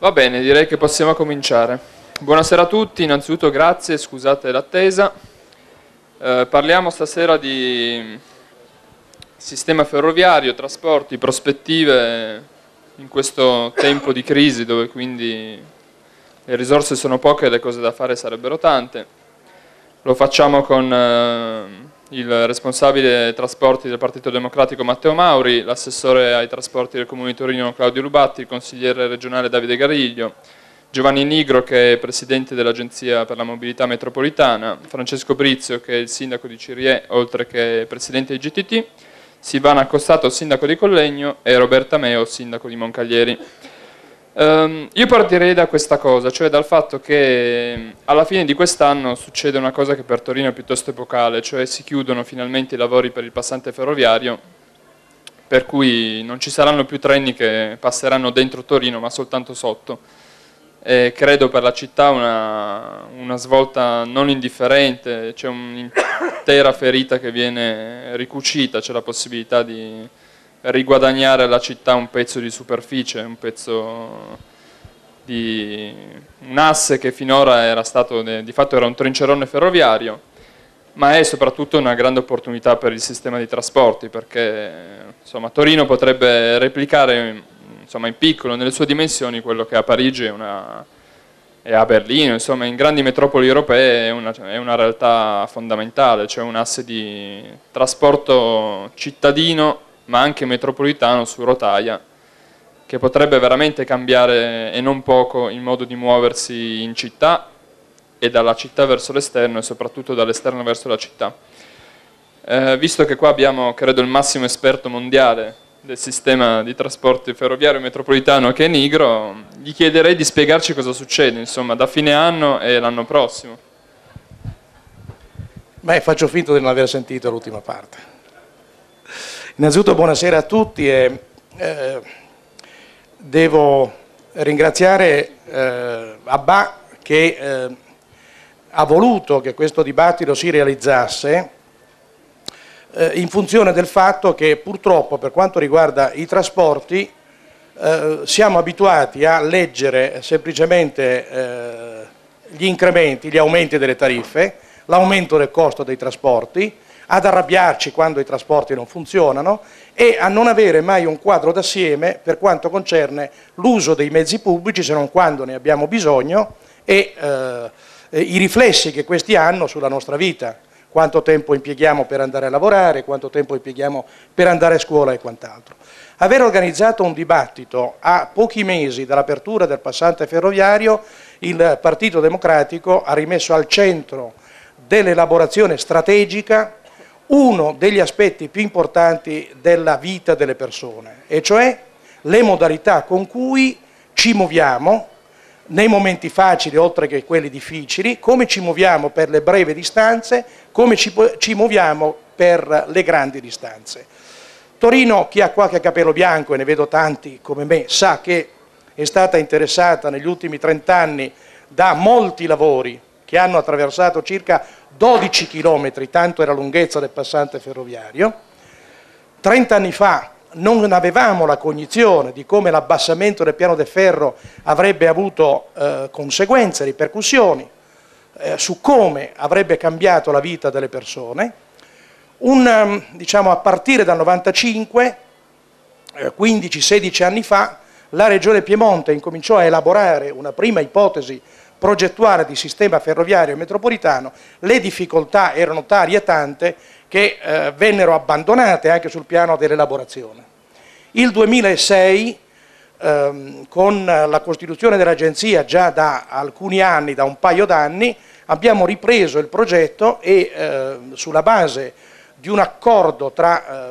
Va bene, direi che possiamo cominciare. Buonasera a tutti, innanzitutto grazie, scusate l'attesa. Eh, parliamo stasera di sistema ferroviario, trasporti, prospettive in questo tempo di crisi dove quindi le risorse sono poche e le cose da fare sarebbero tante. Lo facciamo con... Eh, il responsabile trasporti del Partito Democratico Matteo Mauri, l'assessore ai trasporti del Comune di Torino Claudio Lubatti, il consigliere regionale Davide Gariglio, Giovanni Nigro che è presidente dell'Agenzia per la Mobilità Metropolitana, Francesco Brizio che è il sindaco di Cirie oltre che presidente di GTT, Silvana Costato, sindaco di Collegno e Roberta Meo, sindaco di Moncaglieri. Um, io partirei da questa cosa, cioè dal fatto che mm, alla fine di quest'anno succede una cosa che per Torino è piuttosto epocale, cioè si chiudono finalmente i lavori per il passante ferroviario, per cui non ci saranno più treni che passeranno dentro Torino ma soltanto sotto. E credo per la città una, una svolta non indifferente, c'è un'intera ferita che viene ricucita, c'è la possibilità di riguadagnare alla città un pezzo di superficie, un pezzo di un asse che finora era stato, eh, di fatto era un trincerone ferroviario, ma è soprattutto una grande opportunità per il sistema di trasporti, perché insomma, Torino potrebbe replicare insomma, in piccolo, nelle sue dimensioni, quello che a Parigi è una, e a Berlino, insomma in grandi metropoli europee è una, è una realtà fondamentale, cioè un asse di trasporto cittadino ma anche metropolitano su rotaia, che potrebbe veramente cambiare e non poco il modo di muoversi in città e dalla città verso l'esterno e soprattutto dall'esterno verso la città. Eh, visto che qua abbiamo, credo, il massimo esperto mondiale del sistema di trasporti ferroviario metropolitano che è Nigro, gli chiederei di spiegarci cosa succede, insomma, da fine anno e l'anno prossimo. Beh, faccio finta di non aver sentito l'ultima parte. Innanzitutto buonasera a tutti e eh, devo ringraziare eh, Abba che eh, ha voluto che questo dibattito si realizzasse eh, in funzione del fatto che purtroppo per quanto riguarda i trasporti eh, siamo abituati a leggere semplicemente eh, gli incrementi, gli aumenti delle tariffe, l'aumento del costo dei trasporti, ad arrabbiarci quando i trasporti non funzionano e a non avere mai un quadro d'assieme per quanto concerne l'uso dei mezzi pubblici, se non quando ne abbiamo bisogno, e eh, i riflessi che questi hanno sulla nostra vita, quanto tempo impieghiamo per andare a lavorare, quanto tempo impieghiamo per andare a scuola e quant'altro. Aver organizzato un dibattito a pochi mesi dall'apertura del passante ferroviario, il Partito Democratico ha rimesso al centro dell'elaborazione strategica uno degli aspetti più importanti della vita delle persone, e cioè le modalità con cui ci muoviamo nei momenti facili oltre che quelli difficili, come ci muoviamo per le breve distanze, come ci, ci muoviamo per le grandi distanze. Torino, chi ha qualche capello bianco, e ne vedo tanti come me, sa che è stata interessata negli ultimi 30 anni da molti lavori che hanno attraversato circa 12 km, tanto era la lunghezza del passante ferroviario. Trent'anni fa non avevamo la cognizione di come l'abbassamento del piano del ferro avrebbe avuto eh, conseguenze, ripercussioni, eh, su come avrebbe cambiato la vita delle persone. Un, ehm, diciamo, a partire dal 1995, eh, 15-16 anni fa, la Regione Piemonte incominciò a elaborare una prima ipotesi progettuale di sistema ferroviario metropolitano, le difficoltà erano tali e tante che eh, vennero abbandonate anche sul piano dell'elaborazione. Il 2006, ehm, con la costituzione dell'agenzia già da alcuni anni, da un paio d'anni, abbiamo ripreso il progetto e eh, sulla base di un accordo tra, eh,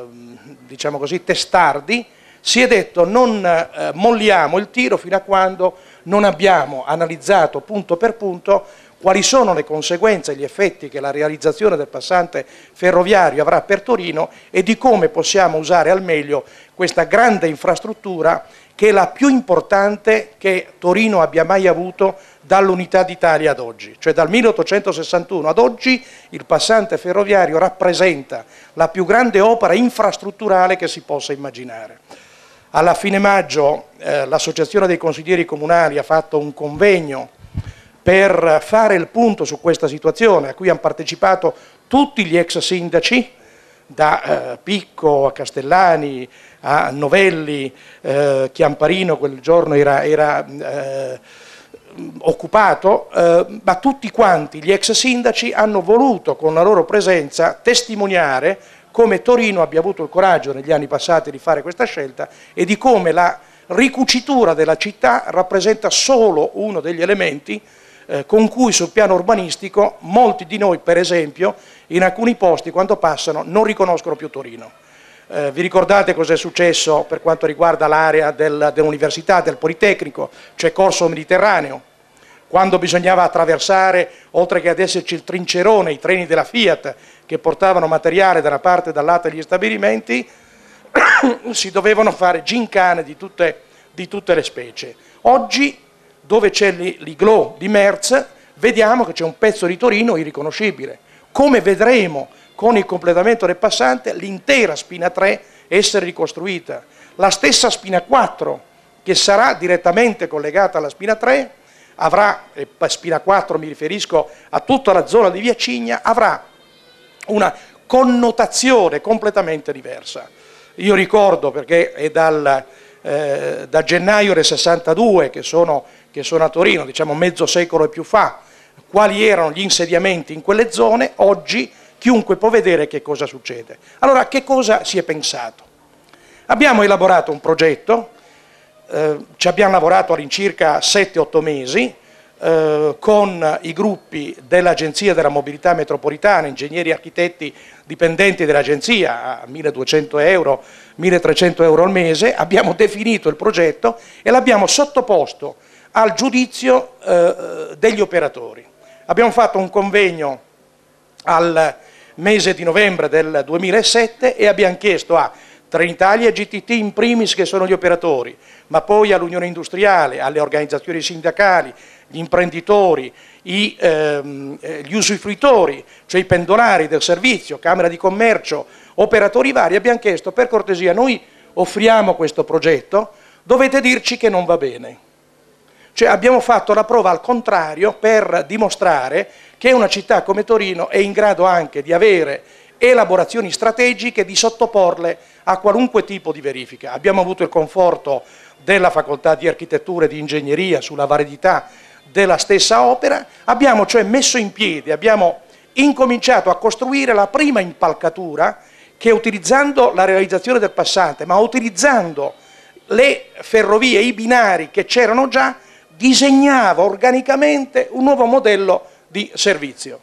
diciamo così, testardi, si è detto non eh, molliamo il tiro fino a quando non abbiamo analizzato punto per punto quali sono le conseguenze e gli effetti che la realizzazione del passante ferroviario avrà per Torino e di come possiamo usare al meglio questa grande infrastruttura che è la più importante che Torino abbia mai avuto dall'unità d'Italia ad oggi, cioè dal 1861 ad oggi il passante ferroviario rappresenta la più grande opera infrastrutturale che si possa immaginare. Alla fine maggio eh, l'Associazione dei Consiglieri Comunali ha fatto un convegno per fare il punto su questa situazione, a cui hanno partecipato tutti gli ex sindaci, da eh, Picco a Castellani a Novelli, eh, Chiamparino quel giorno era, era eh, occupato, eh, ma tutti quanti gli ex sindaci hanno voluto con la loro presenza testimoniare come Torino abbia avuto il coraggio negli anni passati di fare questa scelta e di come la ricucitura della città rappresenta solo uno degli elementi eh, con cui sul piano urbanistico molti di noi, per esempio, in alcuni posti quando passano non riconoscono più Torino. Eh, vi ricordate cosa è successo per quanto riguarda l'area dell'università, del Politecnico, cioè Corso Mediterraneo? quando bisognava attraversare, oltre che ad esserci il trincerone, i treni della Fiat che portavano materiale da una parte e dall'altra degli stabilimenti, si dovevano fare gincane di tutte, di tutte le specie. Oggi, dove c'è l'iglo di Merz, vediamo che c'è un pezzo di Torino irriconoscibile. Come vedremo con il completamento del passante, l'intera spina 3 essere ricostruita. La stessa spina 4, che sarà direttamente collegata alla spina 3, avrà, e spina 4 mi riferisco a tutta la zona di Via Cigna, avrà una connotazione completamente diversa. Io ricordo, perché è dal, eh, da gennaio del 62 che sono, che sono a Torino, diciamo mezzo secolo e più fa, quali erano gli insediamenti in quelle zone, oggi chiunque può vedere che cosa succede. Allora, che cosa si è pensato? Abbiamo elaborato un progetto, eh, ci abbiamo lavorato all'incirca 7-8 mesi, eh, con i gruppi dell'Agenzia della Mobilità Metropolitana, ingegneri e architetti dipendenti dell'Agenzia a 1200 euro, 1300 euro al mese, abbiamo definito il progetto e l'abbiamo sottoposto al giudizio eh, degli operatori. Abbiamo fatto un convegno al mese di novembre del 2007 e abbiamo chiesto a Trenitalia e GTT in primis che sono gli operatori, ma poi all'Unione Industriale, alle organizzazioni sindacali, gli imprenditori, i, ehm, eh, gli usufruitori, cioè i pendolari del servizio, Camera di Commercio, operatori vari, abbiamo chiesto per cortesia noi offriamo questo progetto, dovete dirci che non va bene. Cioè abbiamo fatto la prova al contrario per dimostrare che una città come Torino è in grado anche di avere elaborazioni strategiche, di sottoporle a qualunque tipo di verifica. Abbiamo avuto il conforto della facoltà di architettura e di ingegneria sulla validità della stessa opera, abbiamo cioè messo in piedi, abbiamo incominciato a costruire la prima impalcatura che utilizzando la realizzazione del passante, ma utilizzando le ferrovie, i binari che c'erano già, disegnava organicamente un nuovo modello di servizio.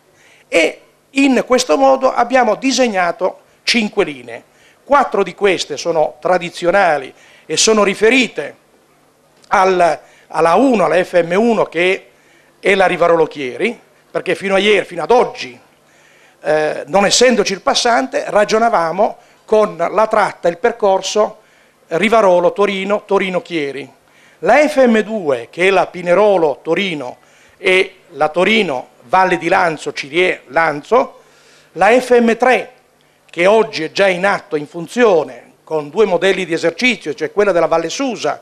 E in questo modo abbiamo disegnato cinque linee. Quattro di queste sono tradizionali e sono riferite al alla 1, alla FM1 che è la Rivarolo Chieri, perché fino a ieri, fino ad oggi, eh, non essendoci il passante, ragionavamo con la tratta, il percorso Rivarolo-Torino, Torino-Chieri. La FM2, che è la Pinerolo-Torino e la Torino-Valle di Lanzo, Cirie-Lanzo, la FM3, che oggi è già in atto, in funzione, con due modelli di esercizio, cioè quella della Valle Susa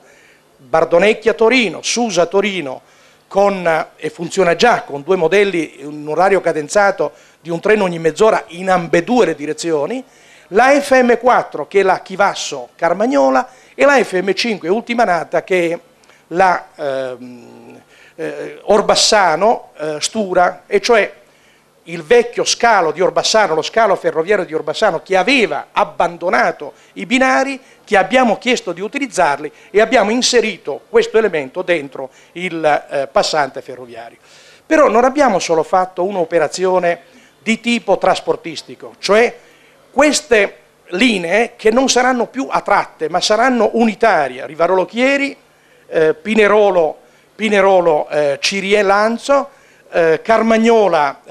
Bardonecchia Torino, Susa Torino, con, e funziona già con due modelli, un orario cadenzato di un treno ogni mezz'ora in ambedue le direzioni, la FM4 che è la Chivasso Carmagnola e la FM5 ultima nata che è la ehm, eh, Orbassano eh, Stura, e cioè il vecchio scalo di Orbassano, lo scalo ferroviario di Orbassano che aveva abbandonato i binari che abbiamo chiesto di utilizzarli e abbiamo inserito questo elemento dentro il eh, passante ferroviario. Però non abbiamo solo fatto un'operazione di tipo trasportistico, cioè queste linee che non saranno più a tratte ma saranno unitarie, Rivarolo Chieri, eh, Pinerolo, eh, Cirie Lanzo, eh, Carmagnola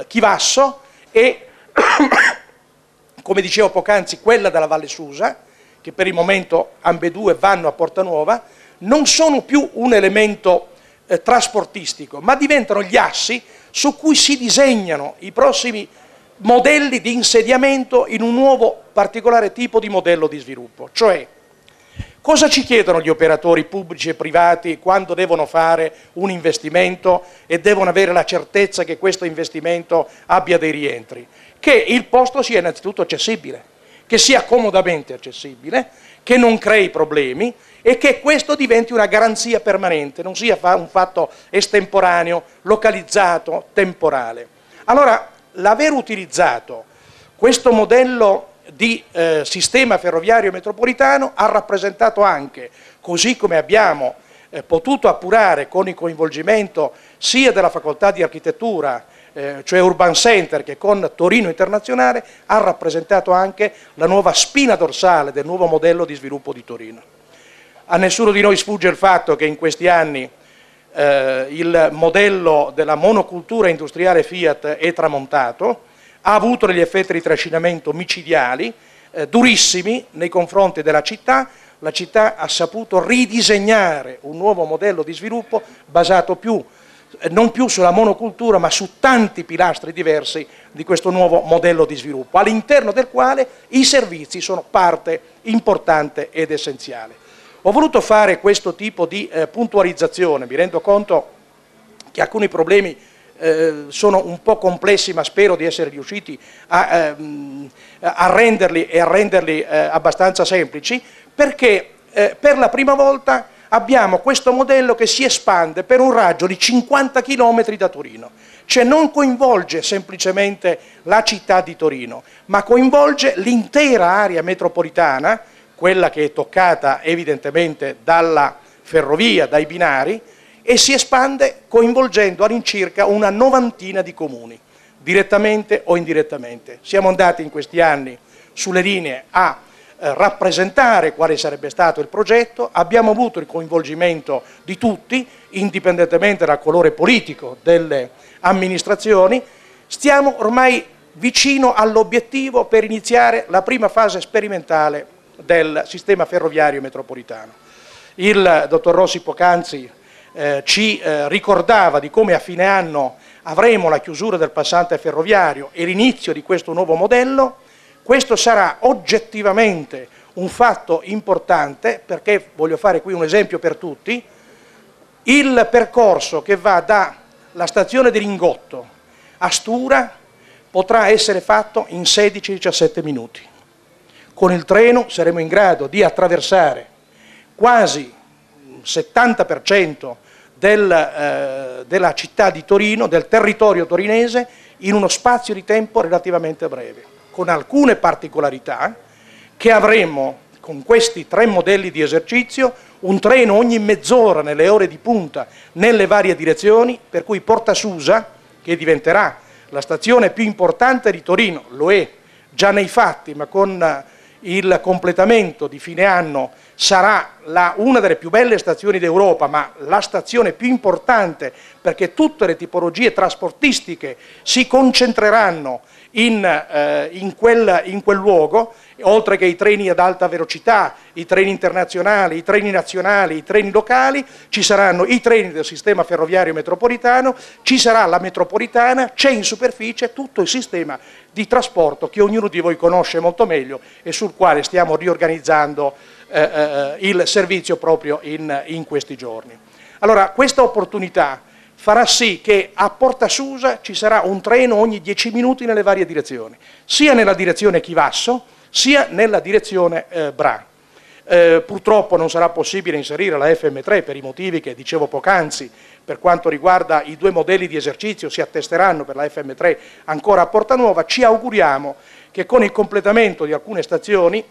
eh, Chivasso e come dicevo poc'anzi quella della Valle Susa, che per il momento ambedue vanno a Porta Nuova, non sono più un elemento eh, trasportistico, ma diventano gli assi su cui si disegnano i prossimi modelli di insediamento in un nuovo particolare tipo di modello di sviluppo. Cioè, cosa ci chiedono gli operatori pubblici e privati quando devono fare un investimento e devono avere la certezza che questo investimento abbia dei rientri? Che il posto sia innanzitutto accessibile che sia comodamente accessibile, che non crei problemi e che questo diventi una garanzia permanente, non sia un fatto estemporaneo, localizzato, temporale. Allora, l'aver utilizzato questo modello di eh, sistema ferroviario metropolitano ha rappresentato anche, così come abbiamo eh, potuto appurare con il coinvolgimento sia della facoltà di architettura eh, cioè Urban Center, che con Torino Internazionale ha rappresentato anche la nuova spina dorsale del nuovo modello di sviluppo di Torino. A nessuno di noi sfugge il fatto che in questi anni eh, il modello della monocultura industriale Fiat è tramontato, ha avuto degli effetti di trascinamento micidiali, eh, durissimi nei confronti della città, la città ha saputo ridisegnare un nuovo modello di sviluppo basato più eh, non più sulla monocultura ma su tanti pilastri diversi di questo nuovo modello di sviluppo, all'interno del quale i servizi sono parte importante ed essenziale. Ho voluto fare questo tipo di eh, puntualizzazione, mi rendo conto che alcuni problemi eh, sono un po' complessi ma spero di essere riusciti a, ehm, a renderli, a renderli eh, abbastanza semplici perché eh, per la prima volta abbiamo questo modello che si espande per un raggio di 50 km da Torino, cioè non coinvolge semplicemente la città di Torino, ma coinvolge l'intera area metropolitana, quella che è toccata evidentemente dalla ferrovia, dai binari, e si espande coinvolgendo all'incirca una novantina di comuni, direttamente o indirettamente. Siamo andati in questi anni sulle linee a eh, rappresentare quale sarebbe stato il progetto, abbiamo avuto il coinvolgimento di tutti, indipendentemente dal colore politico delle amministrazioni, stiamo ormai vicino all'obiettivo per iniziare la prima fase sperimentale del sistema ferroviario metropolitano. Il dottor Rossi poc'anzi eh, ci eh, ricordava di come a fine anno avremo la chiusura del passante ferroviario e l'inizio di questo nuovo modello, questo sarà oggettivamente un fatto importante perché, voglio fare qui un esempio per tutti, il percorso che va dalla stazione di Ringotto a Stura potrà essere fatto in 16-17 minuti. Con il treno saremo in grado di attraversare quasi il 70% del, eh, della città di Torino, del territorio torinese, in uno spazio di tempo relativamente breve con alcune particolarità, che avremmo con questi tre modelli di esercizio un treno ogni mezz'ora nelle ore di punta nelle varie direzioni, per cui Porta Susa, che diventerà la stazione più importante di Torino, lo è già nei fatti, ma con eh, il completamento di fine anno sarà la, una delle più belle stazioni d'Europa, ma la stazione più importante perché tutte le tipologie trasportistiche si concentreranno in, eh, in, quel, in, quel, luogo, oltre che i treni ad alta velocità, i treni internazionali, i treni nazionali, i treni locali, ci saranno i treni del sistema ferroviario metropolitano, ci sarà la metropolitana, c'è in superficie tutto il sistema di trasporto che ognuno di voi conosce molto meglio e sul quale stiamo riorganizzando eh, eh, eh il servizio proprio in, in questi giorni. Allora, questa opportunità farà sì che a Porta Susa ci sarà un treno ogni 10 minuti nelle varie direzioni, sia nella direzione Chivasso, sia nella direzione eh, Bra. Eh, purtroppo non sarà possibile inserire la FM3 per i motivi che dicevo poc'anzi, per quanto riguarda i due modelli di esercizio si attesteranno per la FM3 ancora a Porta Nuova, ci auguriamo che con il completamento di alcune stazioni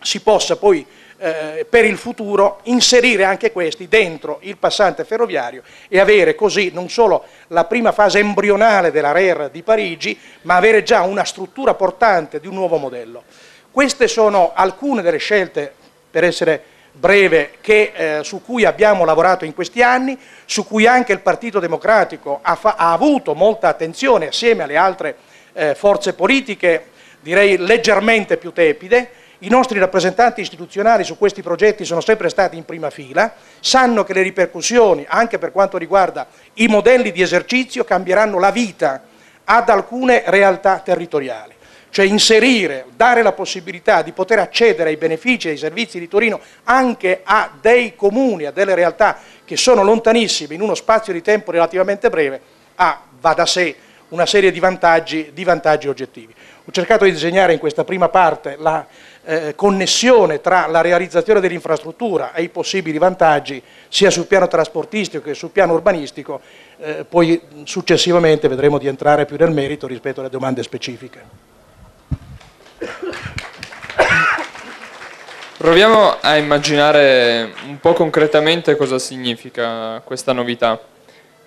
si possa poi eh, per il futuro inserire anche questi dentro il passante ferroviario e avere così non solo la prima fase embrionale della RER di Parigi, ma avere già una struttura portante di un nuovo modello. Queste sono alcune delle scelte, per essere breve, che, eh, su cui abbiamo lavorato in questi anni, su cui anche il Partito Democratico ha, ha avuto molta attenzione assieme alle altre eh, forze politiche, direi leggermente più tepide, i nostri rappresentanti istituzionali su questi progetti sono sempre stati in prima fila, sanno che le ripercussioni, anche per quanto riguarda i modelli di esercizio, cambieranno la vita ad alcune realtà territoriali. Cioè inserire, dare la possibilità di poter accedere ai benefici e ai servizi di Torino anche a dei comuni, a delle realtà che sono lontanissime in uno spazio di tempo relativamente breve, ha, ah, va da sé, una serie di vantaggi, di vantaggi oggettivi. Ho cercato di disegnare in questa prima parte la, eh, connessione tra la realizzazione dell'infrastruttura e i possibili vantaggi sia sul piano trasportistico che sul piano urbanistico, eh, poi successivamente vedremo di entrare più nel merito rispetto alle domande specifiche. Proviamo a immaginare un po' concretamente cosa significa questa novità.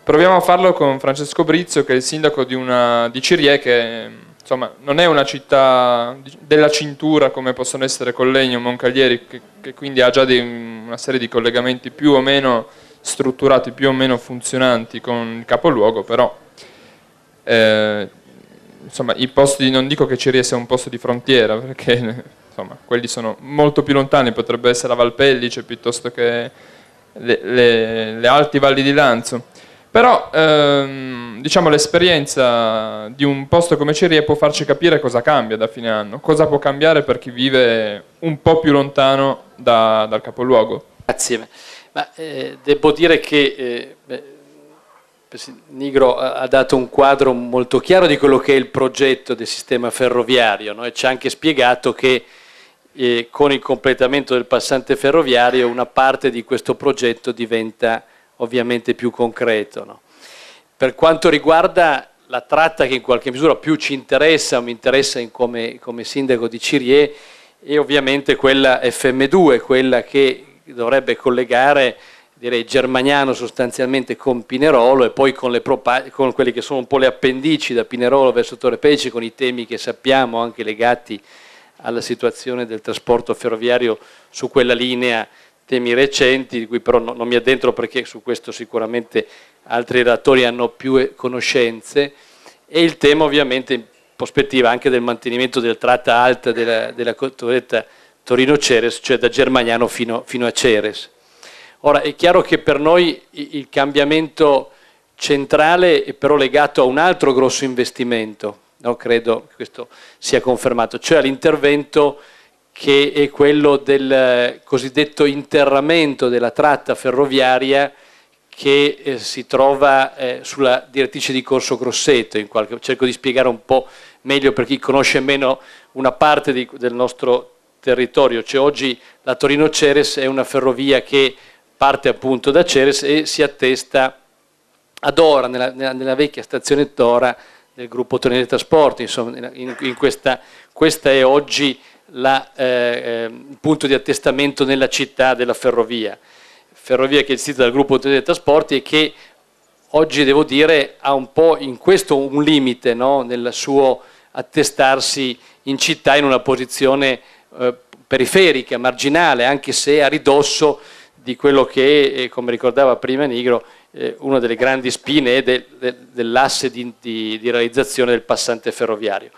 Proviamo a farlo con Francesco Brizzo che è il sindaco di, una, di Cirie, che insomma, non è una città della cintura come possono essere Collegno, Moncaglieri, che, che quindi ha già dei, una serie di collegamenti più o meno strutturati, più o meno funzionanti con il capoluogo, però eh, insomma, i posti, non dico che Ceria sia un posto di frontiera, perché insomma, quelli sono molto più lontani, potrebbe essere la Valpellice piuttosto che le, le, le alti valli di Lanzo però ehm, diciamo l'esperienza di un posto come Cerie può farci capire cosa cambia da fine anno, cosa può cambiare per chi vive un po' più lontano da, dal capoluogo. Grazie, Ma, eh, devo dire che eh, Nigro ha dato un quadro molto chiaro di quello che è il progetto del sistema ferroviario no? e ci ha anche spiegato che eh, con il completamento del passante ferroviario una parte di questo progetto diventa ovviamente più concreto. No? Per quanto riguarda la tratta che in qualche misura più ci interessa, mi interessa in come, come, sindaco di Cirie, è ovviamente quella FM2, quella che dovrebbe collegare direi Germagnano sostanzialmente con Pinerolo e poi con, con quelle che sono un po' le appendici da Pinerolo verso Torre Pece, con i temi che sappiamo anche legati alla situazione del trasporto ferroviario su quella linea temi recenti, di cui però no, non mi addentro perché su questo sicuramente altri relatori hanno più eh, conoscenze, e il tema ovviamente in prospettiva anche del mantenimento della tratta alta della, della cotoletta Torino-Ceres, cioè da Germaniano fino, fino, a Ceres. Ora è chiaro che per noi il cambiamento centrale è però legato a un altro grosso investimento, no? credo che questo sia confermato, cioè all'intervento che è quello del eh, cosiddetto interramento della tratta ferroviaria che eh, si trova eh, sulla direttrice di Corso Grosseto. Qualche... cerco di spiegare un po' meglio per chi conosce meno una parte di, del nostro territorio. Cioè, oggi la Torino Ceres è una ferrovia che parte appunto da Ceres e si attesta ad Ora, nella, nella, nella vecchia stazione Tora del gruppo Tonelli Trasporti. Insomma, in, in questa, questa è oggi la, eh, il ehm, punto di attestamento nella città della ferrovia, ferrovia che è gestita dal gruppo Tedesco Trasporti e che oggi devo dire ha un po' in questo un limite no? nel suo attestarsi in città in una posizione eh, periferica, marginale, anche se a ridosso di quello che, eh, come ricordava prima Nigro, eh, una delle grandi spine de, de, dell'asse di, di, di, realizzazione del passante ferroviario.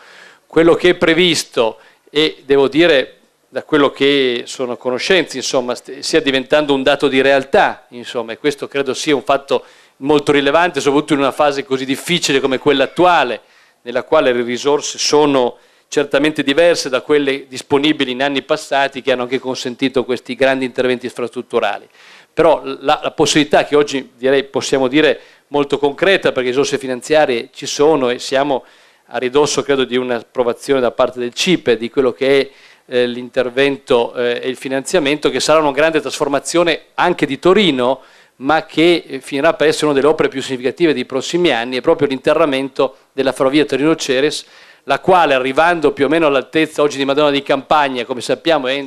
Quello che è previsto e devo dire da quello che sono conoscenze, conoscenza, insomma, stia diventando un dato di realtà, insomma, e questo credo sia un fatto molto rilevante, soprattutto in una fase così difficile come quella attuale, nella quale le risorse sono certamente diverse da quelle disponibili in anni passati che hanno anche consentito questi grandi interventi infrastrutturali. Però la, la possibilità che oggi direi, possiamo dire molto concreta, perché le risorse finanziarie ci sono e siamo a ridosso credo di un'approvazione da parte del CIPE di quello che è eh, l'intervento eh, e il finanziamento, che sarà una grande trasformazione anche di Torino, ma che eh, finirà per essere una delle opere più significative dei prossimi anni, è proprio l'interramento della ferrovia Torino-Ceres, la quale arrivando più o meno all'altezza oggi di Madonna di Campagna, come sappiamo, è,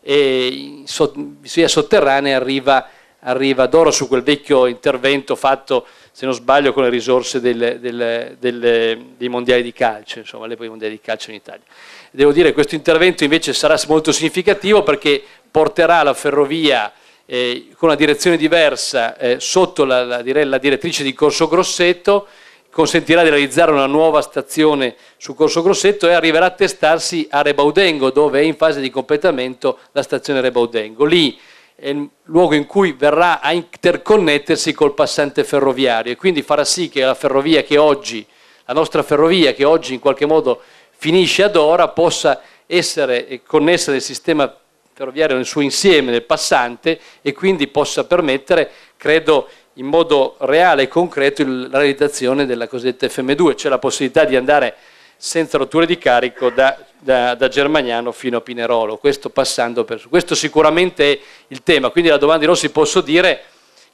è, so, via sotterranea, arriva arriva d'oro su quel vecchio intervento fatto, se non sbaglio, con le risorse delle, delle, delle, dei mondiali di calcio, insomma, all'epoca prime mondiali di calcio in Italia. Devo dire che questo intervento invece sarà molto significativo perché porterà la ferrovia eh, con una direzione diversa eh, sotto la, la, dire, la direttrice di Corso Grosseto, consentirà di realizzare una nuova stazione su Corso Grosseto e arriverà a testarsi a Rebaudengo, dove è in fase di completamento la stazione Rebaudengo. Lì è il luogo in cui verrà a interconnettersi col passante ferroviario e quindi farà sì che la ferrovia che oggi, la nostra ferrovia che oggi in qualche modo finisce ad ora, possa essere eh, connessa del sistema ferroviario nel suo insieme, nel passante e quindi possa permettere, credo, in modo reale e concreto la realizzazione della cosiddetta FM2, cioè la possibilità di andare senza rotture di carico da da, da, Germagnano fino a Pinerolo, questo passando per... Questo sicuramente è il tema, quindi la domanda di Rossi posso dire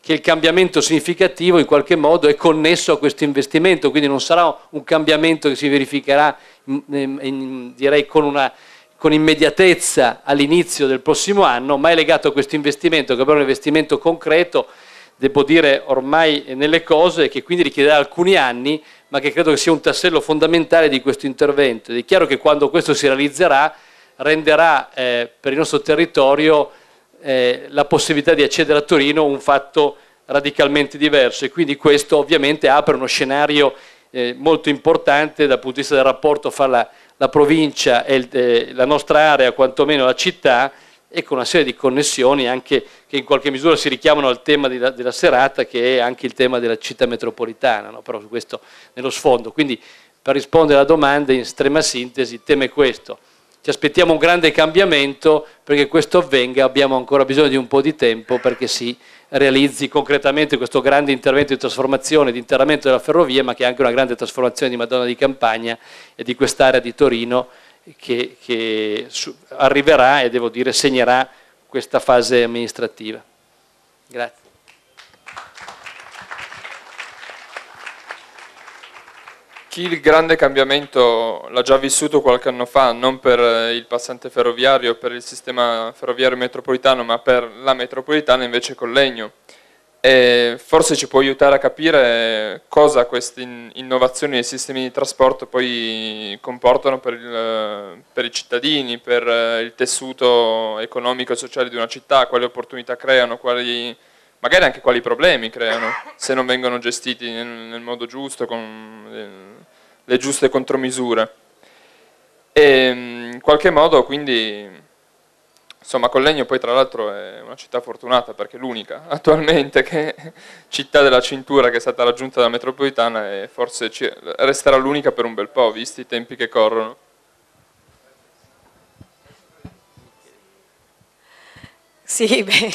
che il cambiamento significativo in qualche modo è connesso a questo investimento, quindi non sarà un cambiamento che si verificherà in, in, in, direi con, una, con immediatezza all'inizio del prossimo anno, ma è legato a questo investimento che è un investimento concreto devo dire, ormai nelle cose, che quindi richiederà alcuni anni, ma che credo che sia un tassello fondamentale di questo intervento. Ed è chiaro che quando questo si realizzerà, renderà eh, per il nostro territorio eh, la possibilità di accedere a Torino un fatto radicalmente diverso e quindi questo ovviamente apre uno scenario eh, molto importante dal punto di vista del rapporto fra la, la provincia e il, eh, la nostra area, quantomeno la città, e con una serie di connessioni anche che in qualche misura si richiamano al tema della, della serata che è anche il tema della città metropolitana, no? però su questo nello sfondo. Quindi per rispondere alla domanda in estrema sintesi il tema è questo. Ci aspettiamo un grande cambiamento perché questo avvenga, abbiamo ancora bisogno di un po' di tempo perché si realizzi concretamente questo grande intervento di trasformazione, di interramento della ferrovia, ma che è anche una grande trasformazione di Madonna di Campagna e di quest'area di Torino che, che su, arriverà e devo dire segnerà questa fase amministrativa. Grazie. Chi il grande cambiamento l'ha già vissuto qualche anno fa, non per il passante ferroviario, per il sistema ferroviario metropolitano, ma per la metropolitana invece con legno e forse ci può aiutare a capire cosa queste innovazioni nei sistemi di trasporto poi comportano per, il, per i cittadini, per eh, il tessuto economico e sociale di una città, quali opportunità creano, quali, magari anche quali problemi creano se non vengono gestiti nel, nel modo giusto, con le, eh, le giuste contromisure. E ehm, in qualche modo quindi Insomma, Collegno poi tra l'altro è una città fortunata perché è l'unica attualmente che città della cintura che è stata raggiunta dalla metropolitana e forse resterà l'unica per un bel po', visti i tempi che corrono. Sì, beh,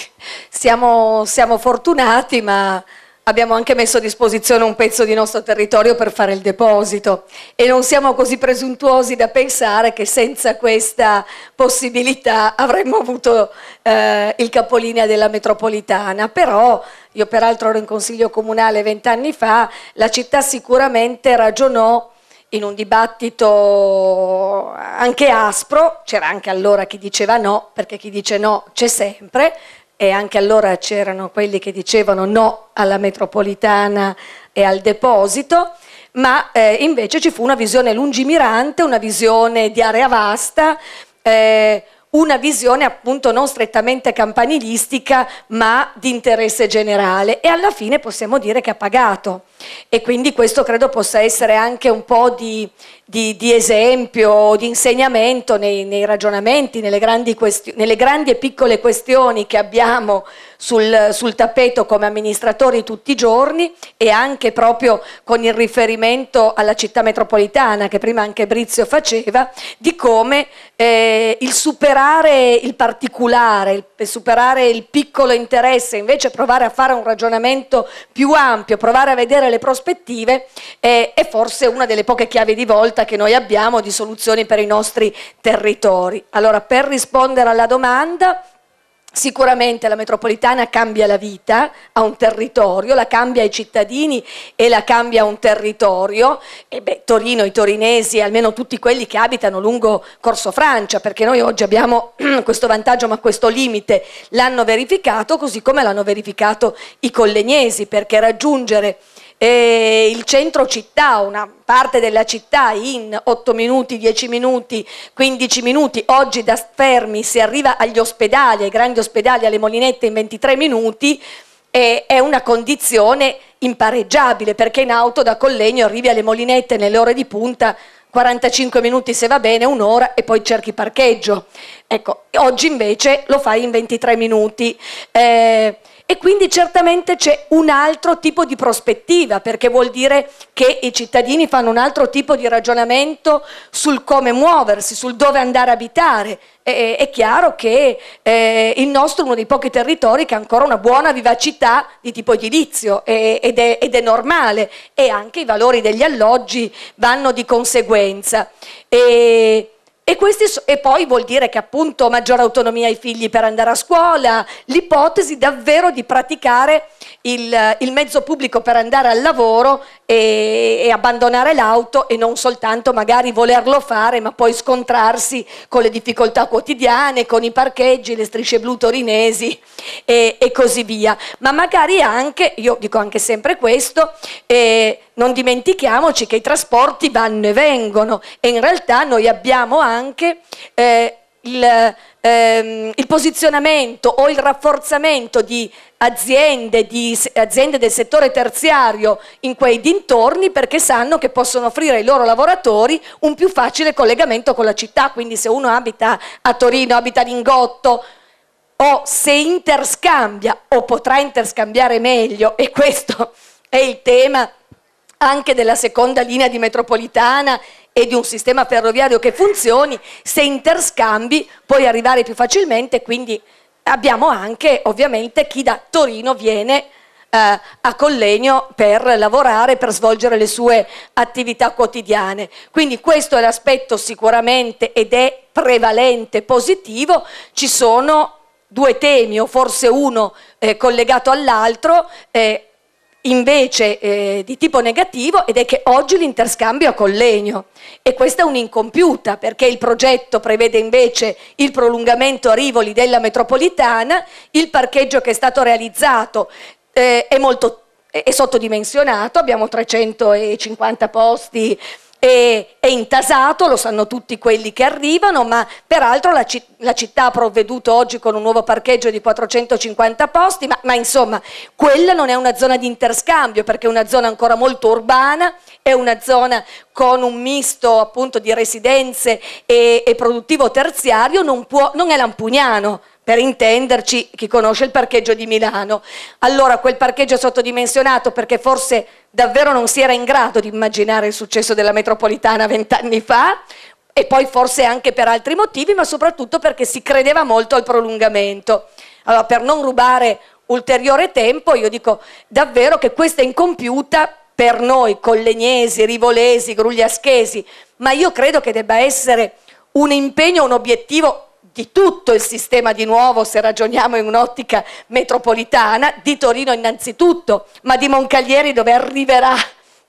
siamo, siamo fortunati ma abbiamo anche messo a disposizione un pezzo di nostro territorio per fare il deposito e non siamo così presuntuosi da pensare che senza questa possibilità avremmo avuto eh, il capolinea della metropolitana, però io peraltro ero in consiglio comunale vent'anni fa, la città sicuramente ragionò in un dibattito anche aspro, c'era anche allora chi diceva no, perché chi dice no c'è sempre, e anche allora c'erano quelli che dicevano no alla metropolitana e al deposito, ma eh, invece ci fu una visione lungimirante, una visione di area vasta, eh, una visione appunto non strettamente campanilistica ma di interesse generale e alla fine possiamo dire che ha pagato e quindi questo credo possa essere anche un po' di, di, di esempio, di insegnamento nei, nei ragionamenti, nelle grandi, nelle grandi e piccole questioni che abbiamo sul, sul tappeto come amministratori tutti i giorni e anche proprio con il riferimento alla città metropolitana che prima anche Brizio faceva, di come eh, il superare il particolare, il superare il piccolo interesse, invece provare a fare un ragionamento più ampio, provare a vedere le prospettive, eh, è forse una delle poche chiavi di volta che noi abbiamo di soluzioni per i nostri territori. Allora, per rispondere alla domanda, Sicuramente la metropolitana cambia la vita a un territorio, la cambia ai cittadini e la cambia a un territorio. E beh, Torino, i torinesi, almeno tutti quelli che abitano lungo Corso Francia, perché noi oggi abbiamo questo vantaggio ma questo limite, l'hanno verificato così come l'hanno verificato i collegnesi, perché raggiungere eh, il centro città, una parte della città in 8 minuti, 10 minuti, 15 minuti, oggi da Fermi si arriva agli ospedali, ai grandi ospedali, alle molinette in 23 minuti, eh, è una condizione impareggiabile perché in auto da Collegno arrivi alle molinette nelle ore di punta 45 minuti se va bene, un'ora e poi cerchi parcheggio. Ecco, oggi invece lo fai in 23 minuti. Eh, e quindi certamente c'è un altro tipo di prospettiva, perché vuol dire che i cittadini fanno un altro tipo di ragionamento sul come muoversi, sul dove andare a abitare. E, è chiaro che eh, il nostro è uno dei pochi territori che ha ancora una buona vivacità di tipo edilizio e, ed, è, ed, è, normale e anche i valori degli alloggi vanno di conseguenza. E, e, questi, e poi vuol dire che appunto maggiore autonomia ai figli per andare a scuola, l'ipotesi davvero di praticare il, il mezzo pubblico per andare al lavoro e, e abbandonare l'auto e non soltanto magari volerlo fare ma poi scontrarsi con le difficoltà quotidiane, con i parcheggi, le strisce blu torinesi e, e così via. Ma magari anche, io dico anche sempre questo, eh, non dimentichiamoci che i trasporti vanno e vengono e in realtà noi abbiamo anche eh, il, ehm, il, posizionamento o il rafforzamento di aziende, di, aziende del settore terziario in quei dintorni perché sanno che possono offrire ai loro lavoratori un più facile collegamento con la città, quindi se uno abita a Torino, abita a Lingotto, o se interscambia o potrà interscambiare meglio, e questo è il tema anche della seconda linea di metropolitana e di un sistema ferroviario che funzioni, se interscambi puoi arrivare più facilmente, quindi abbiamo anche ovviamente chi da Torino viene eh, a Collegno per lavorare, per svolgere le sue attività quotidiane. Quindi questo è l'aspetto sicuramente ed è prevalente positivo, ci sono due temi o forse uno eh, collegato all'altro, eh, invece eh, di tipo negativo ed è che oggi l'interscambio è con legno e questa è un'incompiuta perché il progetto prevede invece il prolungamento a Rivoli della metropolitana, il parcheggio che è stato realizzato eh, è, molto, è sottodimensionato, abbiamo 350 posti e, è intasato, lo sanno tutti quelli che arrivano, ma peraltro la, citt la, città ha provveduto oggi con un nuovo parcheggio di 450 posti, ma, ma insomma quella non è una zona di interscambio perché è una zona ancora molto urbana, è una zona con un misto appunto di residenze e, e produttivo terziario, non, può, non è lampugnano per intenderci chi conosce il parcheggio di Milano. Allora quel parcheggio è sottodimensionato perché forse davvero non si era in grado di immaginare il successo della metropolitana vent'anni fa e poi forse anche per altri motivi, ma soprattutto perché si credeva molto al prolungamento. Allora, per non rubare ulteriore tempo, io dico davvero che questa è incompiuta per noi collegnesi, rivolesi, grugliaschesi, ma io credo che debba essere un impegno, un obiettivo di tutto il sistema di nuovo, se ragioniamo in un'ottica metropolitana, di Torino innanzitutto, ma di Moncalieri dove arriverà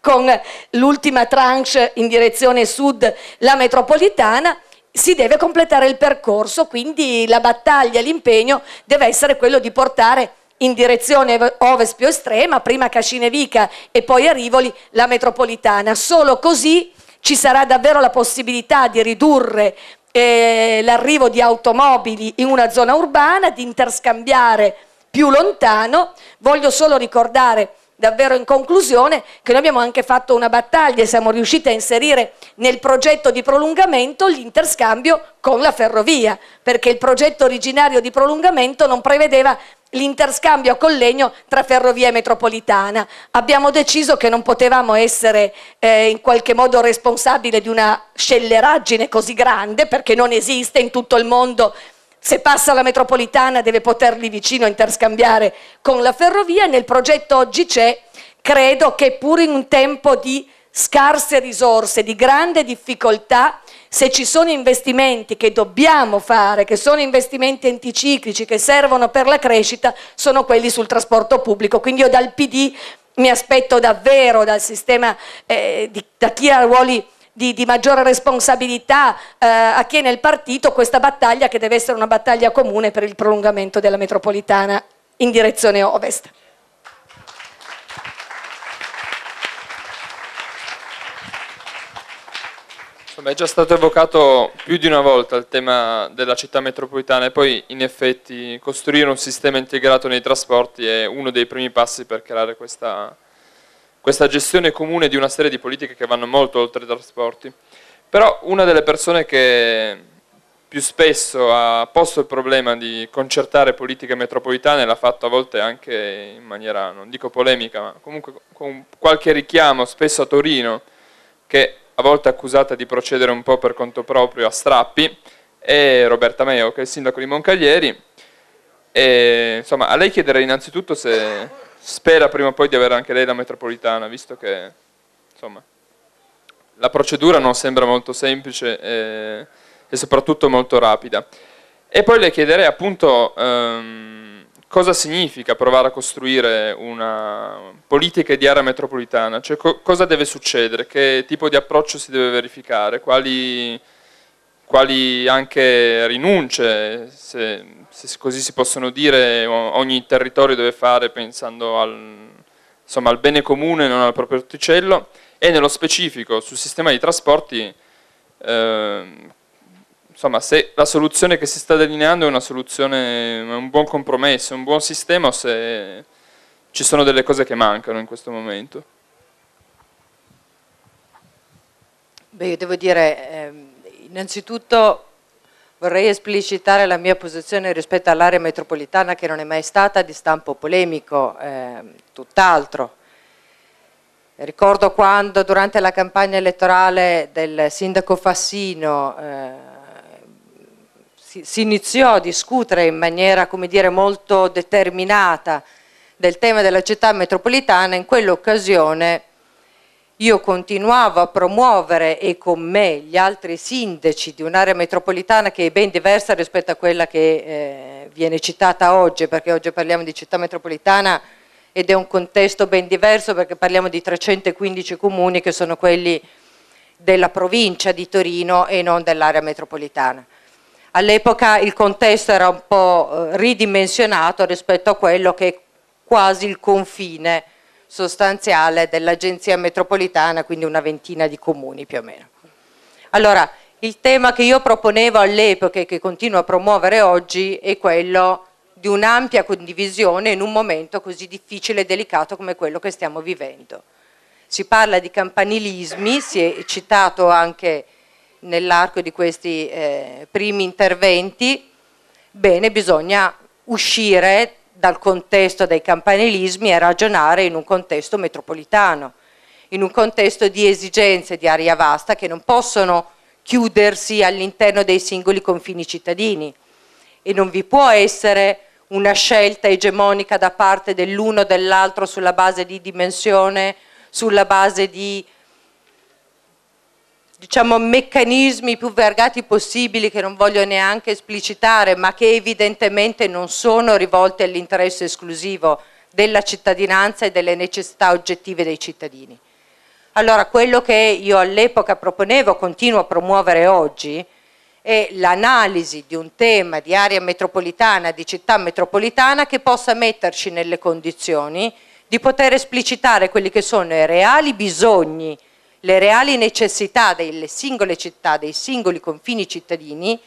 con l'ultima tranche in direzione sud la metropolitana, si deve completare il percorso, quindi la battaglia, l'impegno deve essere quello di portare in direzione ovest più estrema, prima Cascinevica e poi a Rivoli la metropolitana. Solo così ci sarà davvero la possibilità di ridurre eh, l'arrivo di automobili in una zona urbana, di interscambiare più lontano. Voglio solo ricordare davvero in conclusione che noi abbiamo anche fatto una battaglia e siamo riusciti a inserire nel progetto di prolungamento l'interscambio con la ferrovia, perché il progetto originario di prolungamento non prevedeva l'interscambio col legno tra ferrovia e metropolitana. Abbiamo deciso che non potevamo essere eh, in qualche modo responsabili di una scelleraggine così grande perché non esiste in tutto il mondo. Se passa la metropolitana deve poter lì vicino interscambiare con la ferrovia. Nel progetto oggi c'è, credo che pur in un tempo di scarse risorse, di grande difficoltà, se ci sono investimenti che dobbiamo fare, che sono investimenti anticiclici, che servono per la crescita, sono quelli sul trasporto pubblico. Quindi io dal PD mi aspetto davvero, dal sistema, eh, di, da chi ha ruoli di, di maggiore responsabilità, eh, a chi è nel partito, questa battaglia che deve essere una battaglia comune per il prolungamento della metropolitana in direzione ovest. Beh, è già stato evocato più di una volta il tema della città metropolitana e poi in effetti costruire un sistema integrato nei trasporti è uno dei primi passi per creare questa, questa gestione comune di una serie di politiche che vanno molto oltre i trasporti. Però una delle persone che più spesso ha posto il problema di concertare politiche metropolitane l'ha fatto a volte anche in maniera, non dico polemica, ma comunque con qualche richiamo, spesso a Torino, che a volte accusata di procedere un po' per conto proprio a strappi, e Roberta Meo, che è il sindaco di Moncaglieri. E, insomma, a lei chiederei innanzitutto se spera prima o poi di avere anche lei la metropolitana, visto che insomma, la procedura non sembra molto semplice e, e soprattutto molto rapida. E poi le chiederei appunto... Um, cosa significa provare a costruire una politica di area metropolitana, cioè co cosa deve succedere, che tipo di approccio si deve verificare, quali, quali anche rinunce, se, se, così si possono dire, ogni territorio deve fare pensando al, insomma, al bene comune, e non al proprio orticello, e nello specifico sul sistema di trasporti eh, insomma, se la soluzione che si sta delineando è una soluzione, un buon compromesso, un buon sistema o se ci sono delle cose che mancano in questo momento. Beh, io devo dire, eh, innanzitutto vorrei esplicitare la mia posizione rispetto all'area metropolitana che non è mai stata di stampo polemico, eh, tutt'altro. Ricordo quando durante la campagna elettorale del sindaco Fassino eh, si, si iniziò a discutere in maniera come dire, molto determinata del tema della città metropolitana, in quell'occasione io continuavo a promuovere e con me gli altri sindaci di un'area metropolitana che è ben diversa rispetto a quella che eh, viene citata oggi, perché oggi parliamo di città metropolitana ed è un contesto ben diverso perché parliamo di 315 comuni che sono quelli della provincia di Torino e non dell'area metropolitana. All'epoca il contesto era un po' eh, ridimensionato rispetto a quello che è quasi il confine sostanziale dell'agenzia metropolitana, quindi una ventina di comuni più o meno. Allora, il tema che io proponevo all'epoca e che continuo a promuovere oggi è quello di un'ampia condivisione in un momento così difficile e delicato come quello che stiamo vivendo. Si parla di campanilismi, si è citato anche nell'arco di questi eh, primi interventi, bene, bisogna uscire dal contesto dei campanilismi e ragionare in un contesto metropolitano, in un contesto di esigenze di aria vasta che non possono chiudersi all'interno dei singoli confini cittadini e non vi può essere una scelta egemonica da parte dell'uno o dell'altro sulla base di dimensione, sulla base di diciamo, meccanismi più vergati possibili che non voglio neanche esplicitare, ma che evidentemente non sono rivolti all'interesse esclusivo della cittadinanza e delle necessità oggettive dei cittadini. Allora, quello che io all'epoca proponevo, continuo a promuovere oggi, è l'analisi di un tema di area metropolitana, di città metropolitana, che possa metterci nelle condizioni di poter esplicitare quelli che sono i reali bisogni le reali necessità delle singole città, dei singoli confini cittadini,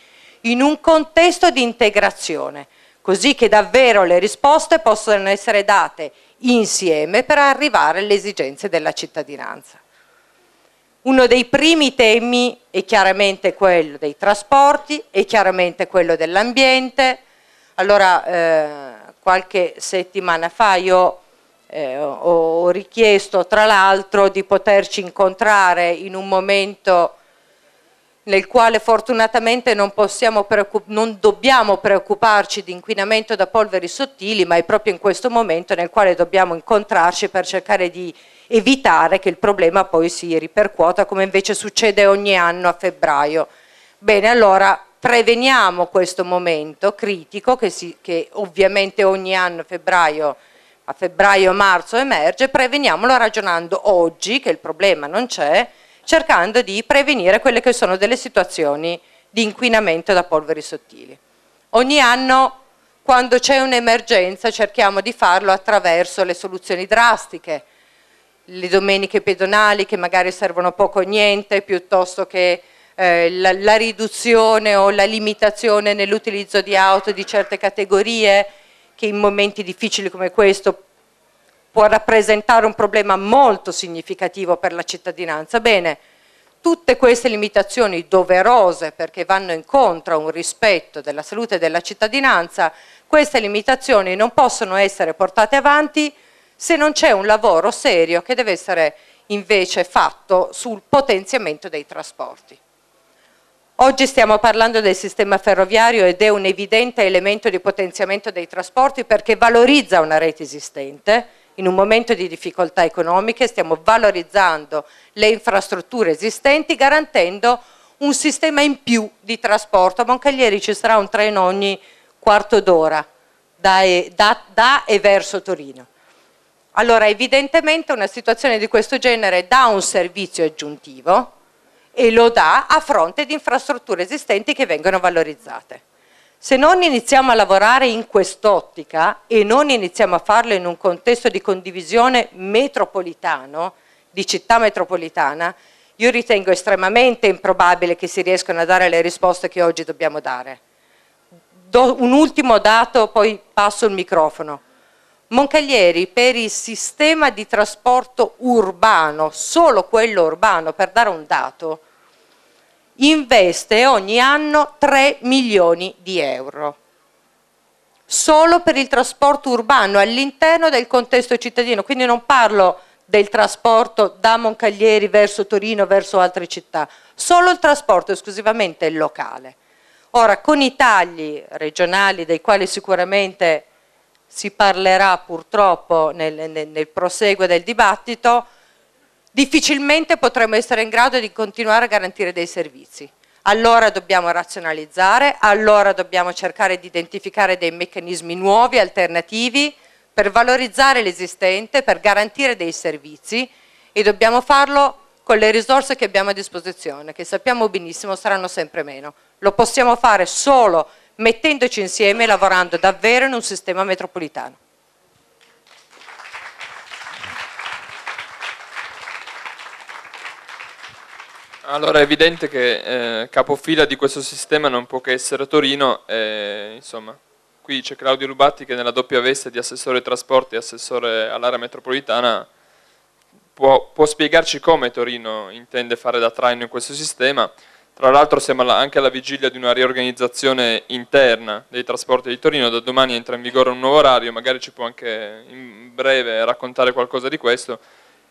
in un contesto di integrazione, così che davvero le risposte possano essere date insieme per arrivare alle esigenze della cittadinanza. Uno dei primi temi è chiaramente quello dei trasporti, è chiaramente quello dell'ambiente. Allora, eh, qualche settimana fa io eh, ho, richiesto tra l'altro di poterci incontrare in un momento nel quale fortunatamente non, possiamo, non, dobbiamo preoccuparci di inquinamento da polveri sottili, ma è proprio in questo momento nel quale dobbiamo incontrarci per cercare di evitare che il problema poi si ripercuota come invece succede ogni anno a febbraio. Bene, allora preveniamo questo momento critico che, si, che ovviamente ogni anno a febbraio a febbraio-marzo emerge, preveniamolo ragionando oggi, che il problema non c'è, cercando di prevenire quelle che sono delle situazioni di inquinamento da polveri sottili. Ogni anno quando c'è un'emergenza cerchiamo di farlo attraverso le soluzioni drastiche, le domeniche pedonali che magari servono poco o niente, piuttosto che eh, la, la riduzione o la limitazione nell'utilizzo di auto di certe categorie, che in momenti difficili come questo può rappresentare un problema molto significativo per la cittadinanza. Bene, tutte queste limitazioni doverose perché vanno incontro a un rispetto della salute della cittadinanza, queste limitazioni non possono essere portate avanti se non c'è un lavoro serio che deve essere invece fatto sul potenziamento dei trasporti. Oggi stiamo parlando del sistema ferroviario ed è un evidente elemento di potenziamento dei trasporti perché valorizza una rete esistente. In un momento di difficoltà economiche stiamo valorizzando le infrastrutture esistenti garantendo un sistema in più di trasporto. A Moncaglieri ci sarà un treno ogni quarto d'ora da, da, da e verso Torino. Allora evidentemente una situazione di questo genere dà un servizio aggiuntivo e lo dà a fronte di infrastrutture esistenti che vengono valorizzate. Se non iniziamo a lavorare in quest'ottica e non iniziamo a farlo in un contesto di condivisione metropolitano, di città metropolitana, io ritengo estremamente improbabile che si riescano a dare le risposte che oggi dobbiamo dare. Do un ultimo dato, poi passo il microfono. Moncaglieri per il sistema di trasporto urbano, solo quello urbano, per dare un dato, investe ogni anno 3 milioni di euro solo per il trasporto urbano all'interno del contesto cittadino, quindi non parlo del trasporto da Moncaglieri verso Torino, verso altre città, solo il trasporto esclusivamente locale. Ora, con i tagli regionali, dei quali sicuramente si parlerà purtroppo nel, nel, nel proseguo del dibattito, difficilmente potremo essere in grado di continuare a garantire dei servizi. Allora dobbiamo razionalizzare, allora dobbiamo cercare di identificare dei meccanismi nuovi, alternativi, per valorizzare l'esistente, per garantire dei servizi e dobbiamo farlo con le risorse che abbiamo a disposizione, che sappiamo benissimo saranno sempre meno. Lo possiamo fare solo mettendoci insieme e lavorando davvero in un sistema metropolitano. Allora è evidente che eh, capofila di questo sistema non può che essere Torino, e, insomma, qui c'è Claudio Lubatti che nella doppia veste di assessore trasporti e assessore all'area metropolitana può, può, spiegarci come Torino intende fare da traino in questo sistema, tra l'altro siamo alla, anche alla vigilia di una riorganizzazione interna dei trasporti di Torino, da domani entra in vigore un nuovo orario, magari ci può anche in breve raccontare qualcosa di questo.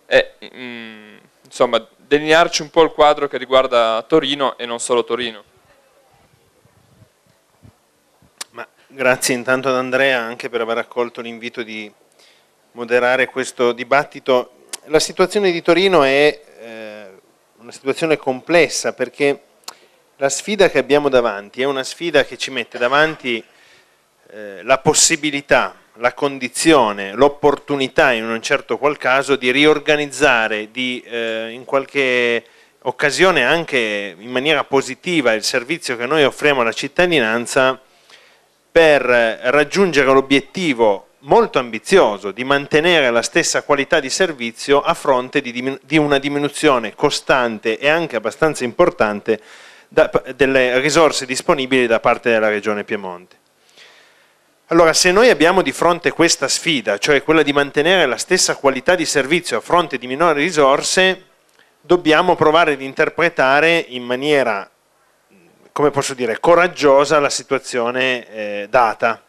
E, mh, mm, insomma, delinearci un po' il quadro che riguarda Torino e non solo Torino. Ma grazie intanto ad Andrea anche per aver accolto l'invito di moderare questo dibattito. La situazione di Torino è eh, una situazione complessa perché la sfida che abbiamo davanti è una sfida che ci mette davanti eh, la possibilità la condizione, l'opportunità in un certo qual caso di riorganizzare di, eh, in qualche occasione anche in maniera positiva il servizio che noi offriamo alla cittadinanza per raggiungere l'obiettivo molto ambizioso di mantenere la stessa qualità di servizio a fronte di, di una diminuzione costante e anche abbastanza importante delle risorse disponibili da parte della Regione Piemonte. Allora, se noi abbiamo di fronte questa sfida, cioè quella di mantenere la stessa qualità di servizio a fronte di minori risorse, dobbiamo provare ad interpretare in maniera, come posso dire, coraggiosa la situazione eh, data.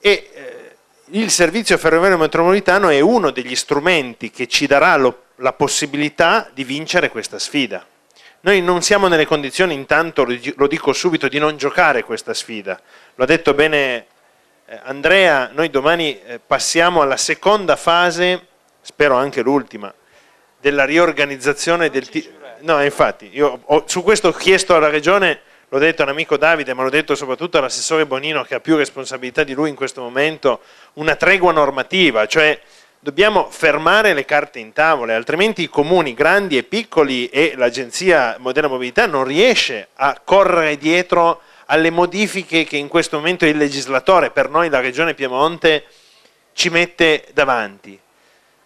E eh, il servizio ferroviario metropolitano è uno degli strumenti che ci darà lo, la possibilità di vincere questa sfida. Noi non siamo nelle condizioni, intanto lo dico subito, di non giocare questa sfida. L'ha detto bene eh, Andrea, noi domani eh, passiamo alla seconda fase, spero anche l'ultima, della riorganizzazione del... No, infatti, io ho, su questo ho chiesto alla Regione, l'ho detto all'amico Davide, ma l'ho detto soprattutto all'assessore Bonino, che ha più responsabilità di lui in questo momento, una tregua normativa, cioè dobbiamo fermare le carte in tavola, altrimenti i comuni grandi e piccoli e l'agenzia Moderna Mobilità non riesce a correre dietro alle modifiche che in questo momento il legislatore, per noi la Regione Piemonte, ci mette davanti.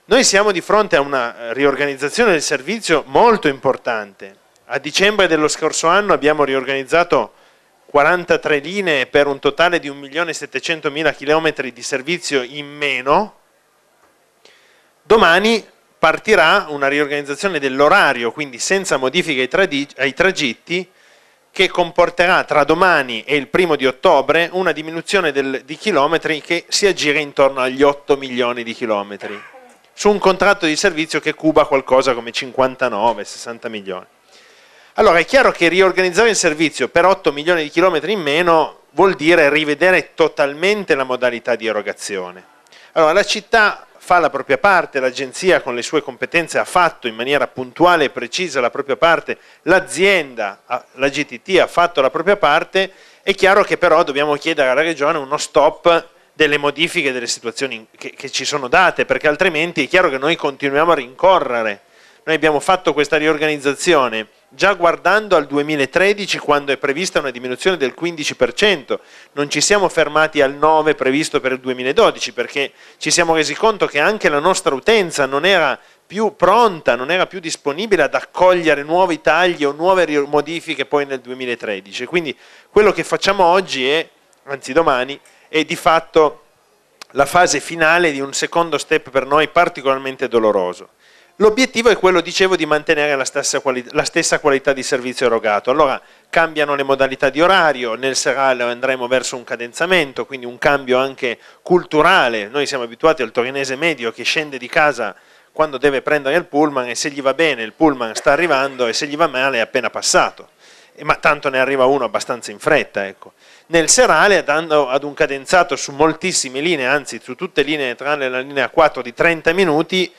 Noi siamo di fronte a una riorganizzazione del servizio molto importante. A dicembre dello scorso anno abbiamo riorganizzato 43 linee per un totale di 1.700.000 km di servizio in meno. Domani partirà una riorganizzazione dell'orario, quindi senza modifiche ai, ai tragitti, che comporterà tra domani e il primo di ottobre una diminuzione del, di chilometri che si aggira intorno agli 8 milioni di chilometri su un contratto di servizio che cuba qualcosa come 59-60 milioni. Allora è chiaro che riorganizzare il servizio per 8 milioni di chilometri in meno vuol dire rivedere totalmente la modalità di erogazione. Allora la città fa la propria parte, l'agenzia con le sue competenze ha fatto in maniera puntuale e precisa la propria parte, l'azienda, la GTT ha fatto la propria parte, è chiaro che però dobbiamo chiedere alla Regione uno stop delle modifiche delle situazioni che, che ci sono date, perché altrimenti è chiaro che noi continuiamo a rincorrere. Noi abbiamo fatto questa riorganizzazione Già guardando al 2013, quando è prevista una diminuzione del 15%, non ci siamo fermati al 9% previsto per il 2012, perché ci siamo resi conto che anche la nostra utenza non era più pronta, non era più disponibile ad accogliere nuovi tagli o nuove modifiche poi nel 2013. Quindi quello che facciamo oggi è, anzi domani, è di fatto la fase finale di un secondo step per noi particolarmente doloroso. L'obiettivo è quello, dicevo, di mantenere la stessa, qualità, la stessa, qualità, di servizio erogato. Allora cambiano le modalità di orario, nel serale andremo verso un cadenzamento, quindi un cambio anche culturale. Noi siamo abituati al torinese medio che scende di casa quando deve prendere il pullman e se gli va bene il pullman sta arrivando e se gli va male è appena passato. Eh, ma tanto ne arriva uno abbastanza in fretta. Ecco. Nel serale, andando ad un cadenzato su moltissime linee, anzi su tutte linee tranne la linea 4 di 30 minuti,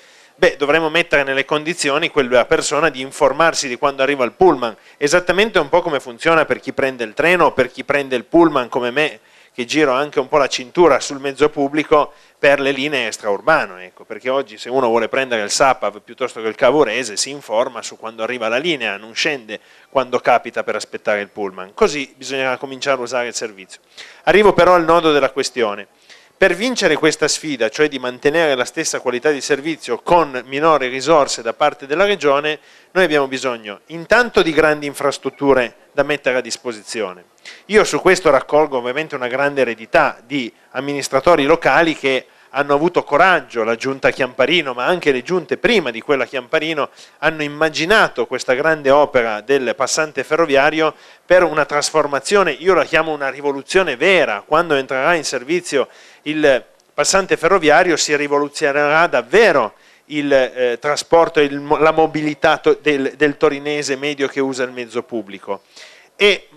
beh, dovremmo mettere nelle condizioni quella persona di informarsi di quando arriva il pullman, esattamente un po' come funziona per chi prende il treno o per chi prende il pullman come me, che giro anche un po' la cintura sul mezzo pubblico per le linee extraurbano, ecco, perché oggi se uno vuole prendere il Sapav piuttosto che il Cavourese si informa su quando arriva la linea, non scende quando capita per aspettare il pullman, così bisognerà cominciare a usare il servizio. Arrivo però al nodo della questione. Per vincere questa sfida, cioè di mantenere la stessa qualità di servizio con minori risorse da parte della Regione, noi abbiamo bisogno intanto di grandi infrastrutture da mettere a disposizione. Io su questo raccolgo ovviamente una grande eredità di amministratori locali che hanno avuto coraggio, la giunta Chiamparino, ma anche le giunte prima di quella Chiamparino, hanno immaginato questa grande opera del passante ferroviario per una trasformazione, io la chiamo una rivoluzione vera, quando entrerà in servizio il passante ferroviario si rivoluzionerà davvero il eh, trasporto e la mobilità to del, del torinese medio che usa il mezzo pubblico. E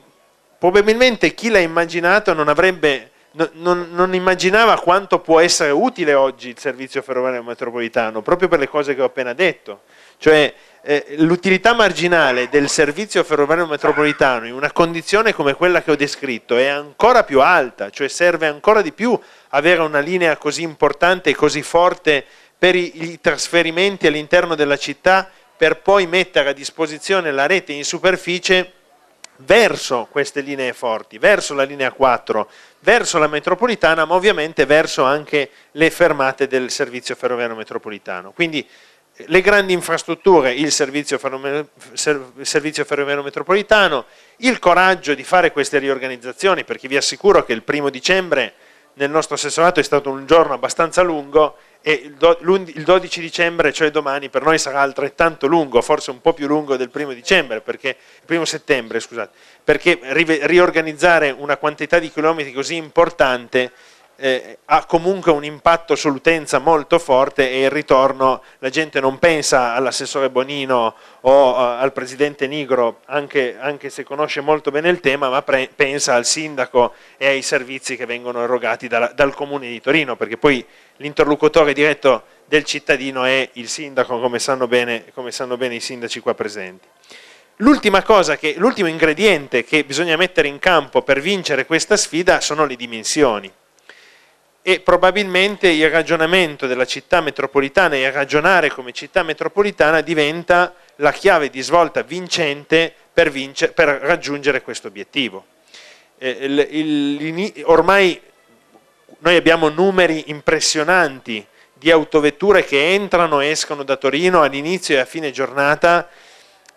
probabilmente chi l'ha immaginato non avrebbe non, non, immaginava quanto può essere utile oggi il servizio ferroviario metropolitano, proprio per le cose che ho appena detto. Cioè eh, l'utilità marginale del servizio ferroviario metropolitano in una condizione come quella che ho descritto è ancora più alta, cioè serve ancora di più avere una linea così importante e così forte per i, i trasferimenti all'interno della città per poi mettere a disposizione la rete in superficie verso queste linee forti, verso la linea 4, verso la metropolitana, ma ovviamente verso anche le fermate del servizio ferroviario metropolitano. Quindi eh, le grandi infrastrutture, il servizio, ferroviario metropolitano, il coraggio di fare queste riorganizzazioni, perché vi assicuro che il primo dicembre nel nostro assessorato è stato un giorno abbastanza lungo e il 12 dicembre, cioè domani, per noi sarà altrettanto lungo, forse un po' più lungo del primo dicembre, perché, primo settembre, scusate, perché riorganizzare una quantità di chilometri così importante eh, ha comunque un impatto sull'utenza molto forte e il ritorno, la gente non pensa all'assessore Bonino o uh, al presidente Nigro, anche, anche, se conosce molto bene il tema, ma pre- pensa al sindaco e ai servizi che vengono erogati dalla, dal comune di Torino, perché poi l'interlocutore diretto del cittadino è il sindaco, come sanno bene, come sanno bene i sindaci qua presenti. L'ultima cosa che, l'ultimo ingrediente che bisogna mettere in campo per vincere questa sfida sono le dimensioni e probabilmente il ragionamento della città metropolitana e ragionare come città metropolitana diventa la chiave di svolta vincente per, vince, per raggiungere questo obiettivo. Eh, il, il, ormai noi abbiamo numeri impressionanti di autovetture che entrano e escono da Torino all'inizio e a fine giornata,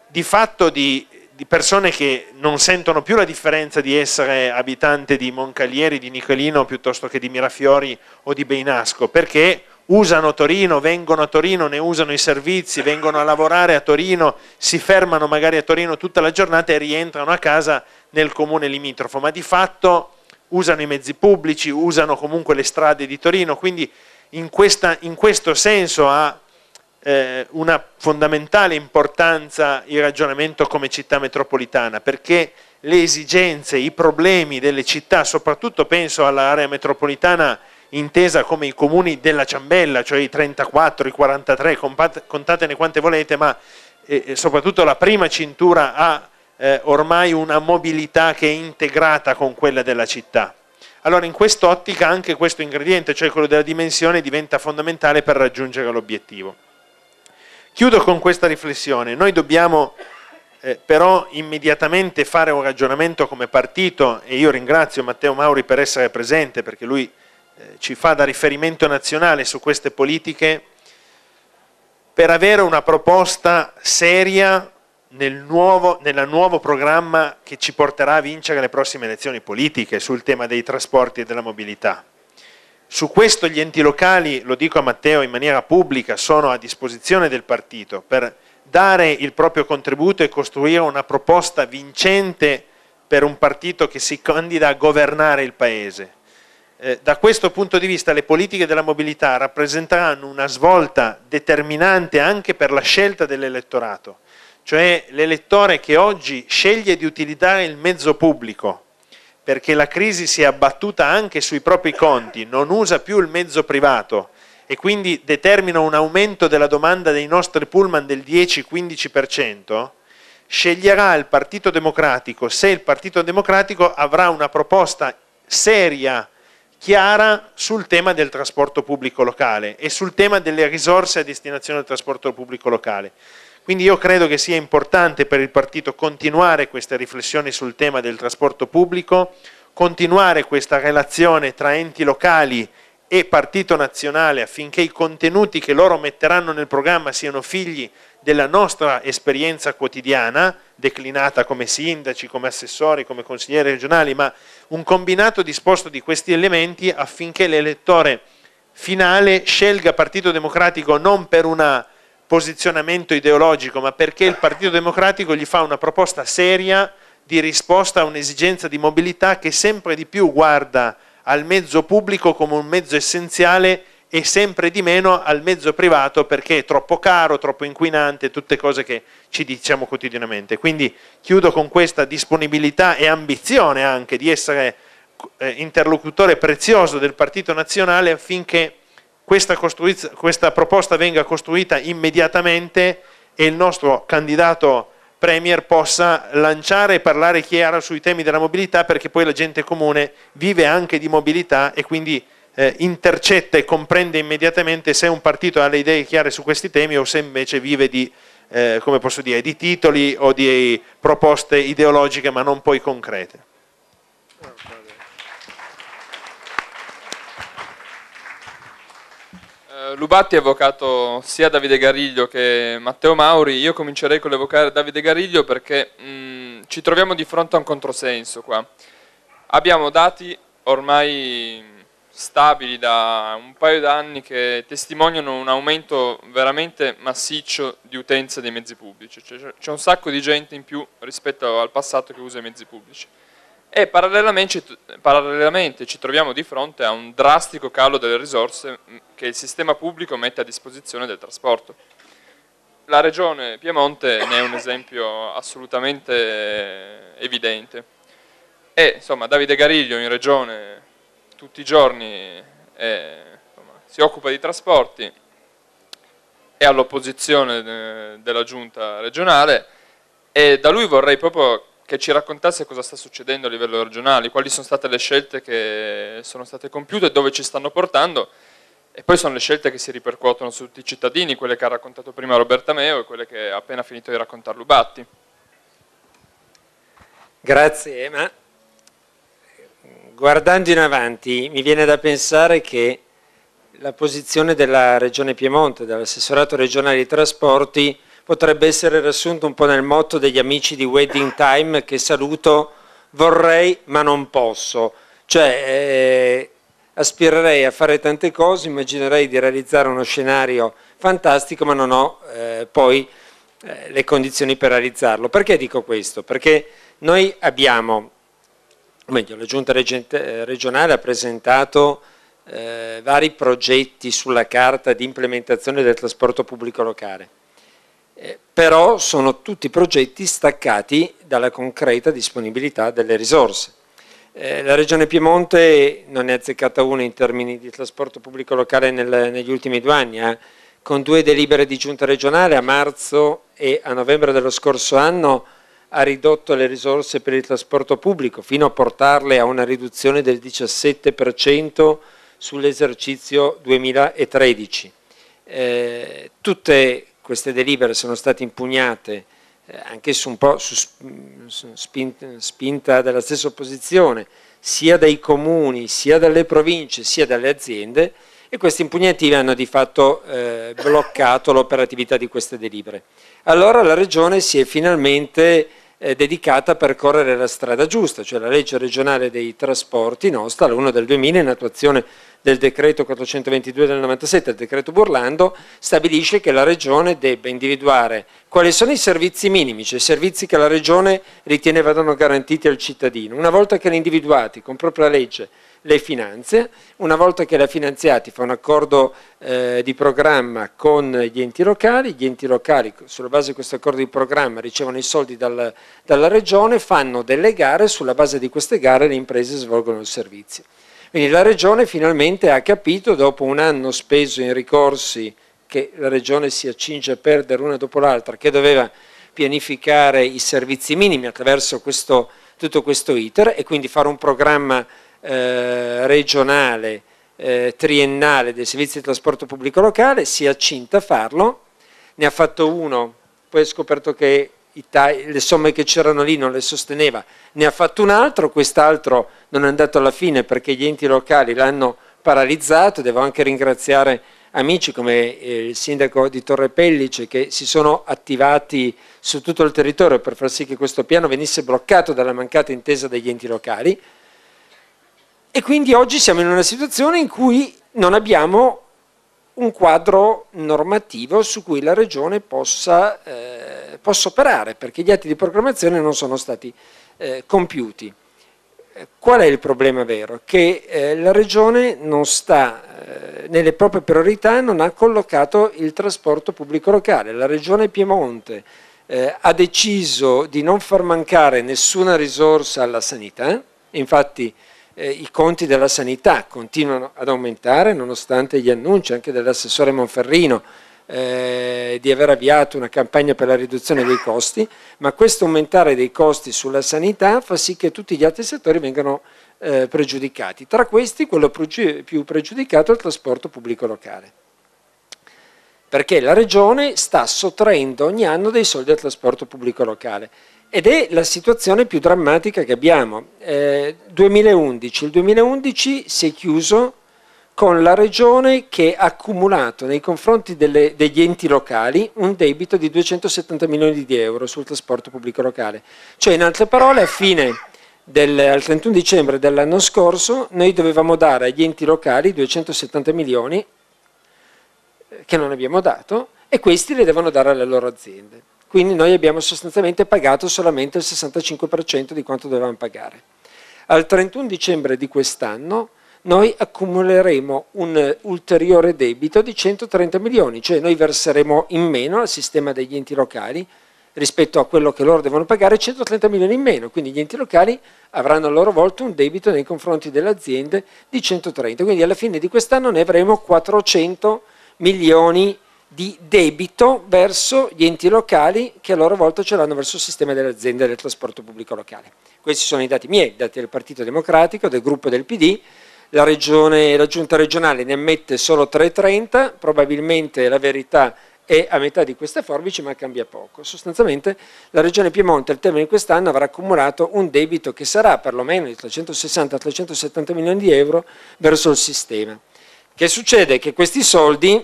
di fatto di di persone che non sentono più la differenza di essere abitante di Moncalieri, di Nicolino piuttosto che di Mirafiori o di Beinasco, perché usano Torino, vengono a Torino, ne usano i servizi, vengono a lavorare a Torino, si fermano magari a Torino tutta la giornata e rientrano a casa nel comune limitrofo, ma di fatto usano i mezzi pubblici, usano comunque le strade di Torino, quindi in, questa, in questo senso ha eh, una fondamentale importanza il ragionamento come città metropolitana, perché le esigenze, i problemi delle città, soprattutto penso all'area metropolitana intesa come i comuni della ciambella, cioè i 34, i 43, contatene quante volete, ma eh, eh, soprattutto la prima cintura ha eh, ormai una mobilità che è integrata con quella della città. Allora in quest'ottica anche questo ingrediente, cioè quello della dimensione, diventa fondamentale per raggiungere l'obiettivo. Chiudo con questa riflessione. Noi dobbiamo eh, però immediatamente fare un ragionamento come partito e io ringrazio Matteo Mauri per essere presente perché lui eh, ci fa da riferimento nazionale su queste politiche per avere una proposta seria nel nuovo, nuovo programma che ci porterà a vincere le prossime elezioni politiche sul tema dei trasporti e della mobilità. Su questo gli enti locali, lo dico a Matteo in maniera pubblica, sono a disposizione del partito per dare il proprio contributo e costruire una proposta vincente per un partito che si candida a governare il Paese. Eh, da questo punto di vista le politiche della mobilità rappresenteranno una svolta determinante anche per la scelta dell'elettorato, cioè l'elettore che oggi sceglie di utilizzare il mezzo pubblico perché la crisi si è abbattuta anche sui propri conti, non usa più il mezzo privato e quindi determina un aumento della domanda dei nostri pullman del 10-15%, sceglierà il Partito Democratico se il Partito Democratico avrà una proposta seria, chiara sul tema del trasporto pubblico locale e sul tema delle risorse a destinazione del trasporto pubblico locale. Quindi io credo che sia importante per il partito continuare queste riflessioni sul tema del trasporto pubblico, continuare questa relazione tra enti locali e partito nazionale affinché i contenuti che loro metteranno nel programma siano figli della nostra esperienza quotidiana, declinata come sindaci, come assessori, come consiglieri regionali, ma un combinato disposto di questi elementi affinché l'elettore finale scelga Partito Democratico non per una posizionamento ideologico, ma perché il Partito Democratico gli fa una proposta seria di risposta a un'esigenza di mobilità che sempre di più guarda al mezzo pubblico come un mezzo essenziale e sempre di meno al mezzo privato perché è troppo caro, troppo inquinante, tutte cose che ci diciamo quotidianamente. Quindi chiudo con questa disponibilità e ambizione anche di essere eh, interlocutore prezioso del Partito Nazionale affinché questa, questa proposta venga costruita immediatamente e il nostro candidato Premier possa lanciare e parlare chiaro sui temi della mobilità perché poi la gente comune vive anche di mobilità e quindi eh, intercetta e comprende immediatamente se un partito ha le idee chiare su questi temi o se invece vive di, eh, dire, di titoli o di proposte ideologiche ma non poi concrete. Lubatti ha evocato sia Davide Gariglio che Matteo Mauri. Io comincerei con l'evocare Davide Gariglio perché mh, mm, ci troviamo di fronte a un controsenso qua. Abbiamo dati ormai stabili da un paio d'anni che testimoniano un aumento veramente massiccio di utenza dei mezzi pubblici. cioè, C'è un sacco di gente in più rispetto al passato che usa i mezzi pubblici. E parallelamente, parallelamente ci troviamo di fronte a un drastico calo delle risorse che il sistema pubblico mette a disposizione del trasporto. La regione Piemonte ne è un esempio assolutamente evidente. E insomma, Davide Gariglio in regione tutti i giorni è, insomma, si occupa di trasporti, è all'opposizione eh, della giunta regionale e da lui vorrei proprio che ci raccontasse cosa sta succedendo a livello regionale, quali sono state le scelte che sono state compiute dove ci stanno portando e poi sono le scelte che si ripercuotono su tutti i cittadini, quelle che ha raccontato prima Roberta Meo e quelle che ha appena finito di raccontare Lubatti. Grazie Emma. Guardando in avanti mi viene da pensare che la posizione della Regione Piemonte, dell'assessorato regionale dei trasporti, potrebbe essere riassunta un po' nel motto degli amici di Wedding Time che saluto vorrei ma non posso. Cioè, eh, aspirerei a fare tante cose, immaginerei di realizzare uno scenario fantastico, ma non ho eh, poi eh, le condizioni per realizzarlo. Perché dico questo? Perché noi abbiamo, o meglio, la Giunta eh, regionale ha presentato eh, vari progetti sulla carta di implementazione del trasporto pubblico locale. Eh, però sono tutti progetti staccati dalla concreta disponibilità delle risorse eh, la Regione Piemonte non ne ha azzeccata una in termini di trasporto pubblico locale nel, negli ultimi due anni, eh? con due delibere di giunta regionale a marzo e a novembre dello scorso anno ha ridotto le risorse per il trasporto pubblico fino a portarle a una riduzione del 17% sull'esercizio 2013. Eh, tutte queste delibere sono state impugnate eh, anche su un po' su mm, spinta della stessa opposizione, sia dai comuni, sia dalle province, sia dalle aziende, e queste impugnative hanno di fatto eh, bloccato l'operatività di queste delibere. Allora la Regione si è finalmente eh, dedicata a percorrere la strada giusta, cioè la legge regionale dei trasporti nostra, la 1 del 2000, in attuazione del decreto 422 del 97, il decreto Burlando, stabilisce che la Regione debba individuare quali sono i servizi minimi, cioè i servizi che la Regione ritiene vadano garantiti al cittadino. Una volta che li individuati con propria legge le finanze, una volta che le ha finanziati fa un accordo eh, di programma con gli enti locali, gli enti locali sulla base di questo accordo di programma ricevono i soldi dal, dalla regione, fanno delle gare, sulla base di queste gare le imprese svolgono il servizio. Quindi la Regione finalmente ha capito, dopo un anno speso in ricorsi che la Regione si accinge a perdere una dopo l'altra, che doveva pianificare i servizi minimi attraverso questo, tutto questo iter e quindi fare un programma eh, regionale eh, triennale dei servizi di trasporto pubblico locale, si è accinta a farlo, ne ha fatto uno, poi ha scoperto che le somme che c'erano lì non le sosteneva, ne ha fatto un altro, quest'altro non è andato alla fine perché gli enti locali l'hanno paralizzato, devo anche ringraziare amici come eh, il sindaco di Torre Pellice che si sono attivati su tutto il territorio per far sì che questo piano venisse bloccato dalla mancata intesa degli enti locali. E quindi oggi siamo in una situazione in cui non abbiamo un quadro normativo su cui la Regione possa, eh, possa operare, perché gli atti di programmazione non sono stati eh, compiuti. Eh, qual è il problema vero? Che eh, la Regione non sta, eh, nelle proprie priorità non ha collocato il trasporto pubblico locale. La Regione Piemonte eh, ha deciso di non far mancare nessuna risorsa alla sanità, infatti eh, i conti della sanità continuano ad aumentare nonostante gli annunci anche dell'assessore Monferrino eh, di aver avviato una campagna per la riduzione dei costi, ma questo aumentare dei costi sulla sanità fa sì che tutti gli altri settori vengano eh, pregiudicati. Tra questi quello più pregiudicato è il trasporto pubblico locale, perché la Regione sta sottraendo ogni anno dei soldi al trasporto pubblico locale ed è la situazione più drammatica che abbiamo. Eh, 2011. Il 2011 si è chiuso con la regione che ha accumulato nei confronti delle, degli enti locali un debito di 270 milioni di euro sul trasporto pubblico locale. Cioè, in altre parole, a fine del, al 31 dicembre dell'anno scorso noi dovevamo dare agli enti locali 270 milioni eh, che non abbiamo dato e questi le devono dare alle loro aziende quindi noi abbiamo sostanzialmente pagato solamente il 65% di quanto dovevamo pagare. Al 31 dicembre di quest'anno noi accumuleremo un ulteriore debito di 130 milioni, cioè noi verseremo in meno al sistema degli enti locali rispetto a quello che loro devono pagare 130 milioni in meno, quindi gli enti locali avranno a loro volta un debito nei confronti delle aziende di 130, quindi alla fine di quest'anno ne avremo 400 milioni di debito verso gli enti locali che a loro volta ce l'hanno verso il sistema delle aziende del trasporto pubblico locale. Questi sono i dati miei, i dati del Partito Democratico, del gruppo del PD. La, regione, la giunta regionale ne ammette solo 3,30, probabilmente la verità è a metà di queste forbici ma cambia poco. Sostanzialmente la regione Piemonte al termine di quest'anno avrà accumulato un debito che sarà perlomeno di 360-370 milioni di euro verso il sistema. Che succede? Che questi soldi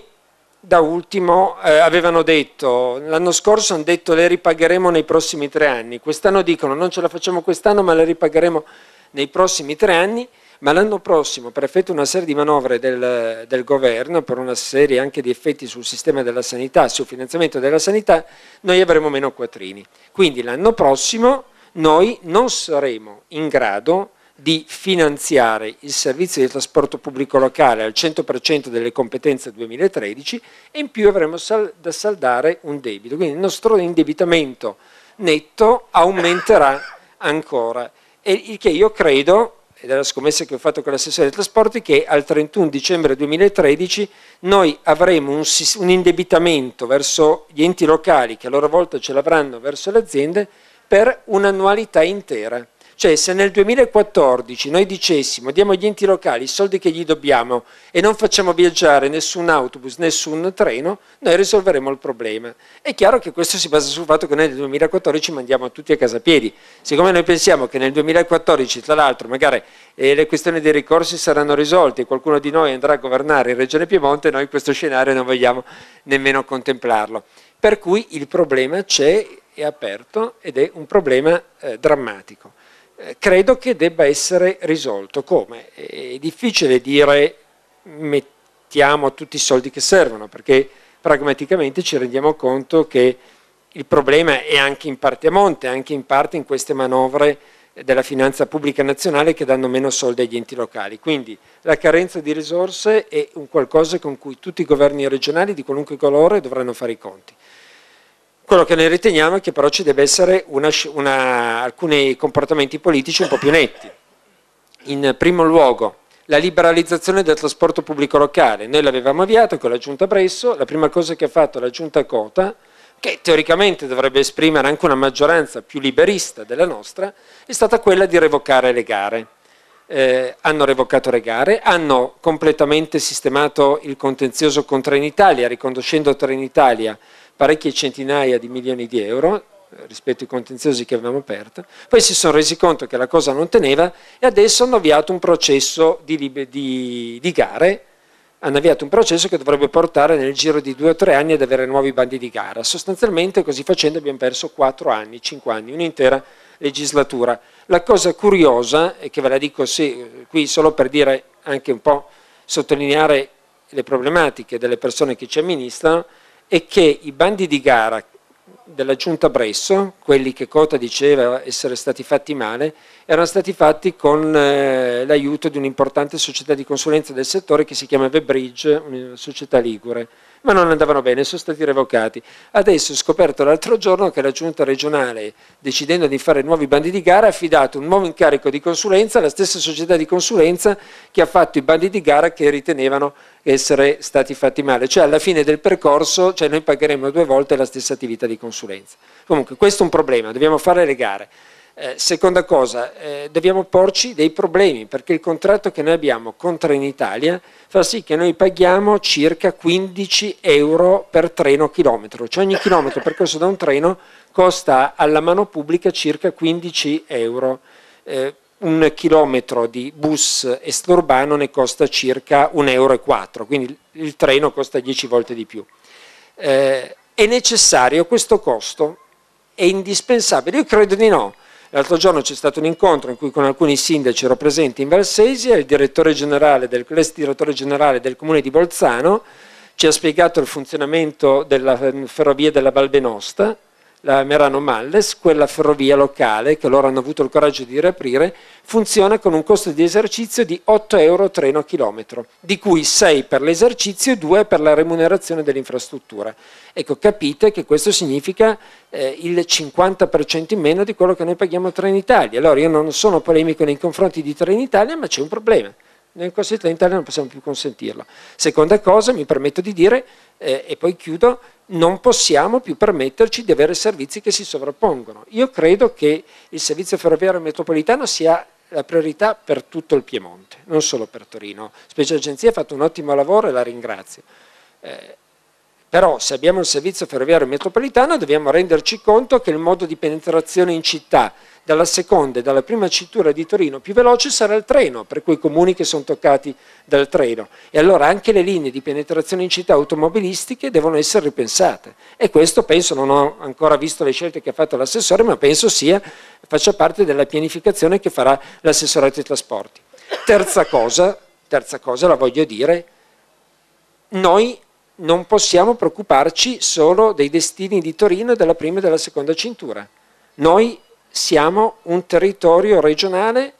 da ultimo eh, avevano detto, l'anno scorso hanno detto le ripagheremo nei prossimi tre anni, quest'anno dicono non ce la facciamo quest'anno ma le ripagheremo nei prossimi tre anni, ma l'anno prossimo per effetto di una serie di manovre del, del governo, per una serie anche di effetti sul sistema della sanità, sul finanziamento della sanità, noi avremo meno quattrini. Quindi l'anno prossimo noi non saremo in grado di finanziare il servizio di trasporto pubblico locale al 100% delle competenze 2013 e in più avremo sal da saldare un debito. Quindi il nostro indebitamento netto aumenterà ancora. E il che io credo, e la scommessa che ho fatto con l'assessore dei trasporti, che al 31 dicembre 2013 noi avremo un, un indebitamento verso gli enti locali, che a loro volta ce l'avranno verso le aziende, per un'annualità intera. Cioè se nel 2014 noi dicessimo diamo agli enti locali i soldi che gli dobbiamo e non facciamo viaggiare nessun autobus, nessun treno, noi risolveremo il problema. È chiaro che questo si basa sul fatto che noi nel 2014 mandiamo tutti a casa piedi. Siccome noi pensiamo che nel 2014, tra l'altro, magari eh, le questioni dei ricorsi saranno risolte, e qualcuno di noi andrà a governare in Regione Piemonte, noi questo scenario non vogliamo nemmeno contemplarlo. Per cui il problema c'è, è aperto ed è un problema eh, drammatico. Eh, credo che debba essere risolto. Come? Eh, è difficile dire mettiamo tutti i soldi che servono, perché pragmaticamente ci rendiamo conto che il problema è anche in parte a monte, anche in parte in queste manovre della finanza pubblica nazionale che danno meno soldi agli enti locali. Quindi la carenza di risorse è un qualcosa con cui tutti i governi regionali di qualunque colore dovranno fare i conti. Quello che noi riteniamo è che però ci debba essere una, una, alcuni comportamenti politici un po' più netti. In primo luogo, la liberalizzazione del trasporto pubblico locale. Noi l'avevamo avviato con la Giunta Bresso, la prima cosa che ha fatto la Giunta Cota, che teoricamente dovrebbe esprimere anche una maggioranza più liberista della nostra, è stata quella di revocare le gare. Eh, hanno revocato le gare, hanno completamente sistemato il contenzioso con Trenitalia, riconducendo Trenitalia parecchie centinaia di milioni di euro eh, rispetto ai contenziosi che avevamo aperto, poi si sono resi conto che la cosa non teneva e adesso hanno avviato un processo di, di, di gare, hanno avviato un processo che dovrebbe portare nel giro di due o tre anni ad avere nuovi bandi di gara. Sostanzialmente così facendo abbiamo perso quattro anni, cinque anni, un'intera legislatura. La cosa curiosa, e che ve la dico sì, qui solo per dire anche un po' sottolineare le problematiche delle persone che ci amministrano, è che i bandi di gara della giunta Bresso, quelli che Cota diceva essere stati fatti male, erano stati fatti con eh, l'aiuto di un'importante società di consulenza del settore che si chiama Bridge, una società ligure, ma non andavano bene, sono stati revocati. Adesso ho scoperto l'altro giorno che la giunta regionale, decidendo di fare nuovi bandi di gara, ha affidato un nuovo incarico di consulenza alla stessa società di consulenza che ha fatto i bandi di gara che ritenevano essere stati fatti male. Cioè alla fine del percorso cioè noi pagheremo due volte la stessa attività di consulenza. Comunque questo è un problema, dobbiamo fare le gare. Eh, seconda cosa, eh, dobbiamo porci dei problemi perché il contratto che noi abbiamo con Trenitalia fa sì che noi paghiamo circa 15 euro per treno chilometro, cioè ogni chilometro percorso da un treno costa alla mano pubblica circa 15 euro. Eh, un chilometro di bus estlaurbano ne costa circa 1,4 euro, quindi il treno costa 10 volte di più. Eh, è necessario questo costo? È indispensabile? Io credo di no. L'altro giorno c'è stato un incontro in cui con alcuni sindaci ero presente in Valsesia, il direttore generale del, l'ex direttore generale del comune di Bolzano ci ha spiegato il funzionamento della mm, ferrovia della Valbenosta la Merano Malles, quella ferrovia locale che loro hanno avuto il coraggio di riaprire, funziona con un costo di esercizio di 8 euro treno a chilometro, di cui 6 per l'esercizio e 2 per la remunerazione dell'infrastruttura. Ecco, capite che questo significa eh, il 50% in meno di quello che noi paghiamo a Trenitalia. Allora io non sono polemico nei confronti di Trenitalia, ma c'è un problema. Nel costo di Trenitalia non possiamo più consentirlo. Seconda cosa, mi permetto di dire, eh, e poi chiudo, non possiamo più permetterci di avere servizi che si sovrappongono. Io credo che il servizio ferroviario metropolitano sia la priorità per tutto il Piemonte, non solo per Torino. Specie Agenzia ha fatto un ottimo lavoro e la ringrazio. Eh, però se abbiamo il servizio ferroviario metropolitano dobbiamo renderci conto che il modo di penetrazione in città dalla seconda e dalla prima cintura di Torino più veloce sarà il treno, per quei comuni che sono toccati dal treno. E allora anche le linee di penetrazione in città automobilistiche devono essere ripensate. E questo penso, non ho ancora visto le scelte che ha fatto l'assessore, ma penso sia, faccia parte della pianificazione che farà l'assessorato dei trasporti. Terza cosa, terza cosa la voglio dire, noi non possiamo preoccuparci solo dei destini di Torino e della prima e della seconda cintura. Noi siamo un territorio regionale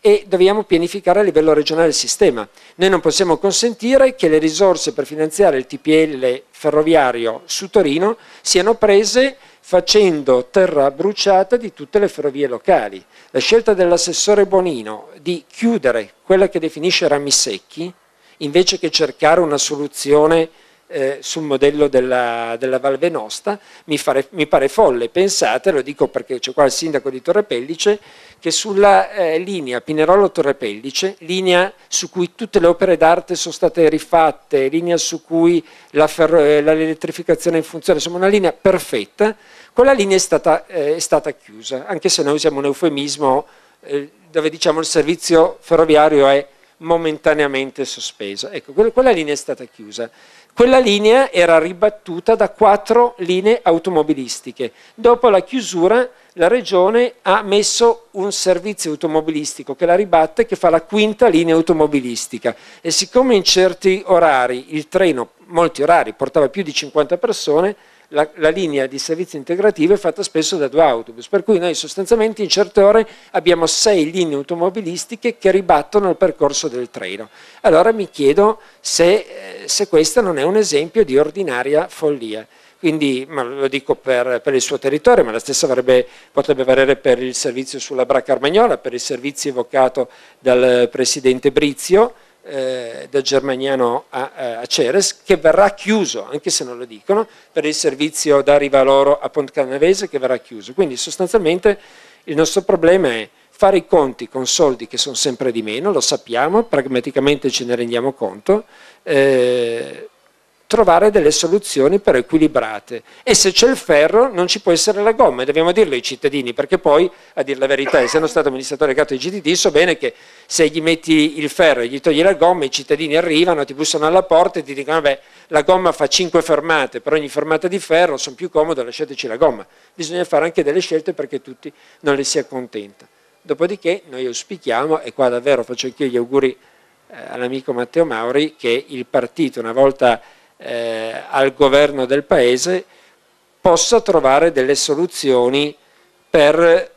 e dobbiamo pianificare a livello regionale il sistema. Noi non possiamo consentire che le risorse per finanziare il TPL ferroviario su Torino siano prese facendo terra bruciata di tutte le ferrovie locali. La scelta dell'assessore Bonino di chiudere quella che definisce rami secchi, invece che cercare una soluzione eh, sul modello della, della Valve Nostra, mi, fare, mi, pare folle. Pensate, lo dico perché c'è qua il sindaco di Torrepellice, che sulla eh, linea Pinerolo-Torrepellice, linea su cui tutte le opere d'arte sono state rifatte, linea su cui l'elettrificazione ferro, eh, l'elettrificazione funziona, insomma una linea perfetta, quella linea è stata, eh, è stata chiusa, anche se noi usiamo un eufemismo eh, dove diciamo il servizio ferroviario è momentaneamente sospeso. Ecco, quella linea è stata chiusa. Quella linea era ribattuta da quattro linee automobilistiche. Dopo la chiusura la regione ha messo un servizio automobilistico che la ribatte, che fa la quinta linea automobilistica. E siccome in certi orari il treno, molti orari, portava più di 50 persone, la, la, linea di servizio integrativo è fatta spesso da due autobus, per cui noi sostanzialmente in certe ore abbiamo sei linee automobilistiche che ribattono il percorso del treno. Allora mi chiedo se, eh, se questo non è un esempio di ordinaria follia. Quindi, lo dico per, per, il suo territorio, ma la stessa avrebbe, potrebbe valere per il servizio sulla Bracca Armagnola, per il servizio evocato dal Presidente Brizio, eh, da Germaniano a, eh, a, Ceres, che verrà chiuso, anche se non lo dicono, per il servizio da Rivaloro a Pont Canavese che verrà chiuso. Quindi sostanzialmente il nostro problema è fare i conti con soldi che sono sempre di meno, lo sappiamo, pragmaticamente ce ne rendiamo conto, eh, trovare delle soluzioni per equilibrate. E se c'è il ferro non ci può essere la gomma, e dobbiamo dirlo ai cittadini, perché poi, a dire la verità, essendo stato amministratore legato ai GDD, so bene che se gli metti il ferro e gli togli la gomma, i cittadini arrivano, ti bussano alla porta e ti dicono, vabbè, la gomma fa 5 fermate, per ogni fermata di ferro sono più comodo, lasciateci la gomma. Bisogna fare anche delle scelte perché tutti non le si accontenta. Dopodiché noi auspichiamo, e qua davvero faccio anche io gli auguri eh, all'amico Matteo Mauri, che il partito, una volta eh, al governo del Paese possa trovare delle soluzioni per eh,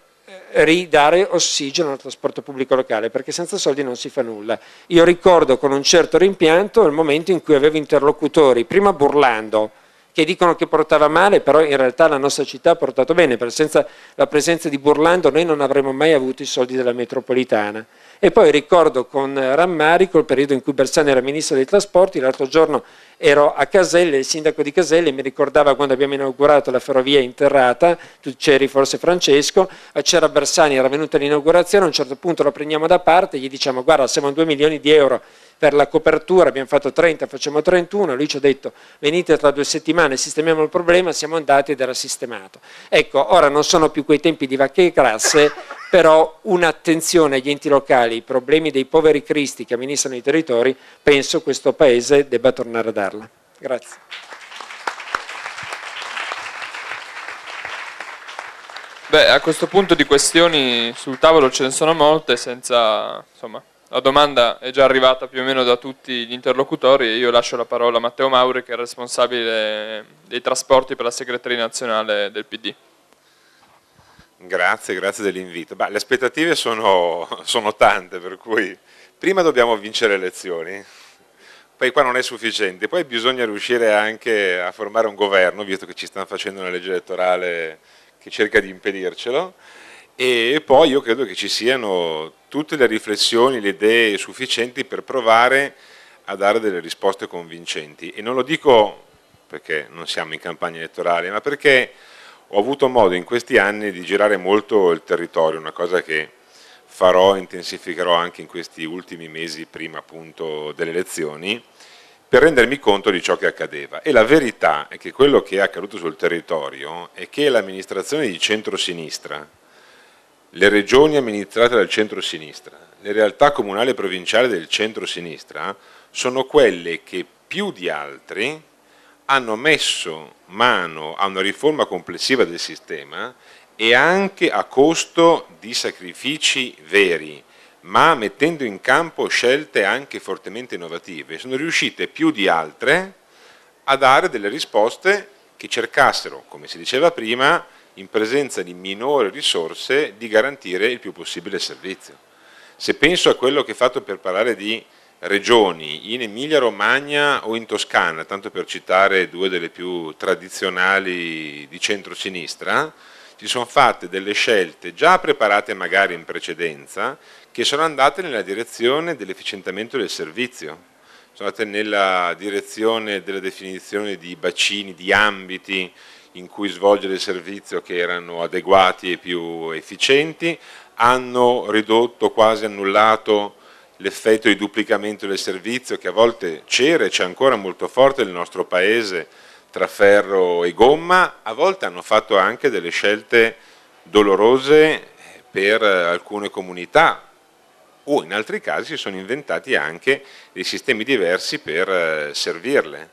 ridare ossigeno al trasporto pubblico locale, perché senza soldi non si fa nulla. Io ricordo con un certo rimpianto il momento in cui avevo interlocutori, prima burlando, che dicono che portava male, però in realtà la nostra città ha portato bene, perché senza la presenza di Burlando noi non avremmo mai avuto i soldi della metropolitana. E poi ricordo con rammarico il periodo in cui Bersani era ministro dei trasporti, l'altro giorno ero a Caselle, il sindaco di Caselle mi ricordava quando abbiamo inaugurato la ferrovia interrata, tu c'eri forse Francesco, eh, c'era Bersani, era venuta l'inaugurazione, a un certo punto lo prendiamo da parte e gli diciamo guarda siamo a 2 milioni di euro, per la copertura abbiamo fatto 30, facciamo 31, lui ci ha detto venite tra due settimane, sistemiamo il problema, siamo andati ed era sistemato. Ecco, ora non sono più quei tempi di vacche e grasse, però un'attenzione agli enti locali, ai problemi dei poveri cristi che amministrano i territori, penso questo Paese debba tornare a darla. Grazie. Beh, a questo punto di questioni sul tavolo ce ne sono molte senza, insomma, la domanda è già arrivata più o meno da tutti gli interlocutori e io lascio la parola a Matteo Mauri che è responsabile dei trasporti per la segreteria nazionale del PD. Grazie, grazie dell'invito. le aspettative sono, sono tante, per cui prima dobbiamo vincere le elezioni, poi qua non è sufficiente, poi bisogna riuscire anche a formare un governo, visto che ci stanno facendo una legge elettorale che cerca di impedircelo, e poi io credo che ci siano tutte le riflessioni, le idee sufficienti per provare a dare delle risposte convincenti. E non lo dico perché non siamo in campagna elettorale, ma perché ho avuto modo in questi anni di girare molto il territorio, una cosa che farò, e intensificherò anche in questi ultimi mesi prima appunto delle elezioni, per rendermi conto di ciò che accadeva. E la verità è che quello che è accaduto sul territorio è che l'amministrazione di centrosinistra, le regioni amministrate dal centro-sinistra, le realtà comunali e provinciali del centro-sinistra sono quelle che più di altri hanno messo mano a una riforma complessiva del sistema e anche a costo di sacrifici veri, ma mettendo in campo scelte anche fortemente innovative. Sono riuscite più di altre a dare delle risposte che cercassero, come si diceva prima, in presenza di minori risorse, di garantire il più possibile servizio. Se penso a quello che è fatto per parlare di regioni, in Emilia-Romagna o in Toscana, tanto per citare due delle più tradizionali di centro-sinistra, ci sono fatte delle scelte già preparate magari in precedenza che sono andate nella direzione dell'efficientamento del servizio, sono andate nella direzione della definizione di bacini, di ambiti in cui svolgere il servizio che erano adeguati e più efficienti, hanno ridotto, quasi annullato l'effetto di duplicamento del servizio che a volte c'era e c'è ancora molto forte nel nostro paese tra ferro e gomma, a volte hanno fatto anche delle scelte dolorose eh, per alcune comunità o in altri casi si sono inventati anche dei sistemi diversi per eh, servirle.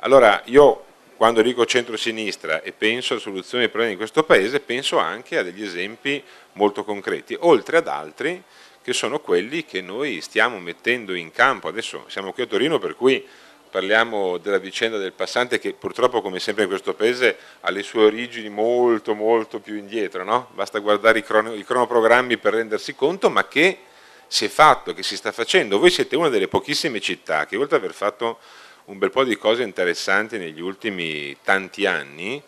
Allora io quando dico centrosinistra e penso a soluzioni ai problemi di questo Paese, penso anche a degli esempi molto concreti, oltre ad altri che sono quelli che noi stiamo mettendo in campo. Adesso siamo qui a Torino per cui parliamo della vicenda del passante che purtroppo come sempre in questo paese ha le sue origini molto molto più indietro, no? basta guardare i, crono, i, cronoprogrammi per rendersi conto, ma che si è fatto, che si sta facendo. Voi siete una delle pochissime città che oltre ad aver fatto un bel po' di cose interessanti negli ultimi tanti anni,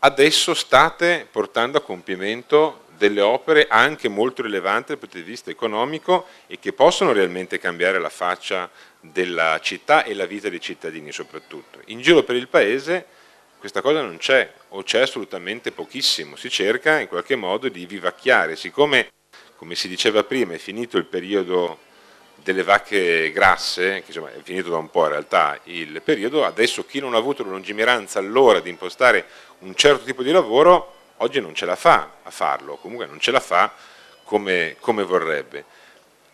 adesso state portando a compimento delle opere anche molto rilevanti dal punto di vista economico e che possono realmente cambiare la faccia della città e la vita dei cittadini soprattutto. In giro per il paese questa cosa non c'è o c'è assolutamente pochissimo, si cerca in qualche modo di vivacchiare, siccome come si diceva prima è finito il periodo delle vacche grasse, che insomma, è finito da un po' in realtà il periodo, adesso chi non ha avuto la lungimiranza allora di impostare un certo tipo di lavoro, oggi non ce la fa a farlo, comunque non ce la fa come, come vorrebbe.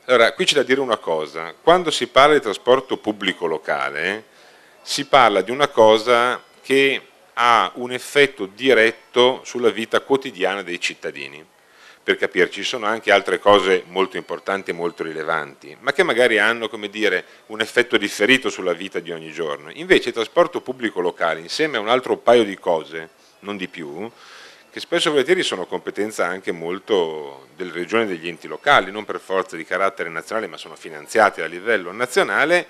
Allora, qui c'è da dire una cosa, quando si parla di trasporto pubblico locale, si parla di una cosa che ha un effetto diretto sulla vita quotidiana dei cittadini per capirci, ci sono anche altre cose molto importanti e molto rilevanti, ma che magari hanno dire, un effetto differito sulla vita di ogni giorno. Invece il trasporto pubblico locale, insieme a un altro paio di cose, non di più, che spesso e volentieri sono competenza anche molto delle regioni e degli enti locali, non per forza di carattere nazionale, ma sono finanziati a livello nazionale,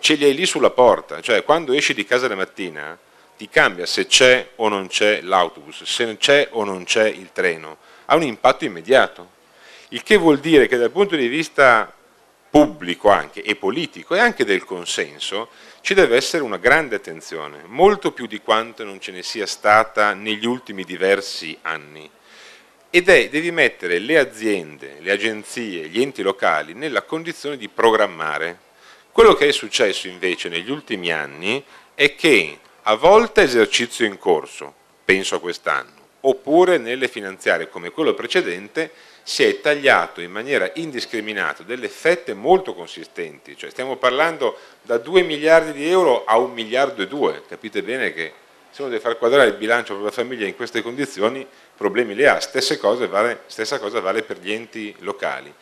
ce li hai lì sulla porta, cioè quando esci di casa la mattina ti cambia se c'è o non c'è l'autobus, se c'è o non c'è il treno ha un impatto immediato, il che vuol dire che dal punto di vista pubblico anche e politico e anche del consenso ci deve essere una grande attenzione, molto più di quanto non ce ne sia stata negli ultimi diversi anni. Ed è, devi mettere le aziende, le agenzie, gli enti locali nella condizione di programmare. Quello che è successo invece negli ultimi anni è che a volte esercizio in corso, penso a quest'anno, oppure nelle finanziarie come quello precedente si è tagliato in maniera indiscriminata delle fette molto consistenti, cioè stiamo parlando da 2 miliardi di euro a 1 miliardo e 2, capite bene che se uno deve far quadrare il bilancio per la famiglia in queste condizioni problemi le ha, stessa vale, stessa cosa vale per gli enti locali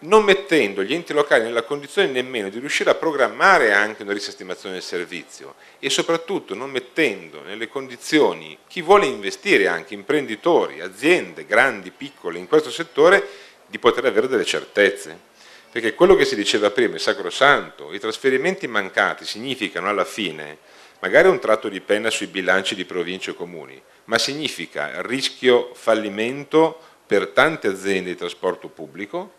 non mettendo gli enti locali nella condizione nemmeno di riuscire a programmare anche una risestimazione del servizio e soprattutto non mettendo nelle condizioni chi vuole investire anche imprenditori, aziende, grandi, piccole in questo settore di poter avere delle certezze. Perché quello che si diceva prima è sacrosanto, i trasferimenti mancati significano alla fine magari un tratto di penna sui bilanci di province e comuni, ma significa rischio fallimento per tante aziende di trasporto pubblico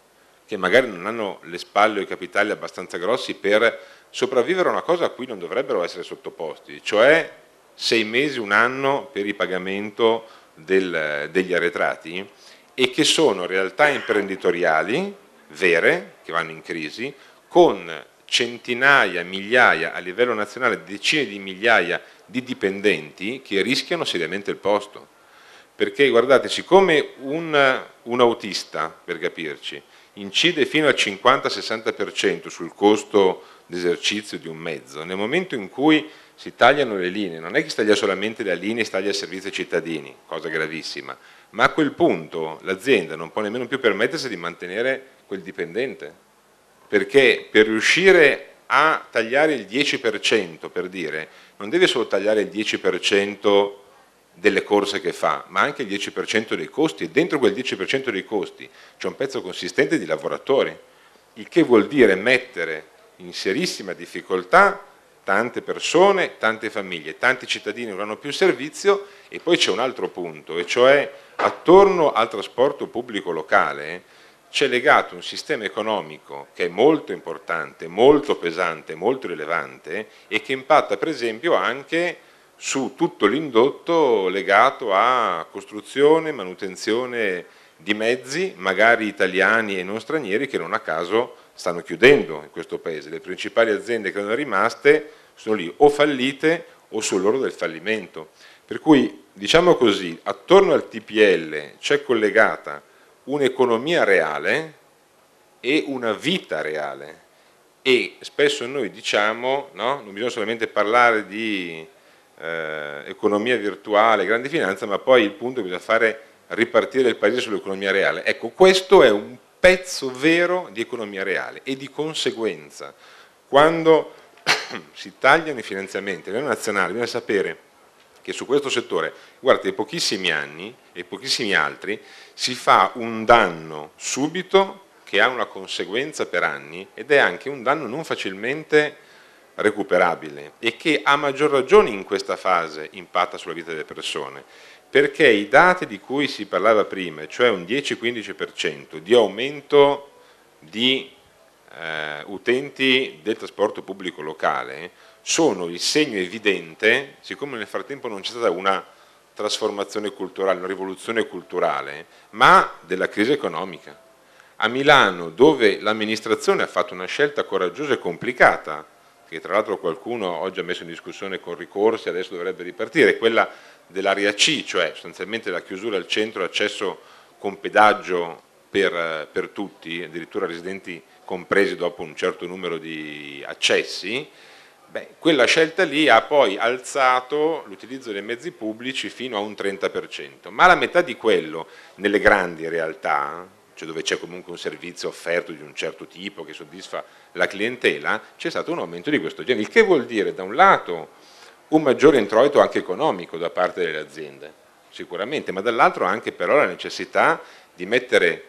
che magari non hanno le spalle o i capitali abbastanza grossi per sopravvivere a una cosa a cui non dovrebbero essere sottoposti, cioè sei mesi, un anno per il pagamento del, degli arretrati e che sono realtà imprenditoriali vere, che vanno in crisi, con centinaia, migliaia, a livello nazionale decine di migliaia di dipendenti che rischiano seriamente il posto. Perché guardate, siccome un, un autista, per capirci, incide fino al 50-60% sul costo d'esercizio di un mezzo, nel momento in cui si tagliano le linee, non è che si taglia solamente la linea e si taglia il servizio ai cittadini, cosa gravissima, ma a quel punto l'azienda non può nemmeno più permettersi di mantenere quel dipendente, perché per riuscire a tagliare il 10% per dire, non deve solo tagliare il 10% delle corse che fa, ma anche il 10% dei costi e dentro quel 10% dei costi c'è un pezzo consistente di lavoratori, il che vuol dire mettere in serissima difficoltà tante persone, tante famiglie, tanti cittadini non hanno più servizio e poi c'è un altro punto, e cioè attorno al trasporto pubblico locale c'è legato un sistema economico che è molto importante, molto pesante, molto rilevante e che impatta per esempio anche su tutto l'indotto legato a costruzione, manutenzione di mezzi, magari italiani e non stranieri, che non a caso stanno chiudendo in questo paese. Le principali aziende che sono rimaste sono lì o fallite o sull'oro del fallimento. Per cui, diciamo così, attorno al TPL c'è collegata un'economia reale e una vita reale. E spesso noi diciamo, no? non bisogna solamente parlare di eh, economia virtuale, grande finanza, ma poi il punto è che bisogna fare ripartire il paese sull'economia reale. Ecco, questo è un pezzo vero di economia reale e di conseguenza, quando si tagliano i finanziamenti a livello nazionale, bisogna sapere che su questo settore, guardate, in pochissimi anni e pochissimi altri si fa un danno subito che ha una conseguenza per anni ed è anche un danno non facilmente recuperabile e che a maggior ragione in questa fase impatta sulla vita delle persone, perché i dati di cui si parlava prima, cioè un 10-15% di aumento di eh, utenti del trasporto pubblico locale, sono il segno evidente, siccome nel frattempo non c'è stata una trasformazione culturale, una rivoluzione culturale, ma della crisi economica. A Milano, dove l'amministrazione ha fatto una scelta coraggiosa e complicata che tra l'altro qualcuno oggi ha messo in discussione con ricorsi, adesso dovrebbe ripartire, quella dell'area C, cioè sostanzialmente la chiusura al centro, accesso con pedaggio per, per tutti, addirittura residenti compresi dopo un certo numero di accessi, Beh, quella scelta lì ha poi alzato l'utilizzo dei mezzi pubblici fino a un 30%, ma la metà di quello nelle grandi realtà cioè dove c'è comunque un servizio offerto di un certo tipo che soddisfa la clientela, c'è stato un aumento di questo genere, il che vuol dire da un lato un maggiore introito anche economico da parte delle aziende, sicuramente, ma dall'altro anche però la necessità di mettere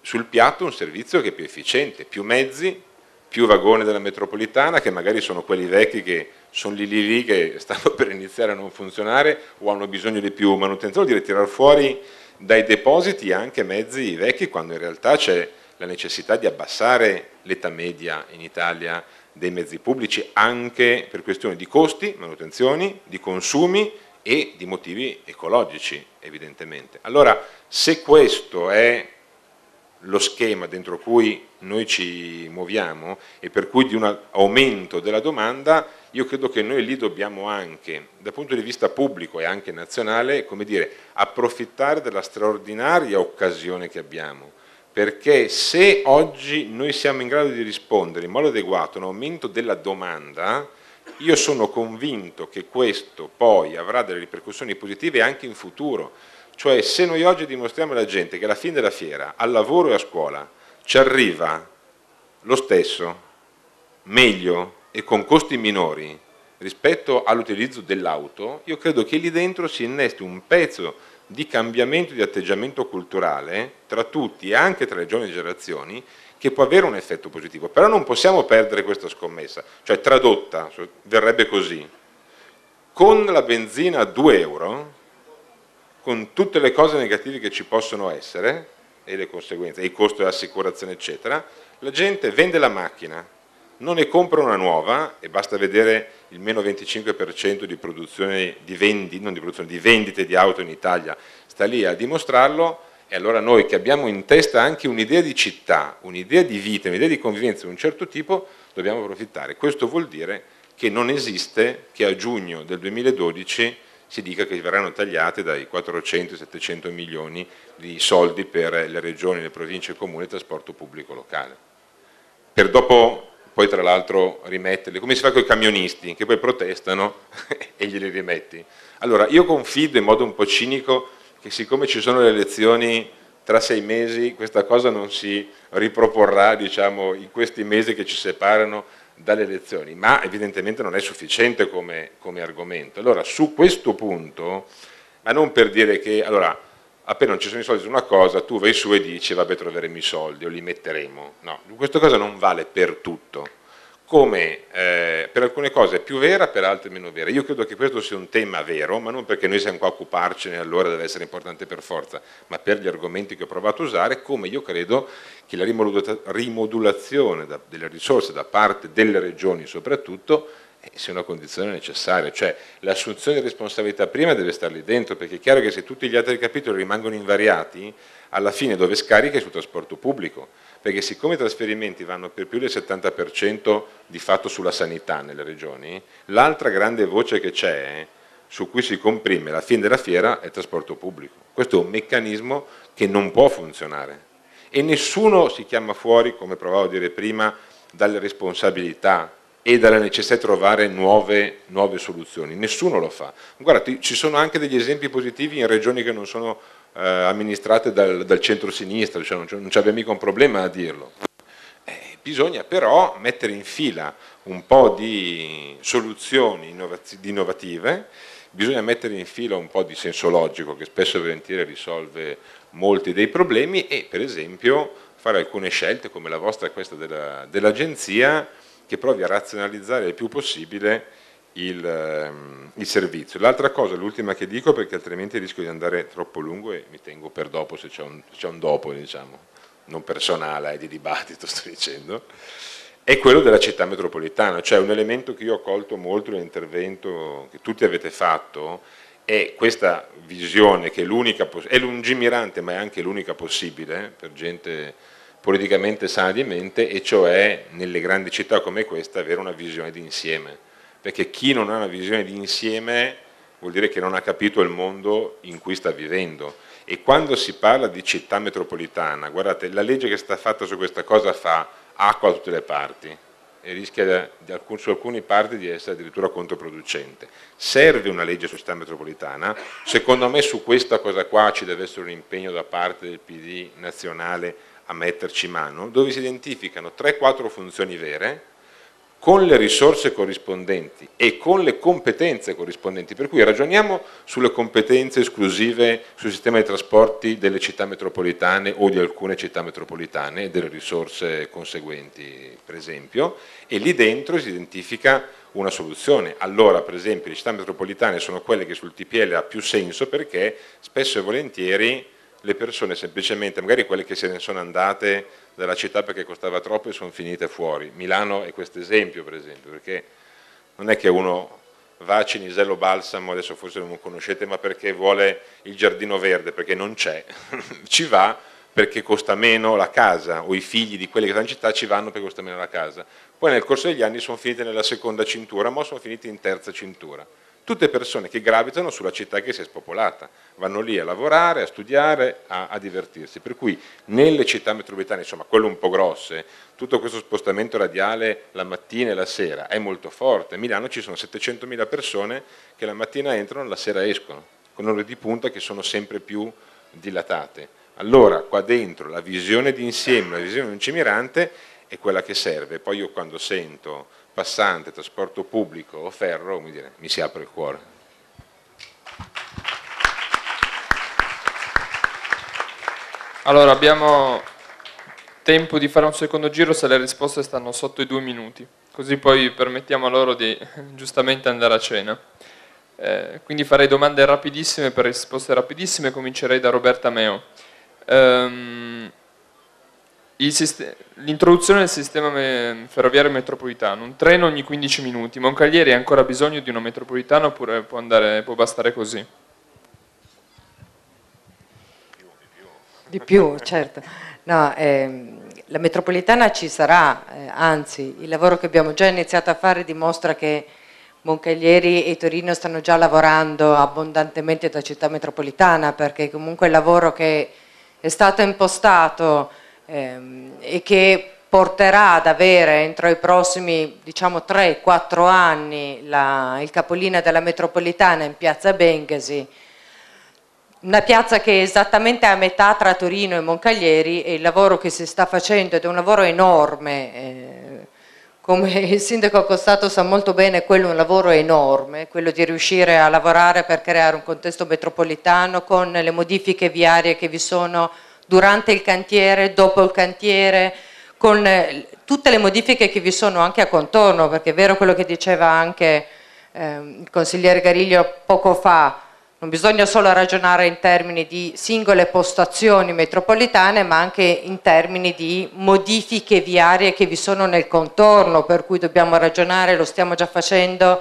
sul piatto un servizio che è più efficiente, più mezzi, più vagoni della metropolitana, che magari sono quelli vecchi che sono lì lì lì, che stanno per iniziare a non funzionare o hanno bisogno di più manutenzione, vuol dire tirar fuori dai depositi anche mezzi vecchi quando in realtà c'è la necessità di abbassare l'età media in Italia dei mezzi pubblici anche per questioni di costi, manutenzioni, di consumi e di motivi ecologici evidentemente. Allora se questo è lo schema dentro cui noi ci muoviamo e per cui di un aumento della domanda io credo che noi lì dobbiamo anche, dal punto di vista pubblico e anche nazionale, come dire, approfittare della straordinaria occasione che abbiamo, perché se oggi noi siamo in grado di rispondere in modo adeguato a un aumento della domanda, io sono convinto che questo poi avrà delle ripercussioni positive anche in futuro. Cioè se noi oggi dimostriamo alla gente che alla fine della fiera, al lavoro e a scuola, ci arriva lo stesso, meglio, e con costi minori rispetto all'utilizzo dell'auto, io credo che lì dentro si innesti un pezzo di cambiamento di atteggiamento culturale tra tutti e anche tra le giovani generazioni che può avere un effetto positivo. Però non possiamo perdere questa scommessa, cioè tradotta, verrebbe così. Con la benzina a 2 euro, con tutte le cose negative che ci possono essere, e le conseguenze, il costo dell'assicurazione eccetera, la gente vende la macchina, non ne compra una nuova e basta vedere il meno 25% di produzione di, vendi, di produzione di vendite di auto in Italia, sta lì a dimostrarlo e allora noi che abbiamo in testa anche un'idea di città, un'idea di vita, un'idea di convivenza di un certo tipo, dobbiamo approfittare. Questo vuol dire che non esiste che a giugno del 2012 si dica che verranno tagliate dai 400 700 milioni di soldi per le regioni, le province, i comuni e il trasporto pubblico locale. Per dopo poi tra l'altro rimetterli, come si fa con i camionisti che poi protestano e glieli rimetti. Allora io confido in modo un po' cinico che siccome ci sono le elezioni tra sei mesi questa cosa non si riproporrà diciamo, in questi mesi che ci separano dalle elezioni, ma evidentemente non è sufficiente come, come argomento. Allora su questo punto, ma non per dire che... Allora, appena non ci sono i soldi su una cosa, tu vai su e dici vabbè troveremo i soldi o li metteremo. No, questa cosa non vale per tutto, come eh, per alcune cose è più vera, per altre meno vera. Io credo che questo sia un tema vero, ma non perché noi siamo qua a occuparcene allora deve essere importante per forza, ma per gli argomenti che ho provato a usare, come io credo che la rimodulazione delle risorse da parte delle regioni soprattutto eh, sono una condizione necessaria, cioè l'assunzione di responsabilità prima deve star lì dentro, perché è chiaro che se tutti gli altri capitoli rimangono invariati, alla fine dove scarica è sul trasporto pubblico, perché siccome i trasferimenti vanno per più del 70% di fatto sulla sanità nelle regioni, l'altra grande voce che c'è, su cui si comprime la fine della fiera, è il trasporto pubblico. Questo è un meccanismo che non può funzionare e nessuno si chiama fuori, come provavo a dire prima, dalle responsabilità e dalla necessità di trovare nuove, nuove soluzioni. Nessuno lo fa. Guardate, ci sono anche degli esempi positivi in regioni che non sono eh, amministrate dal, dal centro-sinistra, cioè non, non c'abbiamo mica un problema a dirlo. Eh, bisogna però mettere in fila un po' di soluzioni innovative, bisogna mettere in fila un po' di senso logico che spesso e volentieri risolve molti dei problemi e per esempio fare alcune scelte come la vostra e questa dell'agenzia dell che provi a razionalizzare il più possibile il, ehm, il servizio. L'altra cosa, l'ultima che dico, perché altrimenti rischio di andare troppo lungo e mi tengo per dopo, se c'è un, un, dopo, diciamo, non personale, è eh, di dibattito, sto dicendo, è quello della città metropolitana, cioè un elemento che io ho colto molto nell'intervento che tutti avete fatto è questa visione che è, è lungimirante ma è anche l'unica possibile eh, per gente politicamente sana di mente e cioè nelle grandi città come questa avere una visione di insieme, perché chi non ha una visione di insieme vuol dire che non ha capito il mondo in cui sta vivendo e quando si parla di città metropolitana, guardate, la legge che è stata fatta su questa cosa fa acqua a tutte le parti e rischia alcun, su alcune parti di essere addirittura controproducente. Serve una legge su città metropolitana, secondo me su questa cosa qua ci deve essere un impegno da parte del PD nazionale a metterci mano, dove si identificano 3-4 funzioni vere con le risorse corrispondenti e con le competenze corrispondenti, per cui ragioniamo sulle competenze esclusive sul sistema dei trasporti delle città metropolitane o di alcune città metropolitane e delle risorse conseguenti, per esempio, e lì dentro si identifica una soluzione. Allora, per esempio, le città metropolitane sono quelle che sul TPL ha più senso perché spesso e volentieri le persone semplicemente, magari quelle che se ne sono andate dalla città perché costava troppo e sono finite fuori. Milano è questo esempio, per esempio, perché non è che uno va a Cinisello Balsamo, adesso forse non lo conoscete, ma perché vuole il giardino verde, perché non c'è. ci va perché costa meno la casa, o i figli di quelli che stanno in città ci vanno perché costa meno la casa. Poi nel corso degli anni sono finite nella seconda cintura, ma sono finite in terza cintura tutte persone che gravitano sulla città che si è spopolata, vanno lì a lavorare, a studiare, a, a divertirsi, per cui nelle città metropolitane, insomma quelle un po' grosse, tutto questo spostamento radiale la mattina e la sera è molto forte, a Milano ci sono 700.000 persone che la mattina entrano e la sera escono, con ore di punta che sono sempre più dilatate. Allora qua dentro la visione di insieme, la visione non è quella che serve, poi io quando sento passante, trasporto pubblico o ferro, dire, mi si apre il cuore. Allora, abbiamo tempo di fare un secondo giro se le risposte stanno sotto i due minuti, così poi permettiamo a loro di giustamente andare a cena. Eh, quindi farei domande rapidissime per risposte rapidissime, comincerei da Roberta Meo. Um, L'introduzione del sistema me ferroviario metropolitano, un treno ogni 15 minuti, Moncalieri ha ancora bisogno di una metropolitana oppure può, andare, può bastare così? Di più, certo. No, ehm, la metropolitana ci sarà, eh, anzi il lavoro che abbiamo già iniziato a fare dimostra che Moncaglieri e Torino stanno già lavorando abbondantemente da città metropolitana perché comunque il lavoro che è stato impostato ehm, e che porterà ad avere entro i prossimi diciamo, 3-4 anni la, il capolinea della metropolitana in piazza Bengasi, una piazza che è esattamente a metà tra Torino e Moncaglieri e il lavoro che si sta facendo ed è un lavoro enorme, eh, come il sindaco Costato sa molto bene, quello è un lavoro enorme, quello di riuscire a lavorare per creare un contesto metropolitano con le modifiche viarie che vi sono durante il cantiere, dopo il cantiere, con eh, tutte le modifiche che vi sono anche a contorno, perché è vero quello che diceva anche eh, il consigliere Gariglio poco fa, non bisogna solo ragionare in termini di singole postazioni metropolitane, ma anche in termini di modifiche viarie che vi sono nel contorno, per cui dobbiamo ragionare, lo stiamo già facendo,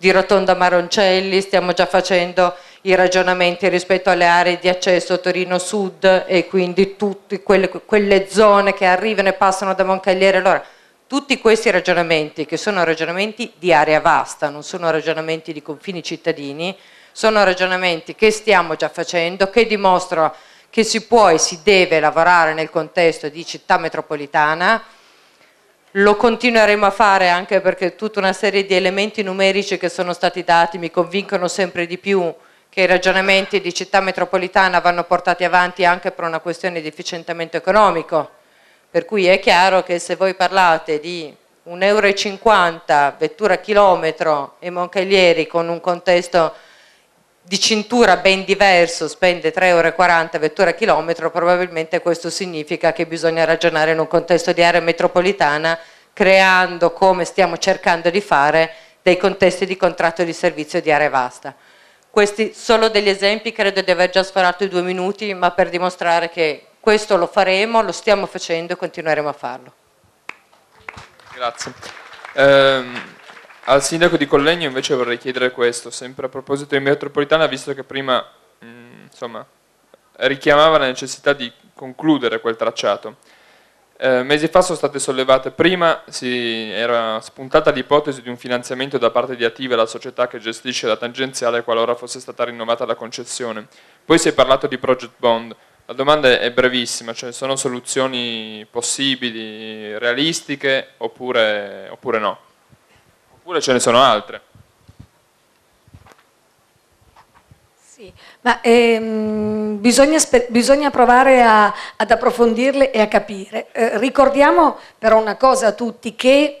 di Rotonda Maroncelli, stiamo già facendo i ragionamenti rispetto alle aree di accesso Torino Sud e quindi tutte quelle, quelle zone che arrivano e passano da Moncagliere. Allora, tutti questi ragionamenti, che sono ragionamenti di area vasta, non sono ragionamenti di confini cittadini, sono ragionamenti che stiamo già facendo, che dimostrano che si può e si deve lavorare nel contesto di città metropolitana, lo continueremo a fare anche perché tutta una serie di elementi numerici che sono stati dati mi convincono sempre di più che i ragionamenti di città metropolitana vanno portati avanti anche per una questione di efficientamento economico, per cui è chiaro che se voi parlate di 1,50 euro vettura chilometro e Moncalieri con un contesto di cintura ben diverso spende 3,40 ore vettura chilometro, probabilmente questo significa che bisogna ragionare in un contesto di area metropolitana creando, come stiamo cercando di fare, dei contesti di contratto di servizio di area vasta. Questi sono degli esempi, credo di aver già sforato i due minuti, ma per dimostrare che questo lo faremo, lo stiamo facendo e continueremo a farlo. Grazie. Um... Al sindaco di Collegno invece vorrei chiedere questo, sempre a proposito di metropolitana, visto che prima mh, mm, insomma, richiamava la necessità di concludere quel tracciato. Eh, mesi fa sono state sollevate, prima si era spuntata l'ipotesi di un finanziamento da parte di Ative, la società che gestisce la tangenziale, qualora fosse stata rinnovata la concessione. Poi si è parlato di project bond. La domanda è brevissima, cioè sono soluzioni possibili, realistiche oppure, oppure no? Oppure ce ne sono altre? Sì, ma ehm, bisogna, bisogna, provare a, ad approfondirle e a capire. Eh, ricordiamo però una cosa a tutti, che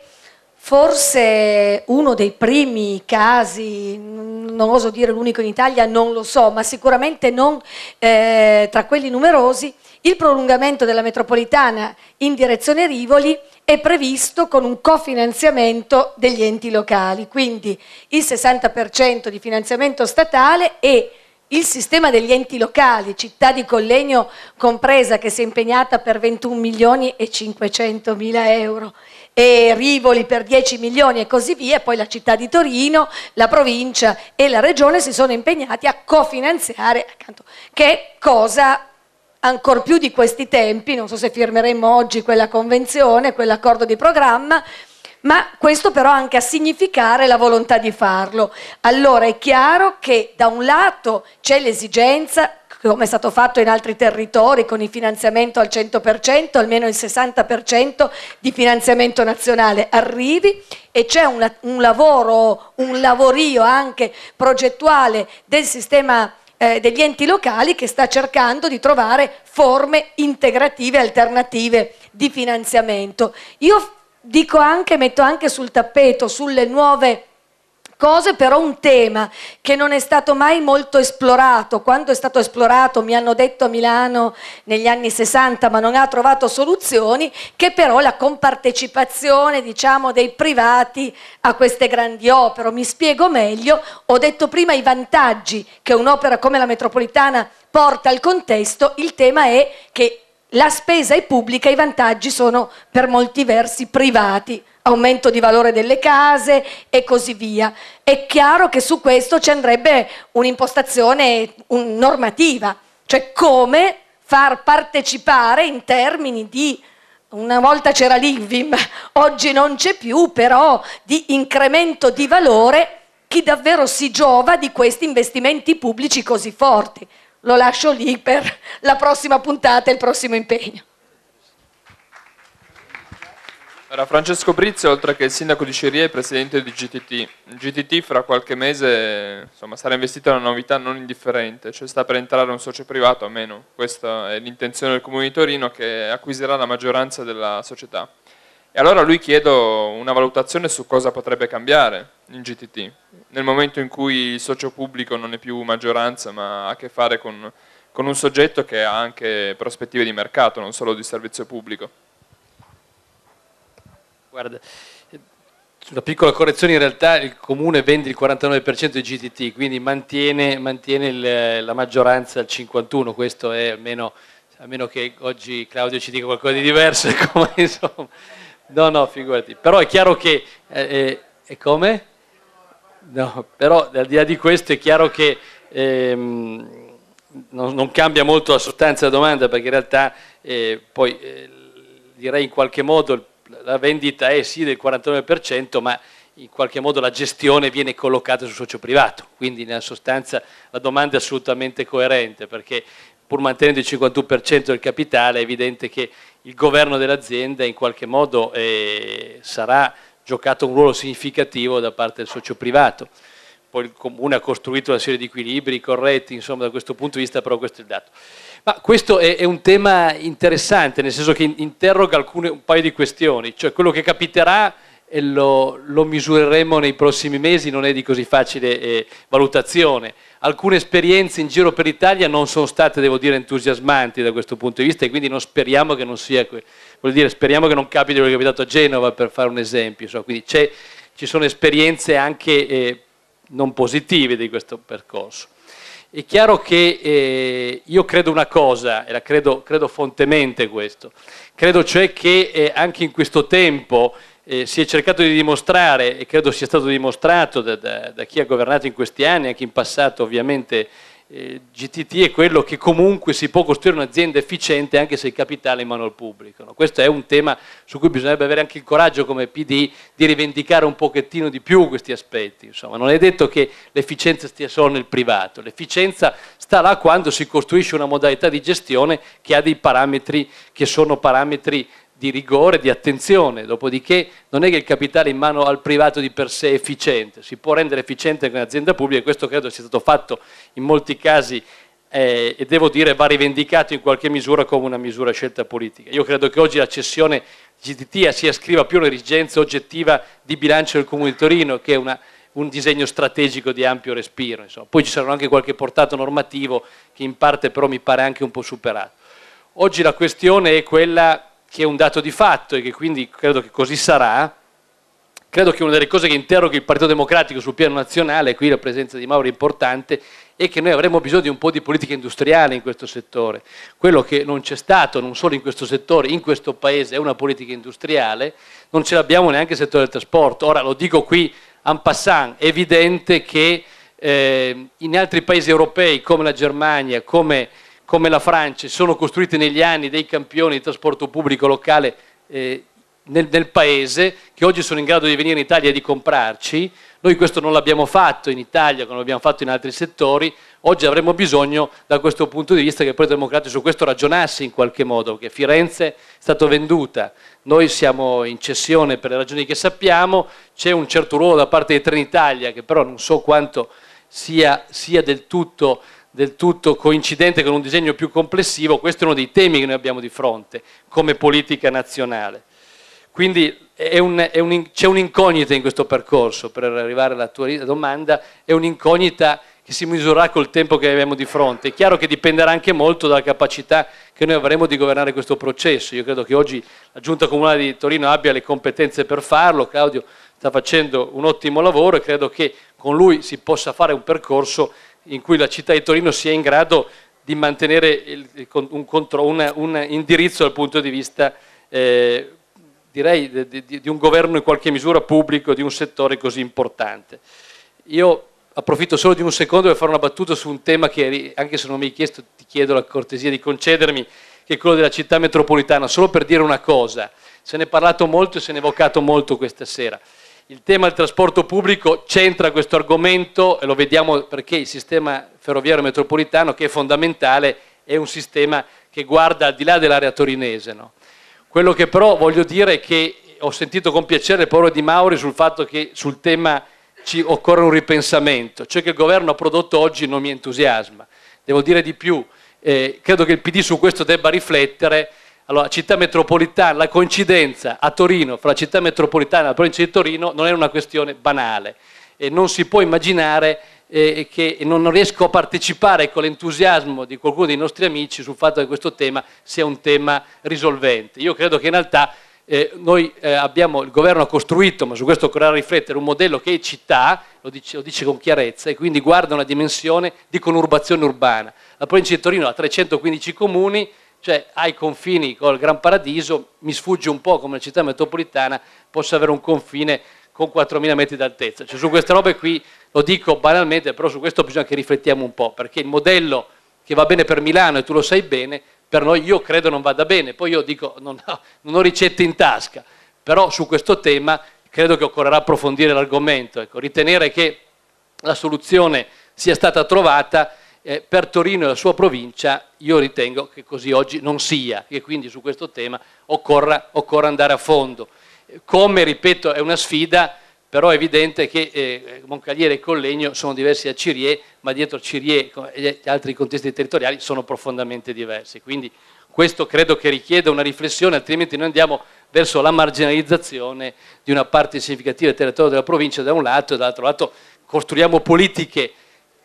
forse uno dei primi casi, non oso dire l'unico in Italia, non lo so, ma sicuramente non eh, tra quelli numerosi, il prolungamento della metropolitana in direzione Rivoli è previsto con un cofinanziamento degli enti locali, quindi il 60% di finanziamento statale e il sistema degli enti locali, città di Collegno compresa che si è impegnata per 21 milioni e 500 mila euro e Rivoli per 10 milioni e così via, poi la città di Torino, la provincia e la regione si sono impegnati a cofinanziare, accanto, che cosa ancor più di questi tempi, non so se firmeremo oggi quella convenzione, quell'accordo di programma, ma questo però anche a significare la volontà di farlo. Allora è chiaro che da un lato c'è l'esigenza, come è stato fatto in altri territori, con il finanziamento al 100%, almeno il 60% di finanziamento nazionale arrivi e c'è un, un lavoro, un lavorio anche progettuale del sistema eh, degli enti locali che sta cercando di trovare forme integrative alternative di finanziamento. Io dico anche, metto anche sul tappeto, sulle nuove cose, però un tema che non è stato mai molto esplorato. Quando è stato esplorato, mi hanno detto a Milano negli anni 60, ma non ha trovato soluzioni, che però la compartecipazione diciamo, dei privati a queste grandi opere. Mi spiego meglio, ho detto prima i vantaggi che un'opera come la metropolitana porta al contesto, il tema è che la spesa è pubblica, i vantaggi sono per molti versi privati aumento di valore delle case e così via. È chiaro che su questo ci andrebbe un'impostazione un normativa, cioè come far partecipare in termini di una volta c'era l'IVIM, oggi non c'è più, però di incremento di valore chi davvero si giova di questi investimenti pubblici così forti. Lo lascio lì per la prossima puntata e il prossimo impegno. Era Francesco Brizzi, oltre che il sindaco di Sciria, è presidente di GTT. GTT fra qualche mese insomma, sarà investito in una novità non indifferente, cioè sta per entrare un socio privato, almeno questa è l'intenzione del Comune di Torino, che acquisirà la maggioranza della società. E allora lui chiedo una valutazione su cosa potrebbe cambiare in GTT, nel momento in cui il socio pubblico non è più maggioranza, ma ha a che fare con, con un soggetto che ha anche prospettive di mercato, non solo di servizio pubblico. Guarda, una piccola correzione, in realtà il Comune vende il 49% di GTT, quindi mantiene, mantiene il, la maggioranza al 51%, questo è almeno, a meno che oggi Claudio ci dica qualcosa di diverso, come, insomma. no no figurati, però è chiaro che, eh, è eh, come? No, però al di là di questo è chiaro che ehm, non, non, cambia molto la sostanza della domanda perché in realtà eh, poi eh, direi in qualche modo il la vendita è sì del 49%, ma in qualche modo la gestione viene collocata sul socio privato, quindi nella sostanza la domanda è assolutamente coerente perché pur mantenendo il 51% del capitale è evidente che il governo dell'azienda in qualche modo eh, sarà giocato un ruolo significativo da parte del socio privato poi il Comune ha costruito una serie di equilibri corretti, insomma da questo punto di vista però questo è il dato. Ma questo è, è un tema interessante, nel senso che interroga alcune, un paio di questioni, cioè quello che capiterà e lo, lo misureremo nei prossimi mesi, non è di così facile eh, valutazione. Alcune esperienze in giro per l'Italia non sono state, devo dire, entusiasmanti da questo punto di vista e quindi non speriamo che non sia, voglio dire, speriamo che non capiti quello che è capitato a Genova, per fare un esempio. Insomma. Quindi ci sono esperienze anche... Eh, non positive di questo percorso. È chiaro che eh, io credo una cosa, e la credo, credo fontemente questo, credo cioè che eh, anche in questo tempo eh, si è cercato di dimostrare, e credo sia stato dimostrato da, da, da, chi ha governato in questi anni, anche in passato ovviamente eh, GTT è quello che comunque si può costruire un'azienda efficiente anche se il capitale è in mano al pubblico. No? Questo è un tema su cui bisognerebbe avere anche il coraggio come PD di rivendicare un pochettino di più questi aspetti. Insomma. Non è detto che l'efficienza stia solo nel privato, l'efficienza sta là quando si costruisce una modalità di gestione che ha dei parametri che sono parametri di rigore, di attenzione, dopodiché non è che il capitale in mano al privato di per sé è efficiente, si può rendere efficiente anche un'azienda pubblica e questo credo sia stato fatto in molti casi eh, e devo dire va rivendicato in qualche misura come una misura scelta politica. Io credo che oggi la cessione GDT sia scriva più a un'esigenza oggettiva di bilancio del Comune di Torino che una un disegno strategico di ampio respiro. Insomma. Poi ci saranno anche qualche portato normativo che in parte però mi pare anche un po' superato. Oggi la questione è quella che è un dato di fatto e che quindi credo che così sarà, credo che una delle cose che interroga il Partito Democratico sul piano nazionale, qui la presenza di Mauro è importante, è che noi avremo bisogno di un po' di politica industriale in questo settore. Quello che non c'è stato, non solo in questo settore, in questo Paese, è una politica industriale, non ce l'abbiamo neanche nel settore del trasporto. Ora lo dico qui en passant, è evidente che eh, in altri Paesi europei come la Germania, come come la Francia sono costruiti negli anni dei campioni di trasporto pubblico locale eh, nel, nel, paese, che oggi sono in grado di venire in Italia e di comprarci. Noi questo non l'abbiamo fatto in Italia come l'abbiamo fatto in altri settori, oggi avremmo bisogno da questo punto di vista che il Partito Democratico su questo ragionasse in qualche modo, perché Firenze è stata venduta, noi siamo in cessione per le ragioni che sappiamo, c'è un certo ruolo da parte di Trenitalia che però non so quanto sia, sia del tutto del tutto coincidente con un disegno più complessivo, questo è uno dei temi che noi abbiamo di fronte come politica nazionale. Quindi un, un, c'è un'incognita in questo percorso, per arrivare alla tua domanda, è un'incognita che si misurerà col tempo che abbiamo di fronte. È chiaro che dipenderà anche molto dalla capacità che noi avremo di governare questo processo. Io credo che oggi la Giunta Comunale di Torino abbia le competenze per farlo, Claudio sta facendo un ottimo lavoro e credo che con lui si possa fare un percorso in cui la città di Torino sia in grado di mantenere il, un, contro, una, un, indirizzo dal punto di vista, eh, direi, di, di, di, un governo in qualche misura pubblico di un settore così importante. Io approfitto solo di un secondo per fare una battuta su un tema che, anche se non mi hai chiesto, ti chiedo la cortesia di concedermi, che è quello della città metropolitana, solo per dire una cosa. Se ne è parlato molto e se ne è evocato molto questa sera il tema del trasporto pubblico c'entra questo argomento e lo vediamo perché il sistema ferroviario metropolitano, che è fondamentale, è un sistema che guarda al di là dell'area torinese. No? Quello che però voglio dire è che ho sentito con piacere il parole di Mauri sul fatto che sul tema ci occorre un ripensamento, ciò cioè che il governo ha prodotto oggi non mi entusiasma. Devo dire di più, eh, credo che il PD su questo debba riflettere allora, città metropolitana, la coincidenza a Torino fra città metropolitana e la provincia di Torino non è una questione banale e non si può immaginare eh, che non riesco a partecipare con l'entusiasmo di qualcuno dei nostri amici sul fatto che questo tema sia un tema risolvente. Io credo che in realtà eh, noi eh, abbiamo, il governo ha costruito, ma su questo occorrerà riflettere, un modello che è città, lo dice, lo dice, con chiarezza, e quindi guarda una dimensione di conurbazione urbana. La provincia di Torino ha 315 comuni, cioè ai confini col Gran Paradiso, mi sfugge un po' come una città metropolitana possa avere un confine con 4.000 metri d'altezza. Cioè, su queste robe qui, lo dico banalmente, però su questo bisogna che riflettiamo un po', perché il modello che va bene per Milano, e tu lo sai bene, per noi io credo non vada bene, poi io dico non ho, non ho ricette in tasca, però su questo tema credo che occorrerà approfondire l'argomento, ecco, ritenere che la soluzione sia stata trovata eh, per Torino e la sua provincia io ritengo che così oggi non sia e quindi su questo tema occorra, occorra andare a fondo. Eh, come, ripeto, è una sfida, però è evidente che eh, Moncaliere e Collegno sono diversi da Cirie, ma dietro Cirie e eh, gli altri contesti territoriali sono profondamente diversi. Quindi questo credo che richieda una riflessione, altrimenti noi andiamo verso la marginalizzazione di una parte significativa del territorio della provincia da un lato e dall'altro lato costruiamo politiche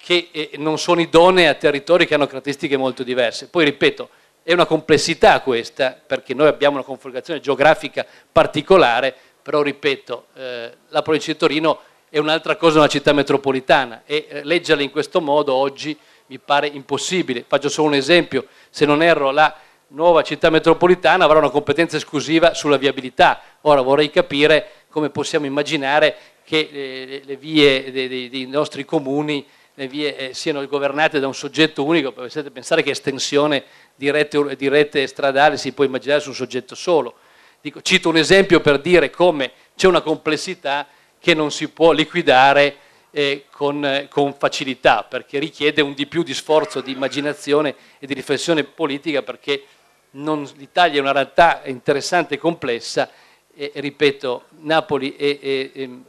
che eh, non sono idonee a territori che hanno caratteristiche molto diverse. Poi ripeto, è una complessità questa, perché noi abbiamo una configurazione geografica particolare, però ripeto, eh, la provincia di Torino è un'altra cosa una città metropolitana e eh, leggerla in questo modo oggi mi pare impossibile. Faccio solo un esempio, se non erro la nuova città metropolitana avrà una competenza esclusiva sulla viabilità. Ora vorrei capire come possiamo immaginare che le, eh, le vie dei, dei nostri comuni le vie eh, siano governate da un soggetto unico, potete pensare che estensione di rete, di rete stradale si può immaginare su un soggetto solo. Dico, cito un esempio per dire come c'è una complessità che non si può liquidare eh, con, eh, con, facilità, perché richiede un di più di sforzo, di immaginazione e di riflessione politica, perché non, l'Italia è una realtà interessante e complessa, e, ripeto, Napoli è ehm,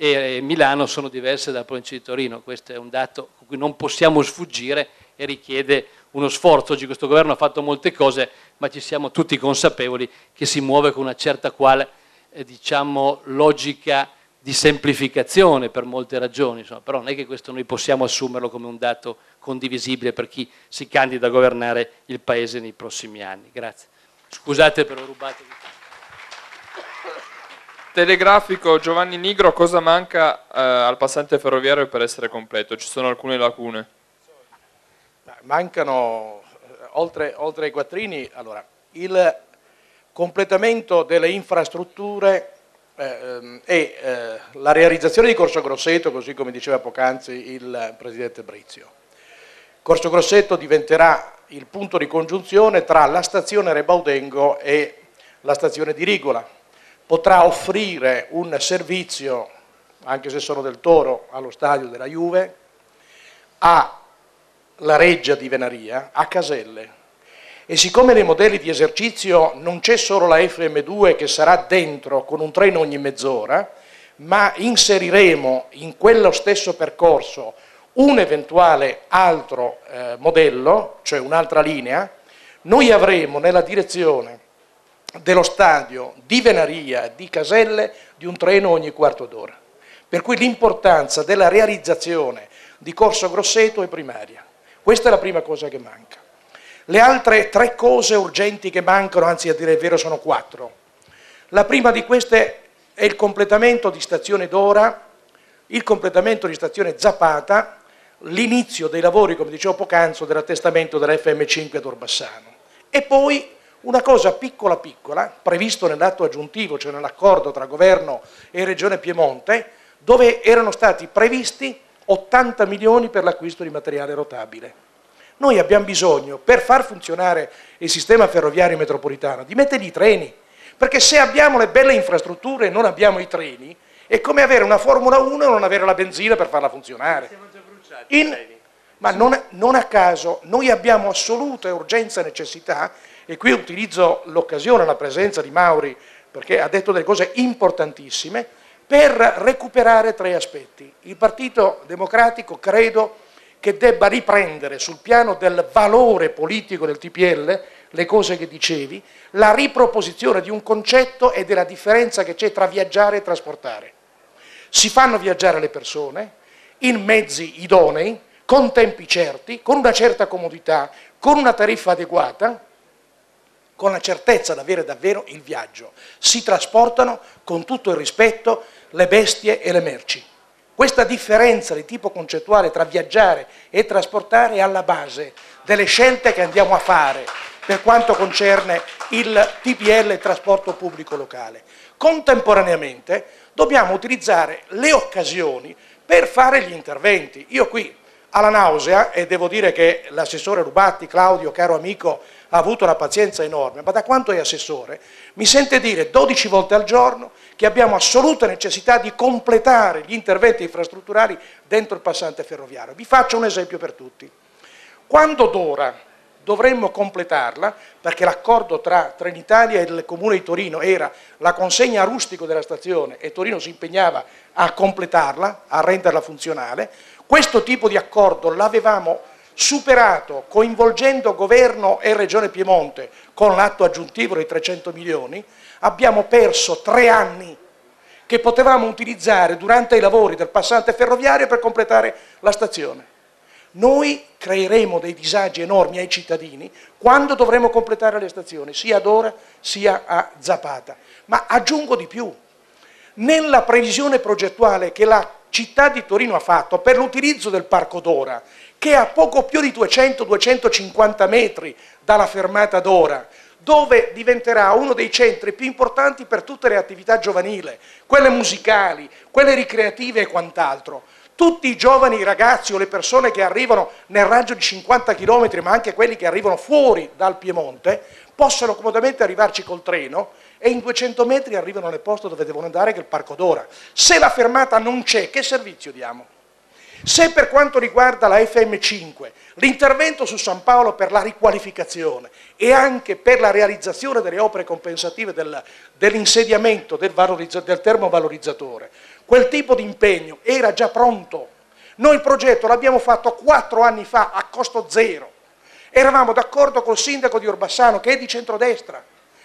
e eh, Milano sono diverse dalla provincia di Torino, questo è un dato a cui non possiamo sfuggire e richiede uno sforzo. Oggi questo governo ha fatto molte cose, ma ci siamo tutti consapevoli che si muove con una certa quale, eh, diciamo, logica di semplificazione per molte ragioni, insomma. però non è che questo noi possiamo assumerlo come un dato condivisibile per chi si candida a governare il Paese nei prossimi anni. Grazie. Scusate per aver rubato telegrafico Giovanni Nigro, cosa manca eh, al passante ferroviario per essere completo? Ci sono alcune lacune? Mancano, eh, oltre, oltre ai quattrini, allora, il completamento delle infrastrutture eh, ehm, e eh, la realizzazione di Corso Grosseto, così come diceva poc'anzi il Presidente Brizio. Corso Grosseto diventerà il punto di congiunzione tra la stazione Rebaudengo e la stazione di Rigola, potrà offrire un servizio, anche se sono del Toro, allo stadio della Juve, alla Reggia di Venaria, a Caselle. E siccome nei modelli di esercizio non c'è solo la FM2 che sarà dentro con un treno ogni mezz'ora, ma inseriremo in quello stesso percorso un eventuale altro eh, modello, cioè un'altra linea, noi avremo nella direzione dello stadio di Venaria, di Caselle, di un treno ogni quarto d'ora. Per cui l'importanza della realizzazione di Corso Grosseto è primaria. Questa è la prima cosa che manca. Le altre tre cose urgenti che mancano, anzi a dire il vero sono quattro. La prima di queste è il completamento di stazione Dora, il completamento di stazione Zapata, l'inizio dei lavori, come dicevo poc'anzi, dell'attestamento della FM5 ad Orbassano. E poi una cosa piccola piccola, previsto nell'atto aggiuntivo, cioè nell'accordo tra governo e Regione Piemonte, dove erano stati previsti 80 milioni per l'acquisto di materiale rotabile. Noi abbiamo bisogno, per far funzionare il sistema ferroviario metropolitano, di mettere i treni, perché se abbiamo le belle infrastrutture e non abbiamo i treni, è come avere una Formula 1 e non avere la benzina per farla funzionare. Siamo già bruciati. In, ma non, non a caso, noi abbiamo assoluta urgenza e necessità e qui utilizzo l'occasione, la presenza di Mauri, perché ha detto delle cose importantissime, per recuperare tre aspetti. Il Partito Democratico credo che debba riprendere sul piano del valore politico del TPL le cose che dicevi, la riproposizione di un concetto e della differenza che c'è tra viaggiare e trasportare. Si fanno viaggiare le persone in mezzi idonei, con tempi certi, con una certa comodità, con una tariffa adeguata con la certezza di avere davvero il viaggio. Si trasportano con tutto il rispetto le bestie e le merci. Questa differenza di tipo concettuale tra viaggiare e trasportare è alla base delle scelte che andiamo a fare per quanto concerne il TPL il trasporto pubblico locale. Contemporaneamente dobbiamo utilizzare le occasioni per fare gli interventi. Io qui alla nausea, e devo dire che l'assessore Rubatti, Claudio, caro amico, ha avuto una pazienza enorme, ma da quanto è assessore, mi sente dire 12 volte al giorno che abbiamo assoluta necessità di completare gli interventi infrastrutturali dentro il passante ferroviario. Vi faccio un esempio per tutti. Quando Dora dovremmo completarla, perché l'accordo tra Trenitalia e il Comune di Torino era la consegna a rustico della stazione e Torino si impegnava a completarla, a renderla funzionale, questo tipo di accordo l'avevamo superato coinvolgendo governo e regione Piemonte con l'atto aggiuntivo dei 300 milioni, abbiamo perso tre anni che potevamo utilizzare durante i lavori del passante ferroviario per completare la stazione. Noi creeremo dei disagi enormi ai cittadini quando dovremo completare le stazioni, sia ad ora sia a Zapata. Ma aggiungo di più, nella previsione progettuale che la città di Torino ha fatto per l'utilizzo del Parco d'Ora che è a poco più di 200-250 metri dalla fermata d'ora, dove diventerà uno dei centri più importanti per tutte le attività giovanili, quelle musicali, quelle ricreative e quant'altro. Tutti i giovani ragazzi o le persone che arrivano nel raggio di 50 km, ma anche quelli che arrivano fuori dal Piemonte, possono comodamente arrivarci col treno e in 200 metri arrivano nel posto dove devono andare, che è il Parco d'Ora. Se la fermata non c'è, che servizio diamo? Se per quanto riguarda la FM5 l'intervento su San Paolo per la riqualificazione e anche per la realizzazione delle opere compensative del, dell'insediamento del, del termovalorizzatore, quel tipo di impegno era già pronto. Noi il progetto l'abbiamo fatto quattro anni fa a costo zero. Eravamo d'accordo col sindaco di Orbassano che è di centrodestra,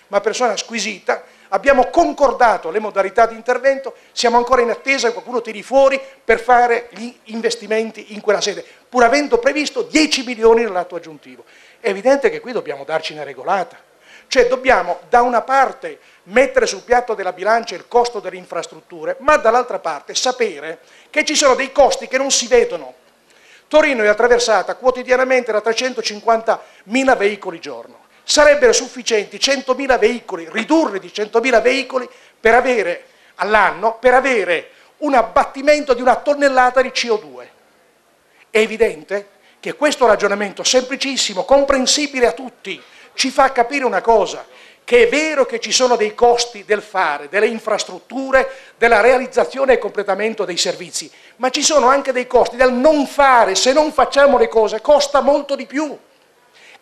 ma persona squisita, abbiamo concordato le modalità di intervento, siamo ancora in attesa che qualcuno tiri fuori per fare gli investimenti in quella sede, pur avendo previsto 10 milioni nell'atto aggiuntivo. È evidente che qui dobbiamo darci una regolata, cioè dobbiamo da una parte mettere sul piatto della bilancia il costo delle infrastrutture, ma dall'altra parte sapere che ci sono dei costi che non si vedono. Torino è attraversata quotidianamente da 350.000 veicoli giorno sarebbero sufficienti 100.000 veicoli, ridurre di 100.000 veicoli all'anno per avere un abbattimento di una tonnellata di CO2. È evidente che questo ragionamento semplicissimo, comprensibile a tutti, ci fa capire una cosa, che è vero che ci sono dei costi del fare, delle infrastrutture, della realizzazione e completamento dei servizi, ma ci sono anche dei costi del non fare, se non facciamo le cose costa molto di più.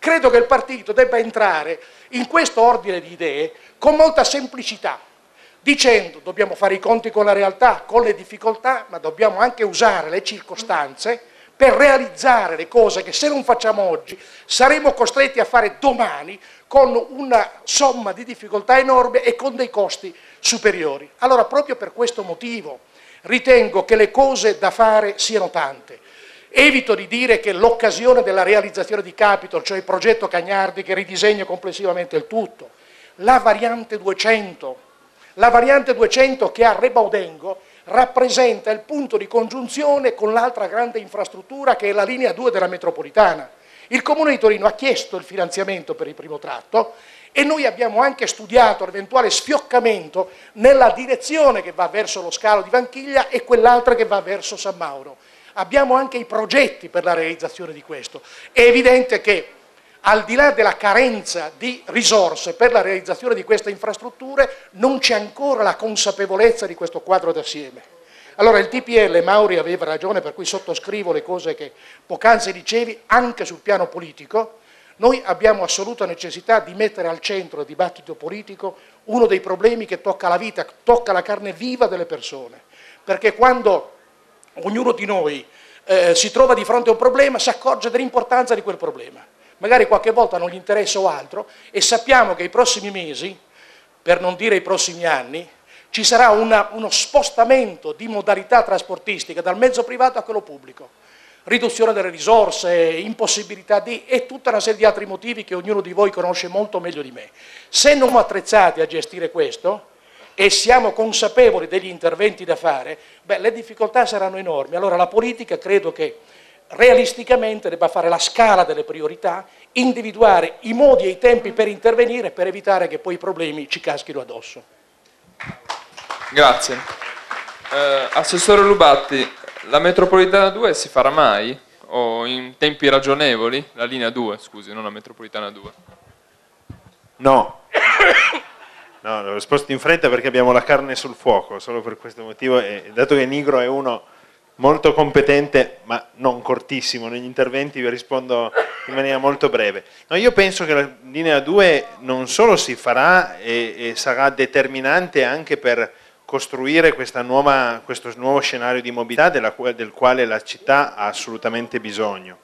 Credo che il partito debba entrare in questo ordine di idee con molta semplicità, dicendo dobbiamo fare i conti con la realtà, con le difficoltà, ma dobbiamo anche usare le circostanze per realizzare le cose che se non facciamo oggi saremo costretti a fare domani con una somma di difficoltà enorme e con dei costi superiori. Allora proprio per questo motivo ritengo che le cose da fare siano tante. Evito di dire che l'occasione della realizzazione di Capitol, cioè il progetto Cagnardi che ridisegna complessivamente il tutto, la variante 200, la variante 200 che a Rebaudengo rappresenta il punto di congiunzione con l'altra grande infrastruttura che è la linea 2 della metropolitana. Il Comune di Torino ha chiesto il finanziamento per il primo tratto e noi abbiamo anche studiato l'eventuale sfioccamento nella direzione che va verso lo scalo di Vanchiglia e quell'altra che va verso San Mauro abbiamo anche i progetti per la realizzazione di questo. È evidente che al di là della carenza di risorse per la realizzazione di queste infrastrutture, non c'è ancora la consapevolezza di questo quadro d'assieme. Allora il TPL, Mauri aveva ragione, per cui sottoscrivo le cose che poc'anzi dicevi, anche sul piano politico, noi abbiamo assoluta necessità di mettere al centro del dibattito politico uno dei problemi che tocca la vita, tocca la carne viva delle persone, perché quando ognuno di noi eh, si trova di fronte a un problema, si accorge dell'importanza di quel problema. Magari qualche volta non gli interessa o altro e sappiamo che i prossimi mesi, per non dire i prossimi anni, ci sarà una, uno spostamento di modalità trasportistica dal mezzo privato a quello pubblico. Riduzione delle risorse, impossibilità di e tutta una serie di altri motivi che ognuno di voi conosce molto meglio di me. Se non attrezzati a gestire questo, e siamo consapevoli degli interventi da fare, beh, le difficoltà saranno enormi. Allora la politica credo che realisticamente debba fare la scala delle priorità, individuare i modi e i tempi per intervenire per evitare che poi i problemi ci caschino addosso. Grazie. Eh, Assessore Lubatti, la metropolitana 2 si farà mai? O in tempi ragionevoli? La linea 2, scusi, non la metropolitana 2. No, No, l'ho risposto in fretta perché abbiamo la carne sul fuoco, solo per questo motivo, e dato che Nigro è uno molto competente, ma non cortissimo negli interventi, vi rispondo in maniera molto breve. No, io penso che la linea 2 non solo si farà e, e sarà determinante anche per costruire nuova, questo nuovo scenario di mobilità della, del quale la città ha assolutamente bisogno.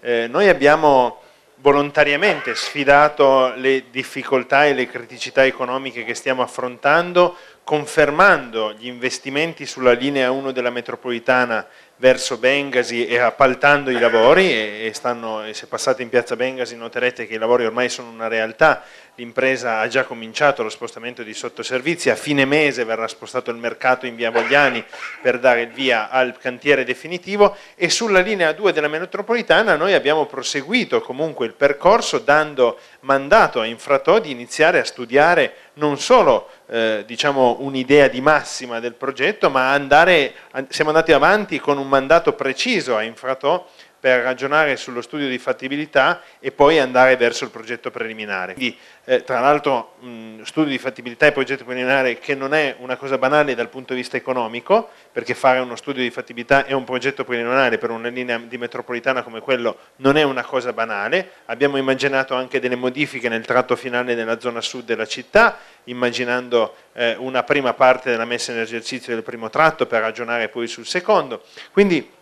Eh, noi abbiamo volontariamente sfidato le difficoltà e le criticità economiche che stiamo affrontando, confermando gli investimenti sulla linea 1 della metropolitana verso Bengasi e appaltando i lavori e, stanno, e se passate in piazza Bengasi noterete che i lavori ormai sono una realtà, l'impresa ha già cominciato lo spostamento di sottoservizi, a fine mese verrà spostato il mercato in via Vogliani per dare il via al cantiere definitivo e sulla linea 2 della metropolitana noi abbiamo proseguito comunque il percorso dando mandato a Infratò di iniziare a studiare non solo eh, diciamo, un'idea di massima del progetto, ma andare, siamo andati avanti con un mandato preciso a Infratò per ragionare sullo studio di fattibilità e poi andare verso il progetto preliminare. Quindi, eh, tra l'altro, studio di fattibilità e progetto preliminare che non è una cosa banale dal punto di vista economico, perché fare uno studio di fattibilità e un progetto preliminare per una linea di metropolitana come quello non è una cosa banale. Abbiamo immaginato anche delle modifiche nel tratto finale nella zona sud della città, immaginando eh, una prima parte della messa in esercizio del primo tratto per ragionare poi sul secondo. Quindi,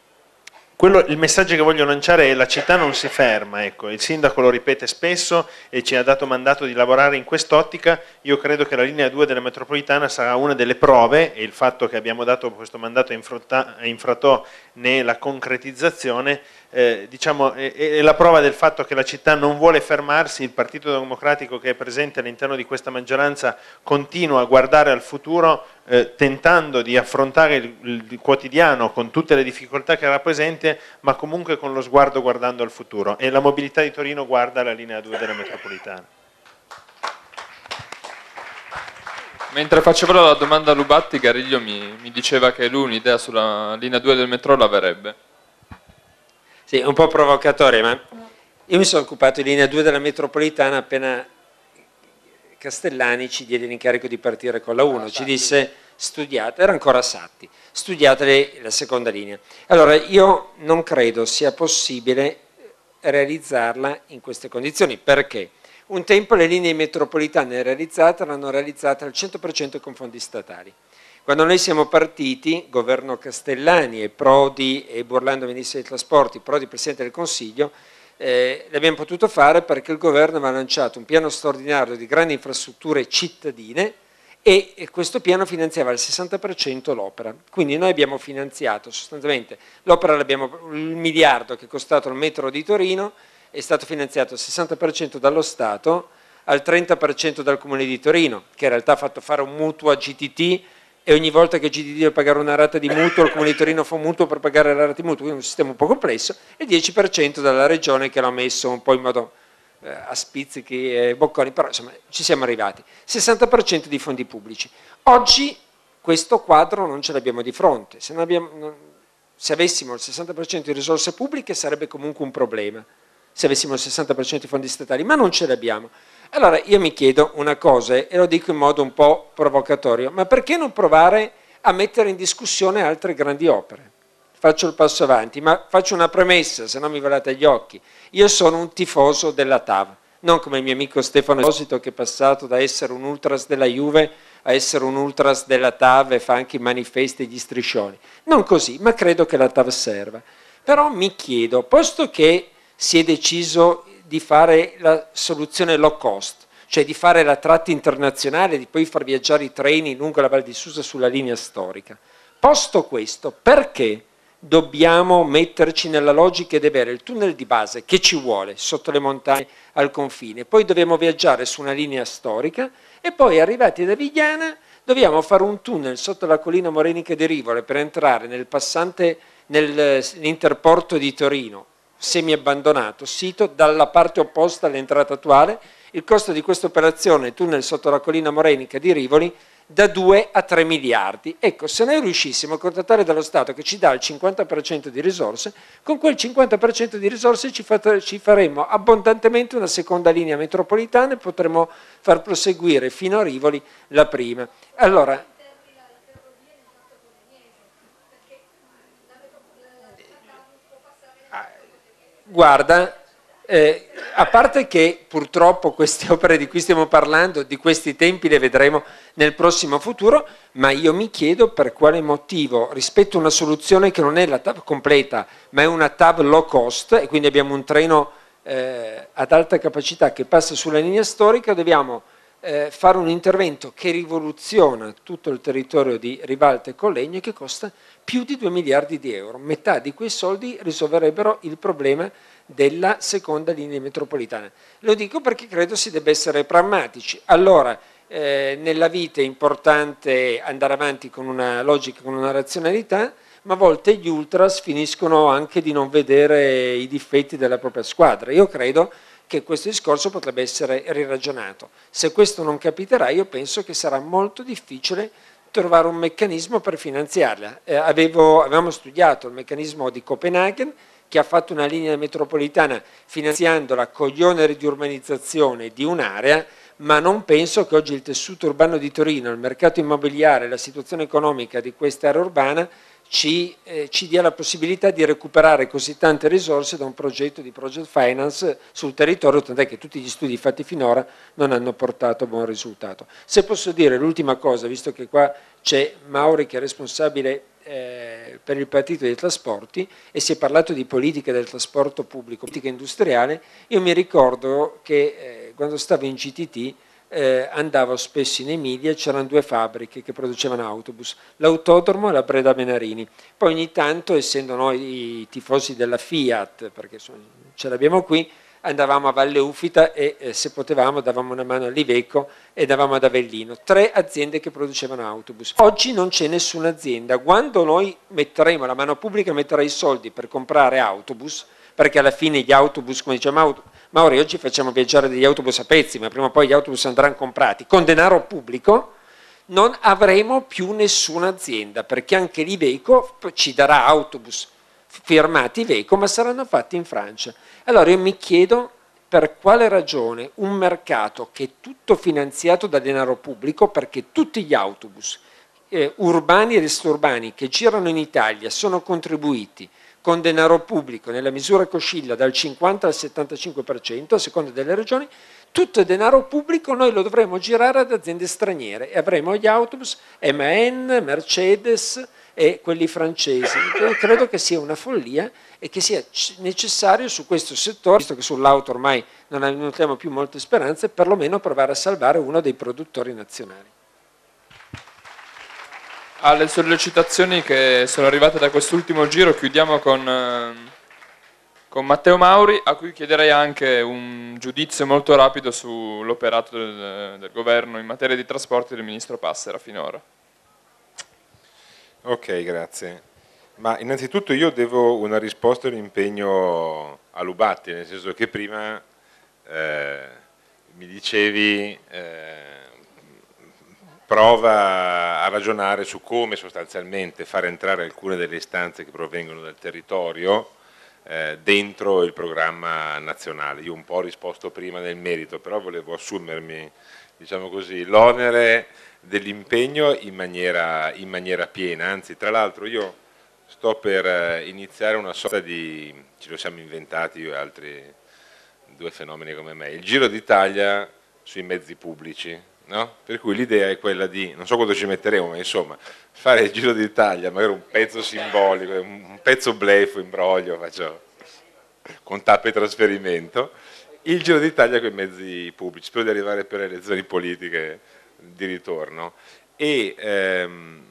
quello, il messaggio che voglio lanciare è la città non si ferma, ecco. il sindaco lo ripete spesso e ci ha dato mandato di lavorare in quest'ottica, io credo che la linea 2 della metropolitana sarà una delle prove e il fatto che abbiamo dato questo mandato a Infratò ne è la concretizzazione eh, diciamo, è, è, la prova del fatto che la città non vuole fermarsi, il Partito Democratico che è presente all'interno di questa maggioranza continua a guardare al futuro eh, tentando di affrontare il, il, quotidiano con tutte le difficoltà che era presente, ma comunque con lo sguardo guardando al futuro e la mobilità di Torino guarda la linea 2 della metropolitana. Mentre facevo la domanda a Lubatti, Gariglio mi, mi diceva che lui un'idea sulla linea 2 del metro l'avrebbe. Sì, è un po' provocatore, ma io mi sono occupato di linea 2 della metropolitana appena Castellani ci diede l'incarico di partire con la 1, ci disse studiate, era ancora Satti, studiate la seconda linea. Allora io non credo sia possibile realizzarla in queste condizioni, perché? Un tempo le linee metropolitane realizzate erano realizzate al 100% con fondi statali. Quando noi siamo partiti, governo Castellani e Prodi e Burlando Ministro dei Trasporti, Prodi Presidente del Consiglio, eh, l'abbiamo potuto fare perché il governo aveva lanciato un piano straordinario di grandi infrastrutture cittadine e, questo piano finanziava al 60% l'opera. Quindi noi abbiamo finanziato sostanzialmente l'opera, il miliardo che è costato il metro di Torino è stato finanziato al 60% dallo Stato, al 30% dal Comune di Torino, che in realtà ha fatto fare un mutuo a GTT e ogni volta che GDD deve pagare una rata di mutuo, il Comune di Torino fa un mutuo per pagare la rata di mutuo, quindi è un sistema un po' complesso, e il 10% dalla regione che l'ha messo un po' in modo eh, a spizzichi e bocconi, però insomma ci siamo arrivati. 60% di fondi pubblici. Oggi questo quadro non ce l'abbiamo di fronte, se, abbiamo, non, se avessimo il 60% di risorse pubbliche sarebbe comunque un problema, se avessimo il 60% di fondi statali, ma non ce l'abbiamo. Allora io mi chiedo una cosa e lo dico in modo un po' provocatorio, ma perché non provare a mettere in discussione altre grandi opere? Faccio il passo avanti, ma faccio una premessa, se no mi volate agli occhi. Io sono un tifoso della TAV, non come il mio amico Stefano Esposito che è passato da essere un ultras della Juve a essere un ultras della TAV e fa anche i manifesti e gli striscioni. Non così, ma credo che la TAV serva. Però mi chiedo, posto che si è deciso di fare la soluzione low cost, cioè di fare la tratta internazionale, di poi far viaggiare i treni lungo la Val di Susa sulla linea storica. Posto questo, perché dobbiamo metterci nella logica di avere il tunnel di base che ci vuole sotto le montagne al confine, poi dobbiamo viaggiare su una linea storica e poi arrivati da Vigliana dobbiamo fare un tunnel sotto la collina morenica di Rivole per entrare nel passante nell'interporto di Torino semi-abbandonato sito dalla parte opposta all'entrata attuale. Il costo di questa operazione, tunnel sotto la collina morenica di Rivoli, da 2 a 3 miliardi. Ecco, se noi riuscissimo a contattare dallo Stato che ci dà il 50% di risorse, con quel 50% di risorse ci, ci faremmo abbondantemente una seconda linea metropolitana e potremmo far proseguire fino a Rivoli la prima. Allora, Guarda, eh, a parte che purtroppo queste opere di cui stiamo parlando, di questi tempi le vedremo nel prossimo futuro, ma io mi chiedo per quale motivo rispetto a una soluzione che non è la TAV completa, ma è una TAV low cost e quindi abbiamo un treno eh, ad alta capacità che passa sulla linea storica, dobbiamo eh, fare un intervento che rivoluziona tutto il territorio di Rivalta e Collegno e che costa più di 2 miliardi di euro. Metà di quei soldi risolverebbero il problema della seconda linea metropolitana. Lo dico perché credo si debba essere pragmatici. Allora, eh, nella vita è importante andare avanti con una logica, con una razionalità, ma a volte gli ultras finiscono anche di non vedere i difetti della propria squadra. Io credo che questo discorso potrebbe essere riragionato. Se questo non capiterà, io penso che sarà molto difficile trovare un meccanismo per finanziarla. Eh, avevo, avevamo studiato il meccanismo di Copenaghen che ha fatto una linea metropolitana finanziandola con gli oneri di urbanizzazione di un'area, ma non penso che oggi il tessuto urbano di Torino, il mercato immobiliare, la situazione economica di quest'area urbana ci, eh, ci, dia la possibilità di recuperare così tante risorse da un progetto di project finance sul territorio, tant'è che tutti gli studi fatti finora non hanno portato a buon risultato. Se posso dire l'ultima cosa, visto che qua c'è Mauri che è responsabile eh, per il partito dei trasporti e si è parlato di politica del trasporto pubblico, politica industriale, io mi ricordo che eh, quando stavo in GTT eh, andavo spesso in Emilia, c'erano due fabbriche che producevano autobus, l'autodromo e la Breda Menarini. Poi ogni tanto, essendo noi i tifosi della Fiat, perché ce l'abbiamo qui, andavamo a Valle Ufita e eh, se potevamo davamo una mano a Livecco e davamo ad Avellino, tre aziende che producevano autobus. Oggi non c'è nessuna azienda, quando noi metteremo, la mano pubblica metterà i soldi per comprare autobus, perché alla fine gli autobus, come diciamo, Mauri, oggi facciamo viaggiare degli autobus a pezzi, ma prima o poi gli autobus andranno comprati con denaro pubblico, non avremo più nessuna azienda, perché anche lì ci darà autobus firmati Veco, ma saranno fatti in Francia. Allora io mi chiedo per quale ragione un mercato che è tutto finanziato da denaro pubblico, perché tutti gli autobus eh, urbani ed extraurbani che girano in Italia sono contribuiti con denaro pubblico nella misura che oscilla dal 50 al 75% a seconda delle regioni, tutto il denaro pubblico noi lo dovremo girare ad aziende straniere e avremo gli autobus MAN, Mercedes e quelli francesi. Io credo che sia una follia e che sia necessario su questo settore, visto che sull'auto ormai non abbiamo più molte speranze, perlomeno provare a salvare uno dei produttori nazionali alle sollecitazioni che sono arrivate da quest'ultimo giro chiudiamo con, eh, con, Matteo Mauri a cui chiederei anche un giudizio molto rapido sull'operato del, del, governo in materia di trasporti del Ministro Passera finora. Ok, grazie. Ma innanzitutto io devo una risposta e un impegno a Lubatti, nel senso che prima eh, mi dicevi... Eh, prova a ragionare su come sostanzialmente far entrare alcune delle istanze che provengono dal territorio eh, dentro il programma nazionale. Io un po' ho risposto prima nel merito, però volevo assumermi diciamo l'onere dell'impegno in maniera, in maniera piena, anzi tra l'altro io sto per eh, iniziare una sorta di, ce lo siamo inventati io e altri due fenomeni come me, il Giro d'Italia sui mezzi pubblici, No? Per cui l'idea è quella di, non so quanto ci metteremo, ma insomma, fare il giro d'Italia, magari un pezzo simbolico, un pezzo blefo, imbroglio, faccio, con tappe e trasferimento, il giro d'Italia con i mezzi pubblici, spero di arrivare per le elezioni politiche di ritorno. E ehm,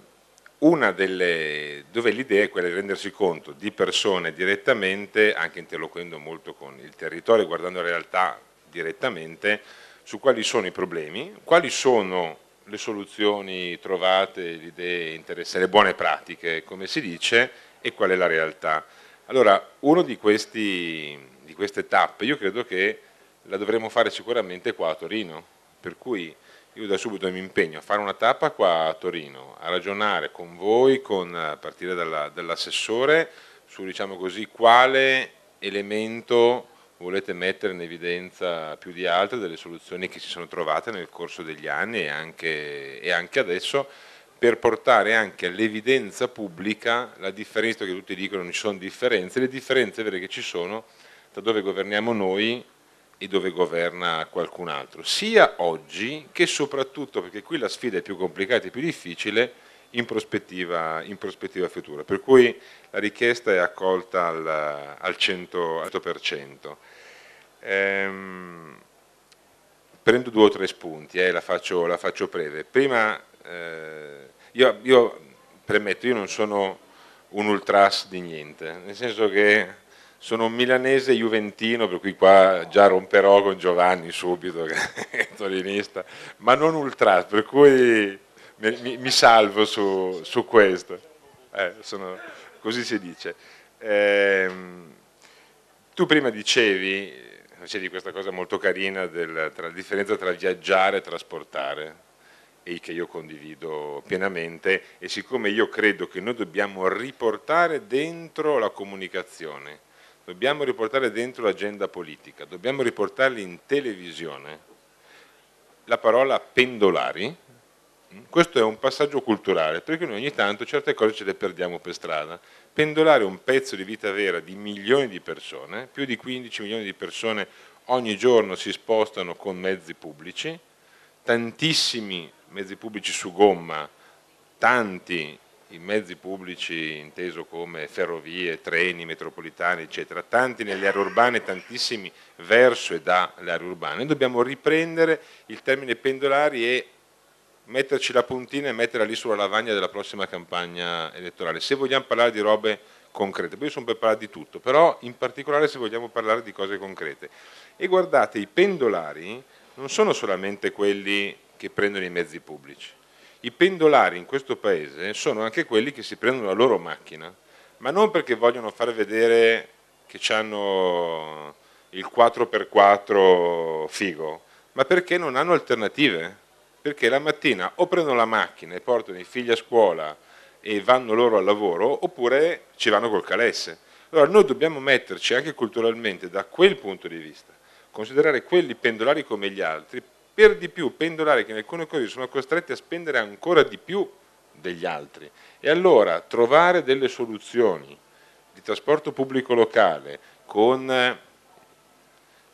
una delle, dove l'idea è quella di rendersi conto di persone direttamente, anche interloquendo molto con il territorio, guardando la realtà direttamente, su quali sono i problemi, quali sono le soluzioni trovate, le idee interessanti, le buone pratiche, come si dice, e qual è la realtà. Allora, una di, di, queste tappe io credo che la dovremmo fare sicuramente qua a Torino, per cui io da subito mi impegno a fare una tappa qua a Torino, a ragionare con voi, con, a partire dall'assessore, dall su diciamo così, quale elemento volete mettere in evidenza più di altre delle soluzioni che si sono trovate nel corso degli anni e anche, e anche adesso per portare anche all'evidenza pubblica la differenza che tutti dicono non ci sono differenze, le differenze vere che ci sono tra dove governiamo noi e dove governa qualcun altro, sia oggi che soprattutto, perché qui la sfida è più complicata e più difficile, in prospettiva, in prospettiva, futura. Per cui la richiesta è accolta al, al 100%. Ehm, prendo due o tre spunti, eh, la, faccio, la, faccio, breve. Prima, eh, io, io, premetto, io non sono un ultras di niente, nel senso che sono un milanese juventino, per cui qua già romperò con Giovanni subito, che è torinista, ma non ultras, per cui mi, mi salvo su, su questo. Eh, sono, così si dice. Eh, tu prima dicevi, dicevi questa cosa molto carina della tra, differenza tra viaggiare e trasportare e che io condivido pienamente e siccome io credo che noi dobbiamo riportare dentro la comunicazione, dobbiamo riportare dentro l'agenda politica, dobbiamo riportarli in televisione la parola pendolari, Mm. Questo è un passaggio culturale, perché noi ogni tanto certe cose ce le perdiamo per strada. Pendolare un pezzo di vita vera di milioni di persone, più di 15 milioni di persone ogni giorno si spostano con mezzi pubblici, tantissimi mezzi pubblici su gomma, tanti i mezzi pubblici inteso come ferrovie, treni, metropolitane, eccetera, tanti nelle aree urbane, tantissimi verso e dalle aree urbane. Dobbiamo riprendere il termine pendolari e metterci la puntina e metterla lì sulla lavagna della prossima campagna elettorale, se vogliamo parlare di robe concrete, poi io sono per parlare di tutto, però in particolare se vogliamo parlare di cose concrete. E guardate, i pendolari non sono solamente quelli che prendono i mezzi pubblici, i pendolari in questo paese sono anche quelli che si prendono la loro macchina, ma non perché vogliono far vedere che hanno il 4x4 figo, ma perché non hanno alternative perché la mattina o prendono la macchina e portano i figli a scuola e vanno loro al lavoro, oppure ci vanno col calesse. Allora noi dobbiamo metterci anche culturalmente da quel punto di vista, considerare quelli pendolari come gli altri, per di più pendolari che in alcune cose sono costretti a spendere ancora di più degli altri. E allora trovare delle soluzioni di trasporto pubblico locale con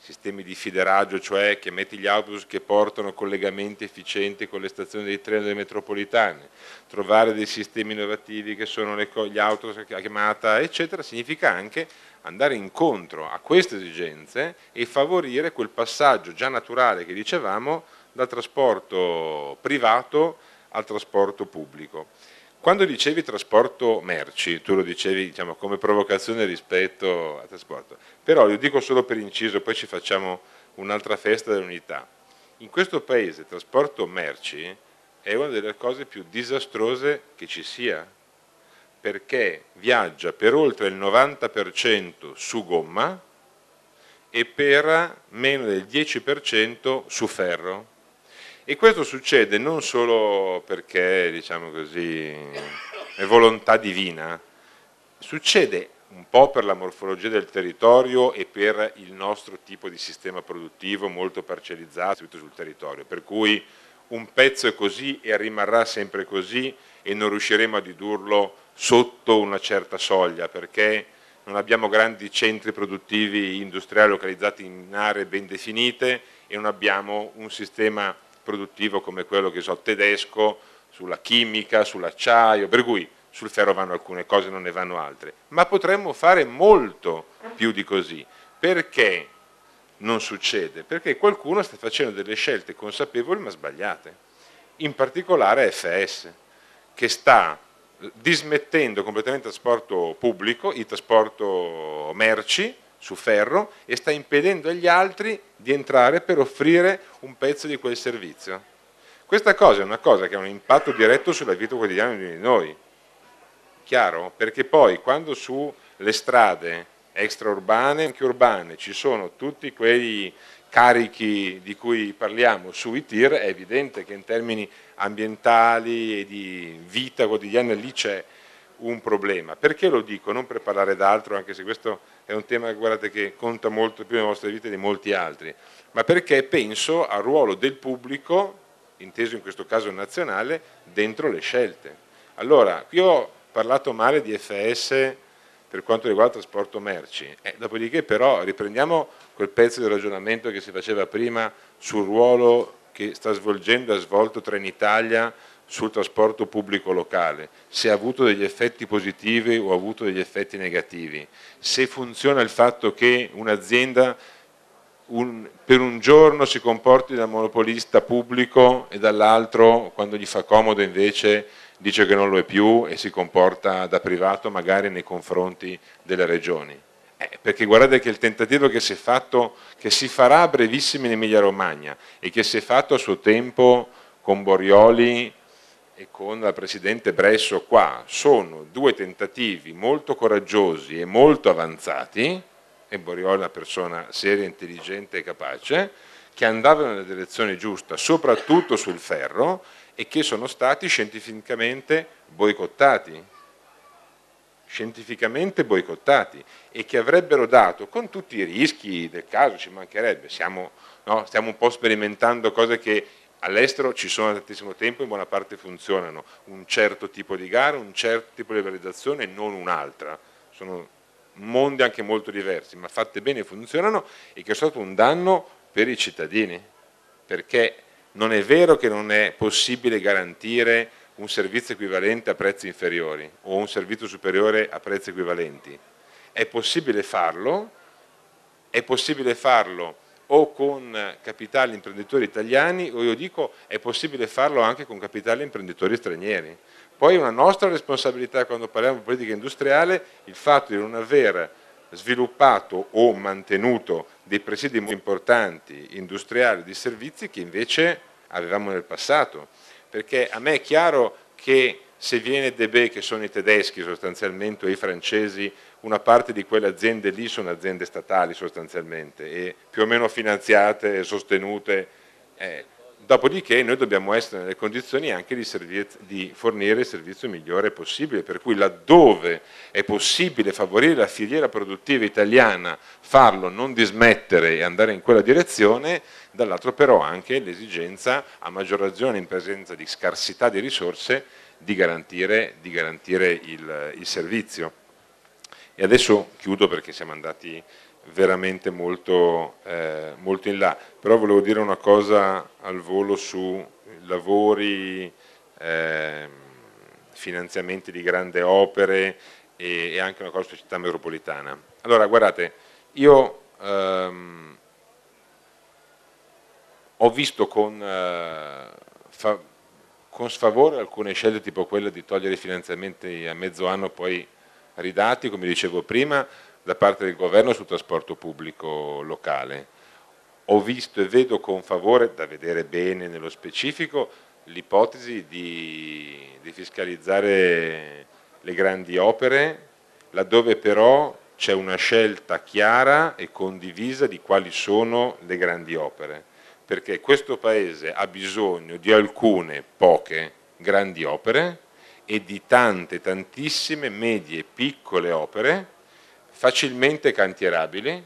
sistemi di fideraggio, cioè che metti gli autobus che portano collegamenti efficienti con le stazioni dei treni delle metropolitane, trovare dei sistemi innovativi che sono le, gli autobus a chiamata, eccetera, significa anche andare incontro a queste esigenze e favorire quel passaggio già naturale che dicevamo dal trasporto privato al trasporto pubblico. Quando dicevi trasporto merci, tu lo dicevi diciamo, come provocazione rispetto al trasporto, però lo dico solo per inciso, poi ci facciamo un'altra festa dell'unità. In questo paese trasporto merci è una delle cose più disastrose che ci sia, perché viaggia per oltre il 90% su gomma e per meno del 10% su ferro e questo succede non solo perché, diciamo così, è volontà divina, succede un po' per la morfologia del territorio e per il nostro tipo di sistema produttivo molto parcellizzato sul territorio, per cui un pezzo è così e rimarrà sempre così e non riusciremo a ridurlo sotto una certa soglia perché non abbiamo grandi centri produttivi industriali localizzati in aree ben definite e non abbiamo un sistema produttivo come quello che so, tedesco, sulla chimica, sull'acciaio, per cui sul ferro vanno alcune cose, non ne vanno altre, ma potremmo fare molto più di così. Perché non succede? Perché qualcuno sta facendo delle scelte consapevoli ma sbagliate, in particolare FS, che sta dismettendo completamente il trasporto pubblico, il trasporto merci, su ferro e sta impedendo agli altri di entrare per offrire un pezzo di quel servizio. Questa cosa è una cosa che ha un impatto diretto sulla vita quotidiana di noi, chiaro? Perché poi quando sulle strade extraurbane e anche urbane ci sono tutti quei carichi di cui parliamo sui tir, è evidente che in termini ambientali e di vita quotidiana lì c'è un problema. Perché lo dico? Non per parlare d'altro, anche se questo è un tema guardate, che conta molto più nelle vostre vite di molti altri, ma perché penso al ruolo del pubblico, inteso in questo caso nazionale, dentro le scelte. Allora, qui ho parlato male di FS per quanto riguarda il trasporto merci, eh, dopodiché però riprendiamo quel pezzo di ragionamento che si faceva prima sul ruolo che sta svolgendo, ha svolto Trenitalia sul trasporto pubblico locale, se ha avuto degli effetti positivi o ha avuto degli effetti negativi, se funziona il fatto che un'azienda un, per un giorno si comporti da monopolista pubblico e dall'altro quando gli fa comodo invece dice che non lo è più e si comporta da privato magari nei confronti delle regioni. Eh, perché guardate che il tentativo che si, è fatto, che si farà a brevissimo in Emilia Romagna e che si è fatto a suo tempo con Borioli e con la Presidente Bresso qua, sono due tentativi molto coraggiosi e molto avanzati, e Borriò è una persona seria, intelligente e capace, che andavano nella direzione giusta, soprattutto sul ferro, e che sono stati scientificamente boicottati, scientificamente boicottati, e che avrebbero dato, con tutti i rischi del caso, ci mancherebbe, siamo, no, stiamo un po' sperimentando cose che all'estero ci sono da tantissimo tempo, in buona parte funzionano un certo tipo di gara, un certo tipo di realizzazione e non un'altra. Sono mondi anche molto diversi, ma fatte bene funzionano e che è stato un danno per i cittadini, perché non è vero che non è possibile garantire un servizio equivalente a prezzi inferiori o un servizio superiore a prezzi equivalenti. È possibile farlo, è possibile farlo o con eh, capitali imprenditori italiani o io dico è possibile farlo anche con capitali imprenditori stranieri. Poi è una nostra responsabilità quando parliamo di politica industriale il fatto di non aver sviluppato o mantenuto dei presidi molto importanti industriali di servizi che invece avevamo nel passato. Perché a me è chiaro che se viene De Be, che sono i tedeschi sostanzialmente, o i francesi, una parte di quelle aziende lì sono aziende statali sostanzialmente e più o meno finanziate e sostenute. Eh, dopodiché noi dobbiamo essere nelle condizioni anche di, di, fornire il servizio migliore possibile, per cui laddove è possibile favorire la filiera produttiva italiana, farlo, non dismettere e andare in quella direzione, dall'altro però anche l'esigenza, a maggior ragione in presenza di scarsità di risorse, di garantire, di garantire il, il servizio. E adesso chiudo perché siamo andati veramente molto, eh, molto in là, però volevo dire una cosa al volo su lavori, eh, finanziamenti di grandi opere e, e, anche una cosa su città metropolitana. Allora guardate, io ehm, ho visto con, eh, fa, con sfavore alcune scelte tipo quella di togliere i finanziamenti a mezzo anno poi ridati, come dicevo prima, da parte del governo sul trasporto pubblico locale. Ho visto e vedo con favore, da vedere bene nello specifico, l'ipotesi di, di fiscalizzare le grandi opere, laddove però c'è una scelta chiara e condivisa di quali sono le grandi opere, perché questo Paese ha bisogno di alcune poche grandi opere e di tante, tantissime medie piccole opere facilmente cantierabili,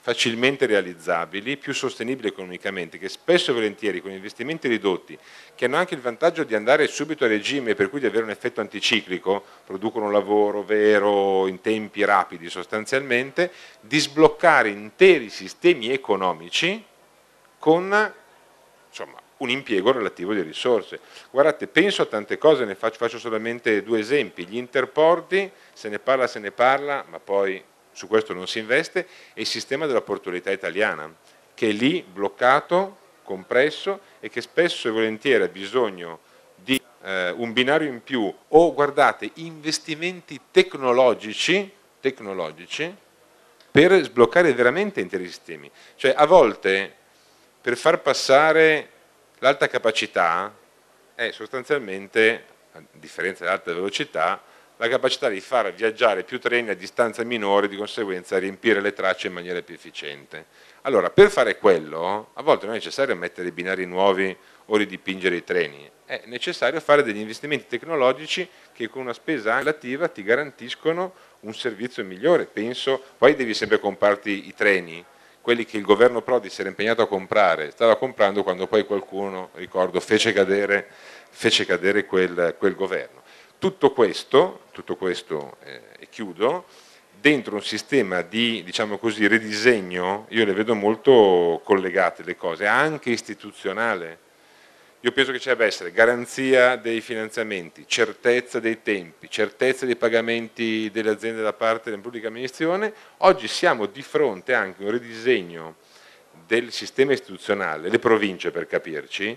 facilmente realizzabili, più sostenibili economicamente, che spesso e volentieri con investimenti ridotti, che hanno anche il vantaggio di andare subito a regime, per cui di avere un effetto anticiclico, producono lavoro vero in tempi rapidi sostanzialmente, di sbloccare interi sistemi economici con insomma, un impiego relativo di risorse. Guardate, penso a tante cose, ne faccio, faccio solamente due esempi. Gli interporti, se ne parla, se ne parla, ma poi su questo non si investe, e il sistema della portualità italiana, che è lì bloccato, compresso e che spesso e volentieri ha bisogno di eh, un binario in più o, guardate, investimenti tecnologici, tecnologici per sbloccare veramente interi sistemi. Cioè, a volte, per far passare L'alta capacità è sostanzialmente, a differenza dell'alta velocità, la capacità di far viaggiare più treni a distanza minore, e di conseguenza riempire le tracce in maniera più efficiente. Allora, per fare quello, a volte non è necessario mettere binari nuovi o ridipingere i treni, è necessario fare degli investimenti tecnologici che con una spesa relativa ti garantiscono un servizio migliore, penso, poi devi sempre comparti i treni, quelli che il governo Prodi si era impegnato a comprare, stava comprando quando poi qualcuno, ricordo, fece cadere, fece cadere quel, quel, governo. Tutto questo, tutto questo eh, e chiudo, dentro un sistema di diciamo così, ridisegno, io le vedo molto collegate le cose, anche istituzionale, io penso che ci debba essere garanzia dei finanziamenti, certezza dei tempi, certezza dei pagamenti delle aziende da parte della pubblica amministrazione. Oggi siamo di fronte anche a un ridisegno del sistema istituzionale, le province per capirci,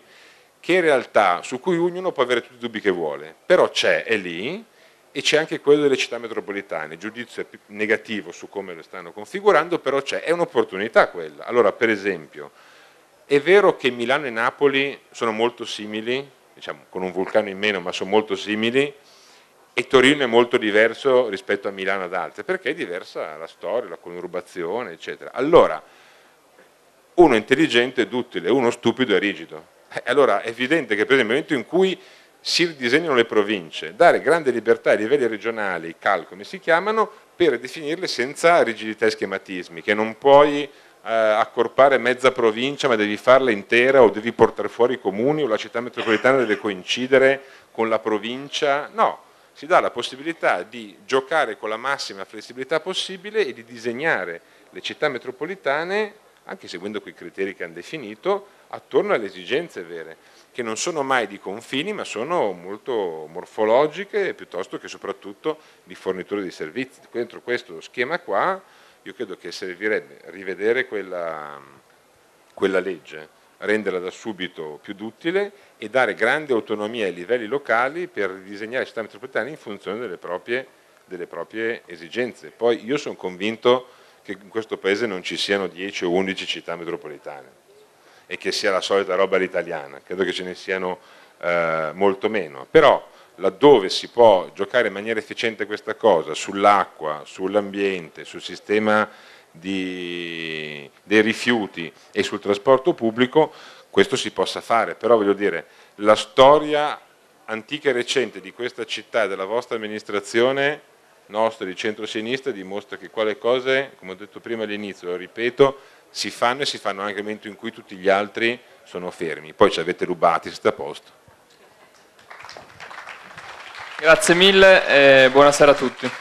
che in realtà su cui ognuno può avere tutti i dubbi che vuole, però c'è, è lì, e c'è anche quello delle città metropolitane, il giudizio è negativo su come lo stanno configurando, però c'è, è un'opportunità quella. Allora, per esempio, è vero che Milano e Napoli sono molto simili, diciamo con un vulcano in meno, ma sono molto simili, e Torino è molto diverso rispetto a Milano ad altre, perché è diversa la storia, la conurbazione, eccetera. Allora, uno intelligente ed utile, uno stupido e rigido. Eh, allora è evidente che per esempio nel momento in cui si ridisegnano le province, dare grande libertà ai livelli regionali, cal come si chiamano, per definirle senza rigidità e schematismi, che non puoi eh, accorpare mezza provincia ma devi farla intera o devi portare fuori i comuni o la città metropolitana deve coincidere con la provincia, no, si dà la possibilità di giocare con la massima flessibilità possibile e di disegnare le città metropolitane, anche seguendo quei criteri che hanno definito, attorno alle esigenze vere, che non sono mai di confini ma sono molto morfologiche piuttosto che soprattutto di fornitori di servizi. Dentro questo schema qua io credo che servirebbe rivedere quella, quella legge, renderla da subito più duttile e dare grande autonomia ai livelli locali per ridisegnare le città metropolitane in funzione delle proprie, delle proprie esigenze. Poi io sono convinto che in questo paese non ci siano 10 o 11 città metropolitane e che sia la solita roba all'italiana, credo che ce ne siano eh, molto meno, però laddove si può giocare in maniera efficiente questa cosa, sull'acqua, sull'ambiente, sul sistema di, dei rifiuti e sul trasporto pubblico, questo si possa fare, però voglio dire, la storia antica e recente di questa città e della vostra amministrazione nostra di centro-sinistra dimostra che quale cose, come ho detto prima all'inizio, lo ripeto, si fanno e si fanno anche nel momento in cui tutti gli altri sono fermi, poi ci avete rubati, siete a posto. Grazie mille e buonasera a tutti.